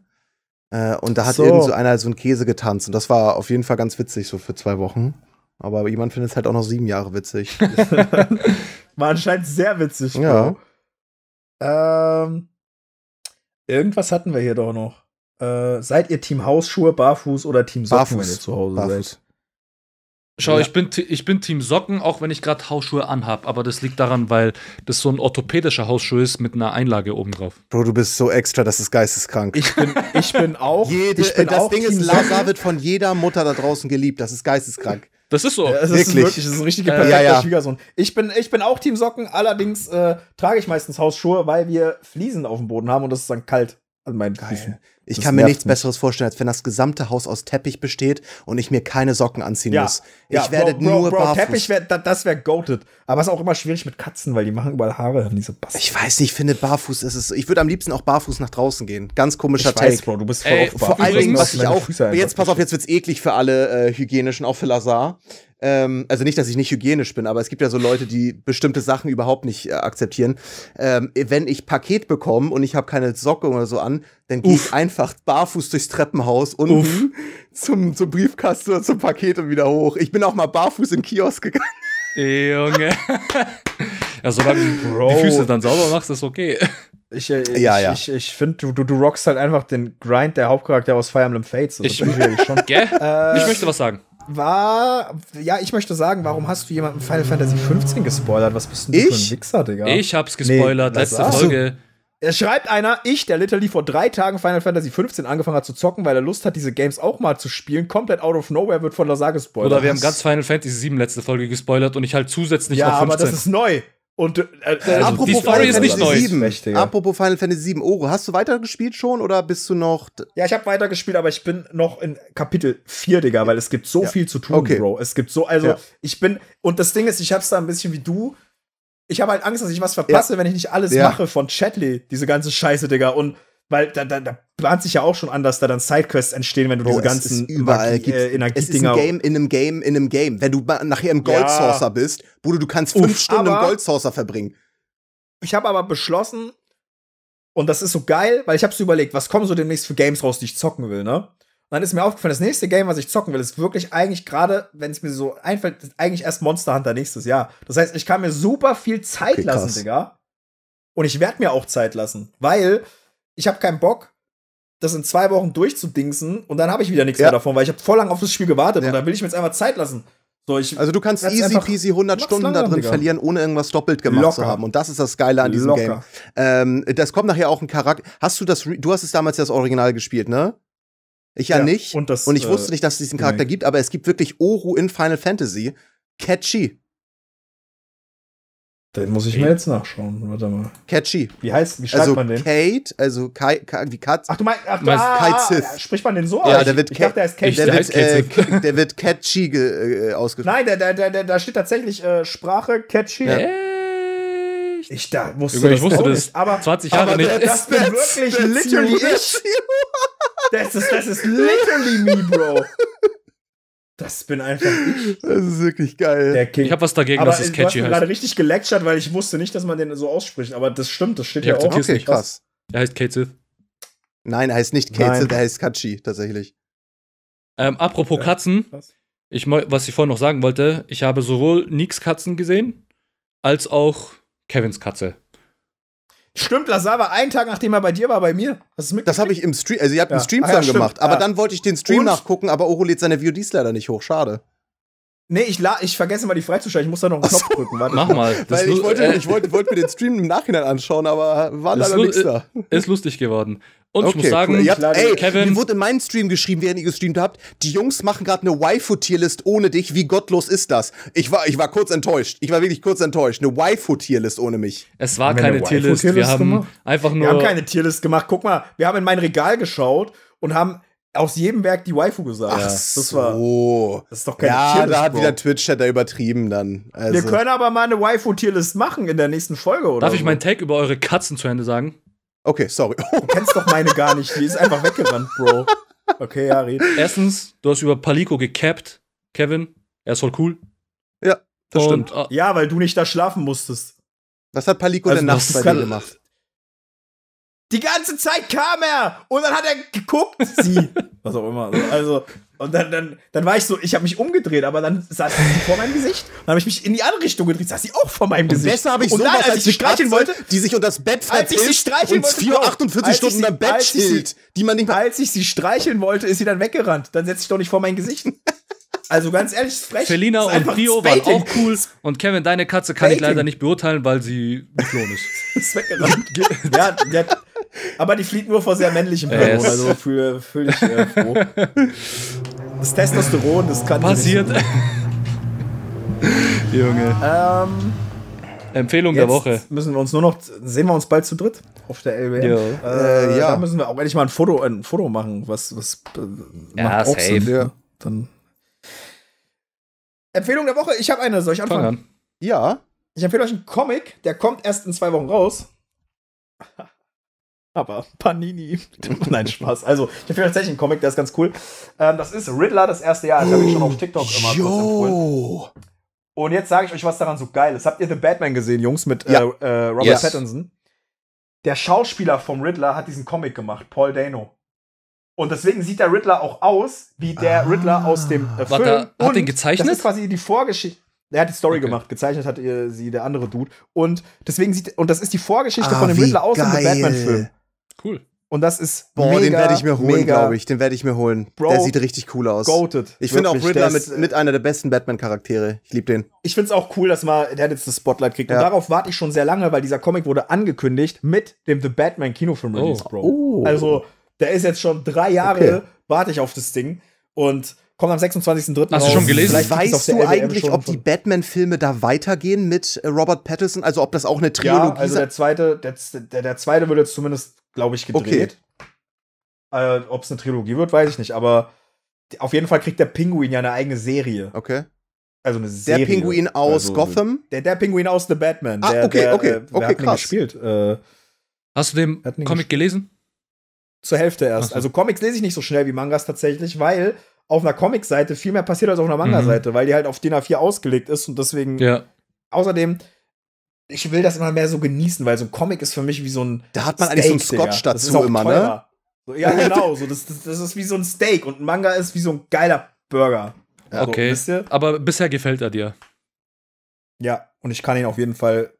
S4: Äh, und da hat so. irgend so einer so einen Käse getanzt. Und das war auf jeden Fall ganz witzig, so für zwei Wochen. Aber jemand findet es halt auch noch sieben Jahre witzig.
S1: War anscheinend sehr witzig. Ja. Ähm, irgendwas hatten wir hier doch noch. Äh, seid ihr Team Hausschuhe, Barfuß oder Team Socken, Barfuß. wenn ihr zu Hause Barfuß. seid?
S2: Schau, ja. ich, bin, ich bin Team Socken, auch wenn ich gerade Hausschuhe anhab. Aber das liegt daran, weil das so ein orthopädischer Hausschuh ist mit einer Einlage oben drauf. Bro, du bist so extra, das ist geisteskrank. Ich bin,
S4: ich bin auch. Jede, ich bin das auch Ding Team ist, Lazar wird von jeder Mutter da draußen geliebt.
S1: Das ist geisteskrank. Das ist so. Ja, es wirklich. Ist wirklich, es ist ein richtig äh, perfekter äh, ja, ja. Schwiegersohn. Ich bin, ich bin auch Team Socken, allerdings äh, trage ich meistens Hausschuhe, weil wir Fliesen auf dem Boden haben und das ist dann kalt an meinen Geil. Füßen. Ich das kann mir nichts mich. Besseres
S4: vorstellen, als wenn das gesamte Haus aus Teppich besteht und ich mir
S1: keine Socken anziehen ja, muss. Ich ja, werde Bro, Bro, nur Bro, barfuß. Teppich, wär, da, das wäre goated. Aber es ist auch immer schwierig mit Katzen, weil die machen überall Haare. Diese Bastard. ich weiß nicht, ich finde barfuß ist es. Ich würde am liebsten auch barfuß nach draußen gehen.
S4: Ganz komischer ich Take. Weiß, Bro, du bist voll Ey, Vor allen Dingen, was ich auch. Jetzt pass auf, jetzt wird's eklig für alle äh, hygienischen, auch für Lazar ähm, also nicht, dass ich nicht hygienisch bin, aber es gibt ja so Leute, die bestimmte Sachen überhaupt nicht äh, akzeptieren. Ähm, wenn ich Paket bekomme und ich habe keine Socke oder so an, dann gehe ich einfach barfuß durchs Treppenhaus unten zum, zum Briefkasten oder zum Paket und wieder hoch. Ich bin auch mal barfuß in den Kiosk gegangen.
S2: Ey, Junge.
S1: ja, solange du die Füße dann sauber
S2: machst, ist okay. Ich, äh, ich, ja, ja.
S1: ich, ich finde, du, du, du rockst halt einfach den Grind der Hauptcharakter aus Fire Emblem Fates. Also ich, ich, schon. Gell? Äh, ich möchte was sagen war, ja, ich möchte sagen, warum hast du jemandem Final Fantasy 15 gespoilert? Was bist denn du ich? für ein Wichser, Digga? Ich hab's gespoilert, nee, letzte Folge. So, es schreibt einer, ich, der literally vor drei Tagen Final Fantasy 15 angefangen hat zu zocken, weil er Lust hat, diese Games auch mal zu spielen, komplett out of nowhere wird von Lazar gespoilert.
S4: Oder wir haben ganz
S2: Final Fantasy 7 letzte Folge gespoilert und ich halt zusätzlich ja, noch 15. Ja, aber das ist
S1: neu. Und äh, äh, also apropos die Story Final ist
S2: Fantasy nicht 7.
S1: Apropos Final Fantasy 7. Oro, hast du weitergespielt schon oder bist du noch Ja, ich habe weitergespielt, aber ich bin noch in Kapitel 4, Digga, weil es gibt so ja. viel zu tun, okay. Bro. Es gibt so also ja. ich bin und das Ding ist, ich hab's da ein bisschen wie du. Ich habe halt Angst, dass ich was verpasse, ja. wenn ich nicht alles mache von Chatley, diese ganze Scheiße, Digga. Und weil da, da, da bahnt sich ja auch schon an, dass da dann Sidequests entstehen, wenn du Bro, diese ganzen überall Energie, äh, Energiedinger. Es ist ein Game
S4: in einem Game in einem Game. Wenn du nachher im Gold Saucer ja.
S1: bist, Bruder, du kannst fünf Uff, Stunden im Gold Saucer verbringen. Ich habe aber beschlossen, und das ist so geil, weil ich habe so überlegt, was kommen so demnächst für Games raus, die ich zocken will, ne? Und dann ist mir aufgefallen, das nächste Game, was ich zocken will, ist wirklich eigentlich gerade, wenn es mir so einfällt, eigentlich erst Monster Hunter nächstes Jahr. Das heißt, ich kann mir super viel Zeit okay, lassen, krass. Digga. Und ich werde mir auch Zeit lassen, weil ich habe keinen Bock, das in zwei Wochen durchzudingsen und dann habe ich wieder nichts ja. mehr davon, weil ich habe voll lang auf das Spiel gewartet ja. und dann will ich mir jetzt einfach Zeit lassen. So, also du kannst easy peasy 100 Stunden da drin verlieren,
S4: ohne irgendwas doppelt gemacht Locker. zu haben. Und das ist das Geile an diesem Locker. Game. Ähm, das kommt nachher auch ein Charakter. Hast du das, du hast es damals das Original gespielt, ne? Ich ja, ja nicht. Und, das, und ich äh, wusste nicht, dass es diesen Charakter nee. gibt, aber es gibt wirklich Oru in Final Fantasy. Catchy.
S3: Den
S1: muss ich mir jetzt nachschauen. Warte mal.
S4: Catchy. Wie heißt, wie schreibt also man den? Kate, also Kai, Kai, wie Katz.
S1: Ach, du meinst, ach, meinst ah, Kite Sith. spricht man den so aus? Ja, der wird, ich dachte, der ist catchy. Der, der, wird, äh, der wird catchy äh, ausgesprochen. Nein, da, da, da, da steht tatsächlich äh, Sprache catchy. Ja. Ich da wusste ich das, wusste das nicht, aber 20 Jahre aber nicht. Das, das bin wirklich literally ich. das ist, das ist literally me, Bro. Das bin einfach Das ist wirklich
S2: geil. Der King. Ich habe was dagegen, aber dass es catchy heißt. Ich habe gerade
S1: richtig gelectured, weil ich wusste nicht, dass man den so ausspricht. Aber das stimmt, das steht ja, ja auch. Okay, krass.
S2: Er heißt Kate Sith.
S4: Nein, er heißt nicht Kate Sith, er heißt Katschi, tatsächlich.
S2: Ähm, apropos ja, Katzen, ich, was ich vorhin noch sagen wollte, ich habe sowohl Nicks Katzen gesehen, als auch Kevins Katze.
S1: Stimmt, Lazar war einen Tag, nachdem er bei dir war, bei mir. Hast du das habe ich im Stream, also ihr habt ja. einen Stream ah, ja, gemacht, aber ah. dann wollte ich den Stream Und?
S4: nachgucken, aber Oro lädt seine VODs leider nicht hoch,
S1: schade. Nee, ich, la ich vergesse mal die freizuschalten. Ich muss da noch einen Knopf so. drücken. Warte.
S4: Mach mal. Weil ich wollte,
S2: äh, ich wollte,
S1: wollte mir den Stream im Nachhinein anschauen, aber war
S4: leider nichts da. Äh, ist
S2: lustig geworden. Und okay, ich muss sagen, cool. ich habt, ey, Kevin, mir wurde
S4: in meinem Stream geschrieben, während ihr gestreamt habt, die Jungs machen gerade eine Waifu-Tierlist ohne dich. Wie gottlos ist das? Ich war, ich war kurz enttäuscht. Ich war wirklich kurz enttäuscht. Eine Waifu-Tierlist ohne mich.
S2: Es war keine Tierlist. -Tier wir haben gemacht? einfach nur. Wir haben keine
S1: Tierlist gemacht. Guck mal, wir haben in mein Regal geschaut und haben aus jedem Werk die Waifu gesagt. Ach das so.
S4: War, das ist doch kein Ja, Tierlist, da hat Bro. wieder Twitch-Chat da übertrieben dann. Also. Wir können
S1: aber mal eine Waifu-Tierlist machen in der nächsten Folge, oder? Darf so? ich meinen Tag über eure Katzen zu Ende sagen? Okay, sorry. Oh. Du kennst doch meine gar nicht. Die ist einfach weggerannt, Bro. Okay, ja, red.
S2: Erstens, du hast über Palico gecapped, Kevin. Er ist voll cool. Ja, das Und, stimmt. Ah. ja, weil du nicht da schlafen musstest.
S1: Was hat Palico also, denn nachts bei dir gemacht? Die ganze Zeit kam er und dann hat er geguckt, sie, was auch immer. Also, und dann, dann, dann war ich so, ich habe mich umgedreht, aber dann saß sie vor meinem Gesicht. Dann habe ich mich in die andere Richtung gedreht, saß sie auch vor meinem Gesicht. Besser habe ich so als, als ich sie streicheln wollte, die sich unter das Bett verpilzt als ich sie streicheln und 4, wollte, 48 genau. Stunden sie, am Bett chillt, die man nicht Als ich sie streicheln wollte, ist sie dann weggerannt. Dann setze ich doch nicht vor mein Gesicht. Also ganz ehrlich, frech. Felina und Prio waren auch cool.
S2: Und Kevin, deine Katze kann Spating. ich leider nicht beurteilen, weil sie geflohen ist.
S1: ist weggerannt. ja, der, aber die fliegt nur vor sehr männlichem Person, yes. also fühle fühl ich äh, froh. Das Testosteron, das kann Passiert. Junge. Ähm, Empfehlung der Woche. Müssen wir uns nur noch sehen wir uns bald zu dritt auf der LBM. Ja. Äh, äh, ja. Da müssen wir auch endlich mal ein Foto, ein Foto machen, was was äh, ja, macht safe. Sinn. Ja. Dann Empfehlung der Woche. Ich habe eine. Soll ich anfangen? An. Ja. Ich empfehle euch einen Comic. Der kommt erst in zwei Wochen raus aber Panini. Nein, Spaß. Also, ich habe tatsächlich einen Comic, der ist ganz cool. Ähm, das ist Riddler, das erste Jahr. Das habe ich schon auf TikTok immer jo. kurz Und jetzt sage ich euch, was daran so geil ist. Habt ihr The Batman gesehen, Jungs, mit ja. Äh, äh, Robert yes. Pattinson? Der Schauspieler vom Riddler hat diesen Comic gemacht, Paul Dano. Und deswegen sieht der Riddler auch aus wie der ah. Riddler aus dem äh, Film. War hat Und den gezeichnet? Das ist quasi die Vorgeschichte. Er hat die Story okay. gemacht, gezeichnet hat ihr, äh, sie der andere Dude. Und deswegen sieht und das ist die Vorgeschichte ah, von dem Riddler aus dem Batman-Film. Cool. Und das ist. Boah, mega, den werde ich mir holen, glaube ich.
S4: Den werde ich mir holen. Bro, der sieht richtig cool aus. Goated. Ich finde auch Riddler mit, äh,
S1: mit einer der besten Batman-Charaktere. Ich liebe den. Ich finde es auch cool, dass man, der jetzt das Spotlight kriegt. Ja. Und darauf warte ich schon sehr lange, weil dieser Comic wurde angekündigt mit dem The Batman Kinofilm Release, oh. Bro. Oh. Also, der ist jetzt schon drei Jahre, okay. warte ich auf das Ding. Und kommt am 26.03. Hast du schon gelesen? Vielleicht weißt du eigentlich, ob die Batman-Filme da weitergehen mit Robert Pattinson? Also ob
S4: das auch eine Trilogie ist? Ja, also der
S1: zweite, der, der, der, zweite würde jetzt zumindest glaube ich, gedreht. Okay. Äh, Ob es eine Trilogie wird, weiß ich nicht, aber auf jeden Fall kriegt der Pinguin ja eine eigene
S2: Serie. Okay. Also eine Serie. Der Pinguin aus also, Gotham?
S1: Der, der Pinguin aus The Batman. Ah, der, okay, der, okay, äh, okay, hat krass. gespielt?
S2: Äh, Hast du den Comic gelesen?
S1: Zur Hälfte erst. Also Comics lese ich nicht so schnell wie Mangas tatsächlich, weil auf einer Comic-Seite viel mehr passiert als auf einer Manga-Seite, mhm. weil die halt auf DIN A4 ausgelegt ist und deswegen. Ja. Außerdem, ich will das immer mehr so genießen, weil so ein Comic ist für mich wie so ein. Da hat man Steak, eigentlich so einen Scotch Digga. dazu immer, ne? teurer. ne? So, ja, genau. So, das, das, das, ist wie so ein Steak und ein Manga ist wie so ein geiler Burger. Ja, also,
S2: okay. Aber bisher gefällt er dir.
S1: Ja, und ich kann ihn auf jeden Fall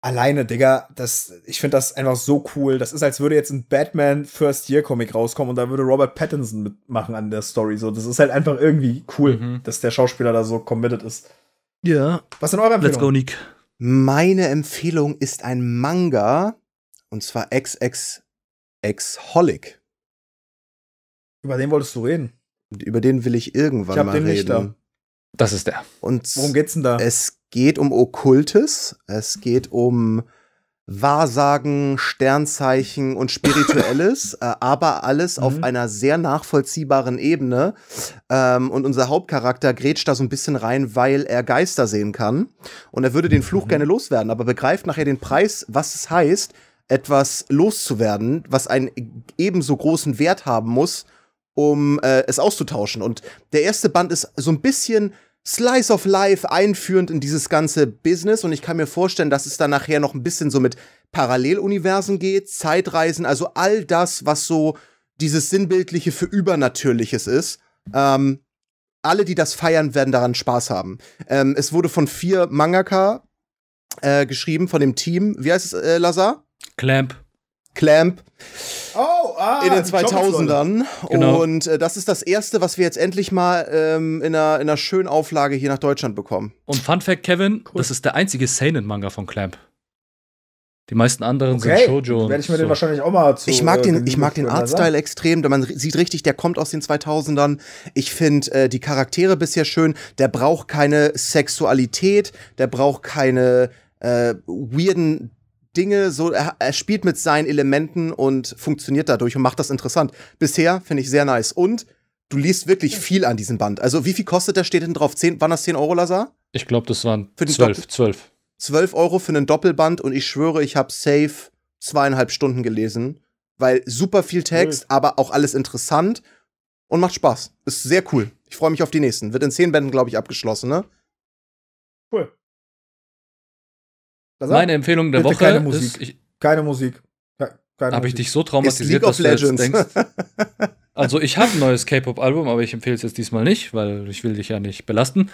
S1: alleine, Digga. Das, ich finde das einfach so cool. Das ist, als würde jetzt ein Batman First Year Comic rauskommen und da würde Robert Pattinson mitmachen an der Story. So, das ist halt einfach irgendwie cool, mhm. dass der Schauspieler da so committed ist.
S4: Ja. Was in eurer Empfehlung? Let's go, Nick. Meine Empfehlung ist ein Manga, und zwar XXX-Holic. Über den wolltest du reden. Über den will ich irgendwann ich mal reden. Nicht da. Das ist der. Und Worum geht's denn da? Es geht um Okkultes, es geht um Wahrsagen, Sternzeichen und Spirituelles, äh, aber alles mhm. auf einer sehr nachvollziehbaren Ebene. Ähm, und unser Hauptcharakter grätscht da so ein bisschen rein, weil er Geister sehen kann. Und er würde den Fluch mhm. gerne loswerden, aber begreift nachher den Preis, was es heißt, etwas loszuwerden, was einen ebenso großen Wert haben muss, um äh, es auszutauschen. Und der erste Band ist so ein bisschen Slice of Life einführend in dieses ganze Business und ich kann mir vorstellen, dass es dann nachher noch ein bisschen so mit Paralleluniversen geht, Zeitreisen, also all das, was so dieses Sinnbildliche für Übernatürliches ist. Ähm, alle, die das feiern, werden daran Spaß haben. Ähm, es wurde von vier Mangaka äh, geschrieben, von dem Team. Wie heißt es, äh, Lazar? Clamp. Clamp. Oh, ah, in den 2000ern. Genau. Und äh, das ist das erste, was wir jetzt endlich mal ähm, in, einer, in einer schönen Auflage hier nach Deutschland bekommen.
S2: Und Fun Fact, Kevin, cool. das ist der einzige Seinen-Manga von Clamp. Die meisten anderen okay. sind Shoujo. Werde ich mir so. den wahrscheinlich auch mal zu. Ich mag äh, den, ich mag den ne, Artstyle
S4: extrem. Man sieht richtig, der kommt aus den 2000ern. Ich finde äh, die Charaktere bisher schön. Der braucht keine Sexualität. Der braucht keine äh, weirden Dinge so, er, er, spielt mit seinen Elementen und funktioniert dadurch und macht das interessant. Bisher finde ich sehr nice. Und du liest wirklich viel an diesem Band. Also, wie viel kostet der? Steht hinten drauf? 10, waren das 10 Euro, Lazar?
S2: Ich glaube, das waren für 12, 12.
S4: 12 Euro für einen Doppelband und ich schwöre, ich habe safe zweieinhalb Stunden gelesen, weil super viel Text, cool. aber auch alles interessant und macht Spaß. Ist sehr cool. Ich freue mich auf die nächsten. Wird in 10 Bänden, glaube ich, abgeschlossen, ne?
S3: Cool.
S1: Meine Empfehlung der Woche keine Musik. ist. Ich, keine Musik. Habe ich dich so traumatisiert, dass du Legends. jetzt
S2: denkst. Also ich habe ein neues K-Pop-Album, aber ich empfehle es jetzt diesmal nicht, weil ich will dich ja nicht belasten.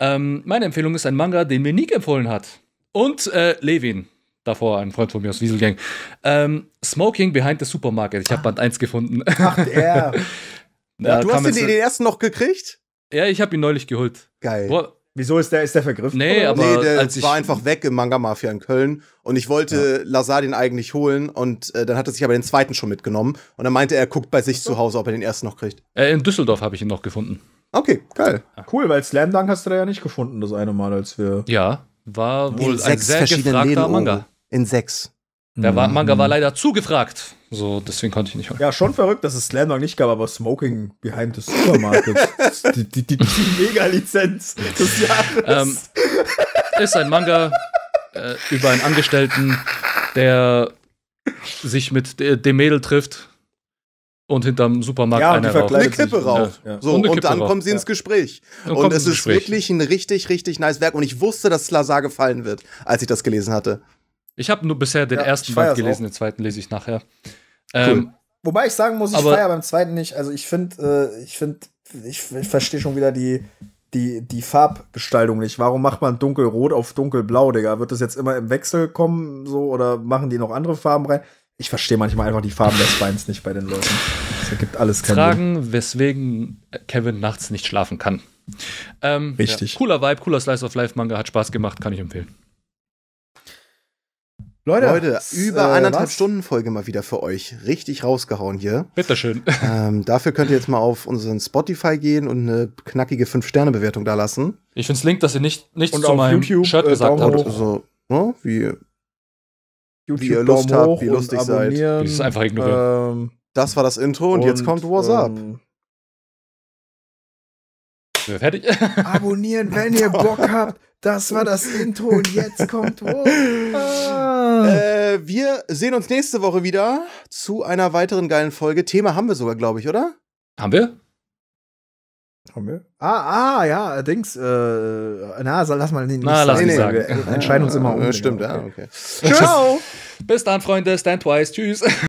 S2: Ähm, meine Empfehlung ist ein Manga, den mir Nick empfohlen hat. Und äh, Levin, davor ein Freund von mir aus Wieselgang. Ähm, Smoking Behind the Supermarket. Ich habe Band 1 gefunden. Ach, der. ja, du hast den, den
S4: ersten noch gekriegt? Ja, ich habe ihn neulich geholt. Geil.
S1: Boah, Wieso ist der, ist der vergriffen?
S2: Nee, oder?
S4: aber nee, der als ich war einfach weg im Manga Mafia in Köln und ich wollte ja. den eigentlich holen und äh, dann hat er sich aber den zweiten schon mitgenommen und dann meinte er, er guckt bei sich zu Hause, ob er den ersten noch kriegt.
S2: Äh, in Düsseldorf habe ich ihn noch gefunden. Okay, geil.
S1: Ja. Cool, weil Slam Dunk hast du da ja nicht gefunden, das eine Mal, als wir.
S2: Ja, war wohl in ein sehr
S4: gefragter
S1: Läden, Manga.
S2: Oh. In sechs. Der mhm. Manga war mhm. leider zugefragt. So, deswegen konnte ich nicht. Hören.
S1: Ja, schon verrückt, dass es Slam nicht gab, aber Smoking Behind the Supermarket. die, die, die, die
S2: Mega-Lizenz des Jahres. Ähm, ist ein Manga äh, über einen Angestellten, der sich mit dem Mädel trifft und hinterm Supermarkt ja, einer raucht. eine Kippe raucht. Ja. So, und, und dann rauch. kommen sie ins
S4: Gespräch. Ja. Und, es ist wirklich ein richtig, richtig nice Werk. Und ich wusste, dass Lazar gefallen wird, als ich das gelesen
S2: hatte. Ich habe nur bisher den ja, ersten Band gelesen, auch. den zweiten lese ich nachher. Ähm, cool.
S1: Wobei ich sagen muss, ich feiere beim zweiten nicht. Also ich finde, äh, ich finde, ich, ich verstehe schon wieder die, die, die Farbgestaltung nicht. Warum macht man dunkelrot auf dunkelblau, Digga? Wird das jetzt immer im Wechsel kommen so oder machen die noch andere Farben rein? Ich verstehe manchmal einfach die Farben des Beins nicht
S2: bei den Leuten. Das ergibt alles keinen Fragen, Sinn. weswegen Kevin nachts nicht schlafen kann. Ähm, Richtig. Ja, cooler Vibe, cooler Slice of Life Manga, hat Spaß gemacht, kann ich empfehlen.
S3: Leute, Leute über äh, eineinhalb was?
S4: Stunden Folge mal wieder für euch. Richtig rausgehauen hier. Bitteschön. Ähm, dafür könnt ihr jetzt mal auf unseren Spotify gehen und eine knackige 5-Sterne-Bewertung da lassen.
S2: Ich es link, dass ihr nicht, nichts und zu meinem YouTube, Shirt äh, gesagt habt. Also, ne, wie, wie ihr Lust habt, wie lustig seid. Das ist einfach ignorieren.
S4: Ähm, das war das Intro und, und jetzt kommt What's ähm, Up.
S1: Nö, fertig. Abonnieren, wenn ihr Bock habt. Das war das Intro und jetzt
S3: kommt.
S4: Oh. Ah. Äh, wir sehen uns nächste Woche wieder zu einer weiteren geilen Folge. Thema haben wir sogar, glaube ich, oder? Haben wir? Haben wir? Ah,
S1: ah, ja, allerdings. Äh, na, lass mal nicht,
S4: Na, lass nee, nee, sagen. Wir entscheiden uns immer äh, um. Stimmt,
S3: ja, okay.
S1: Ciao.
S2: Bis dann, Freunde. Stand twice. Tschüss.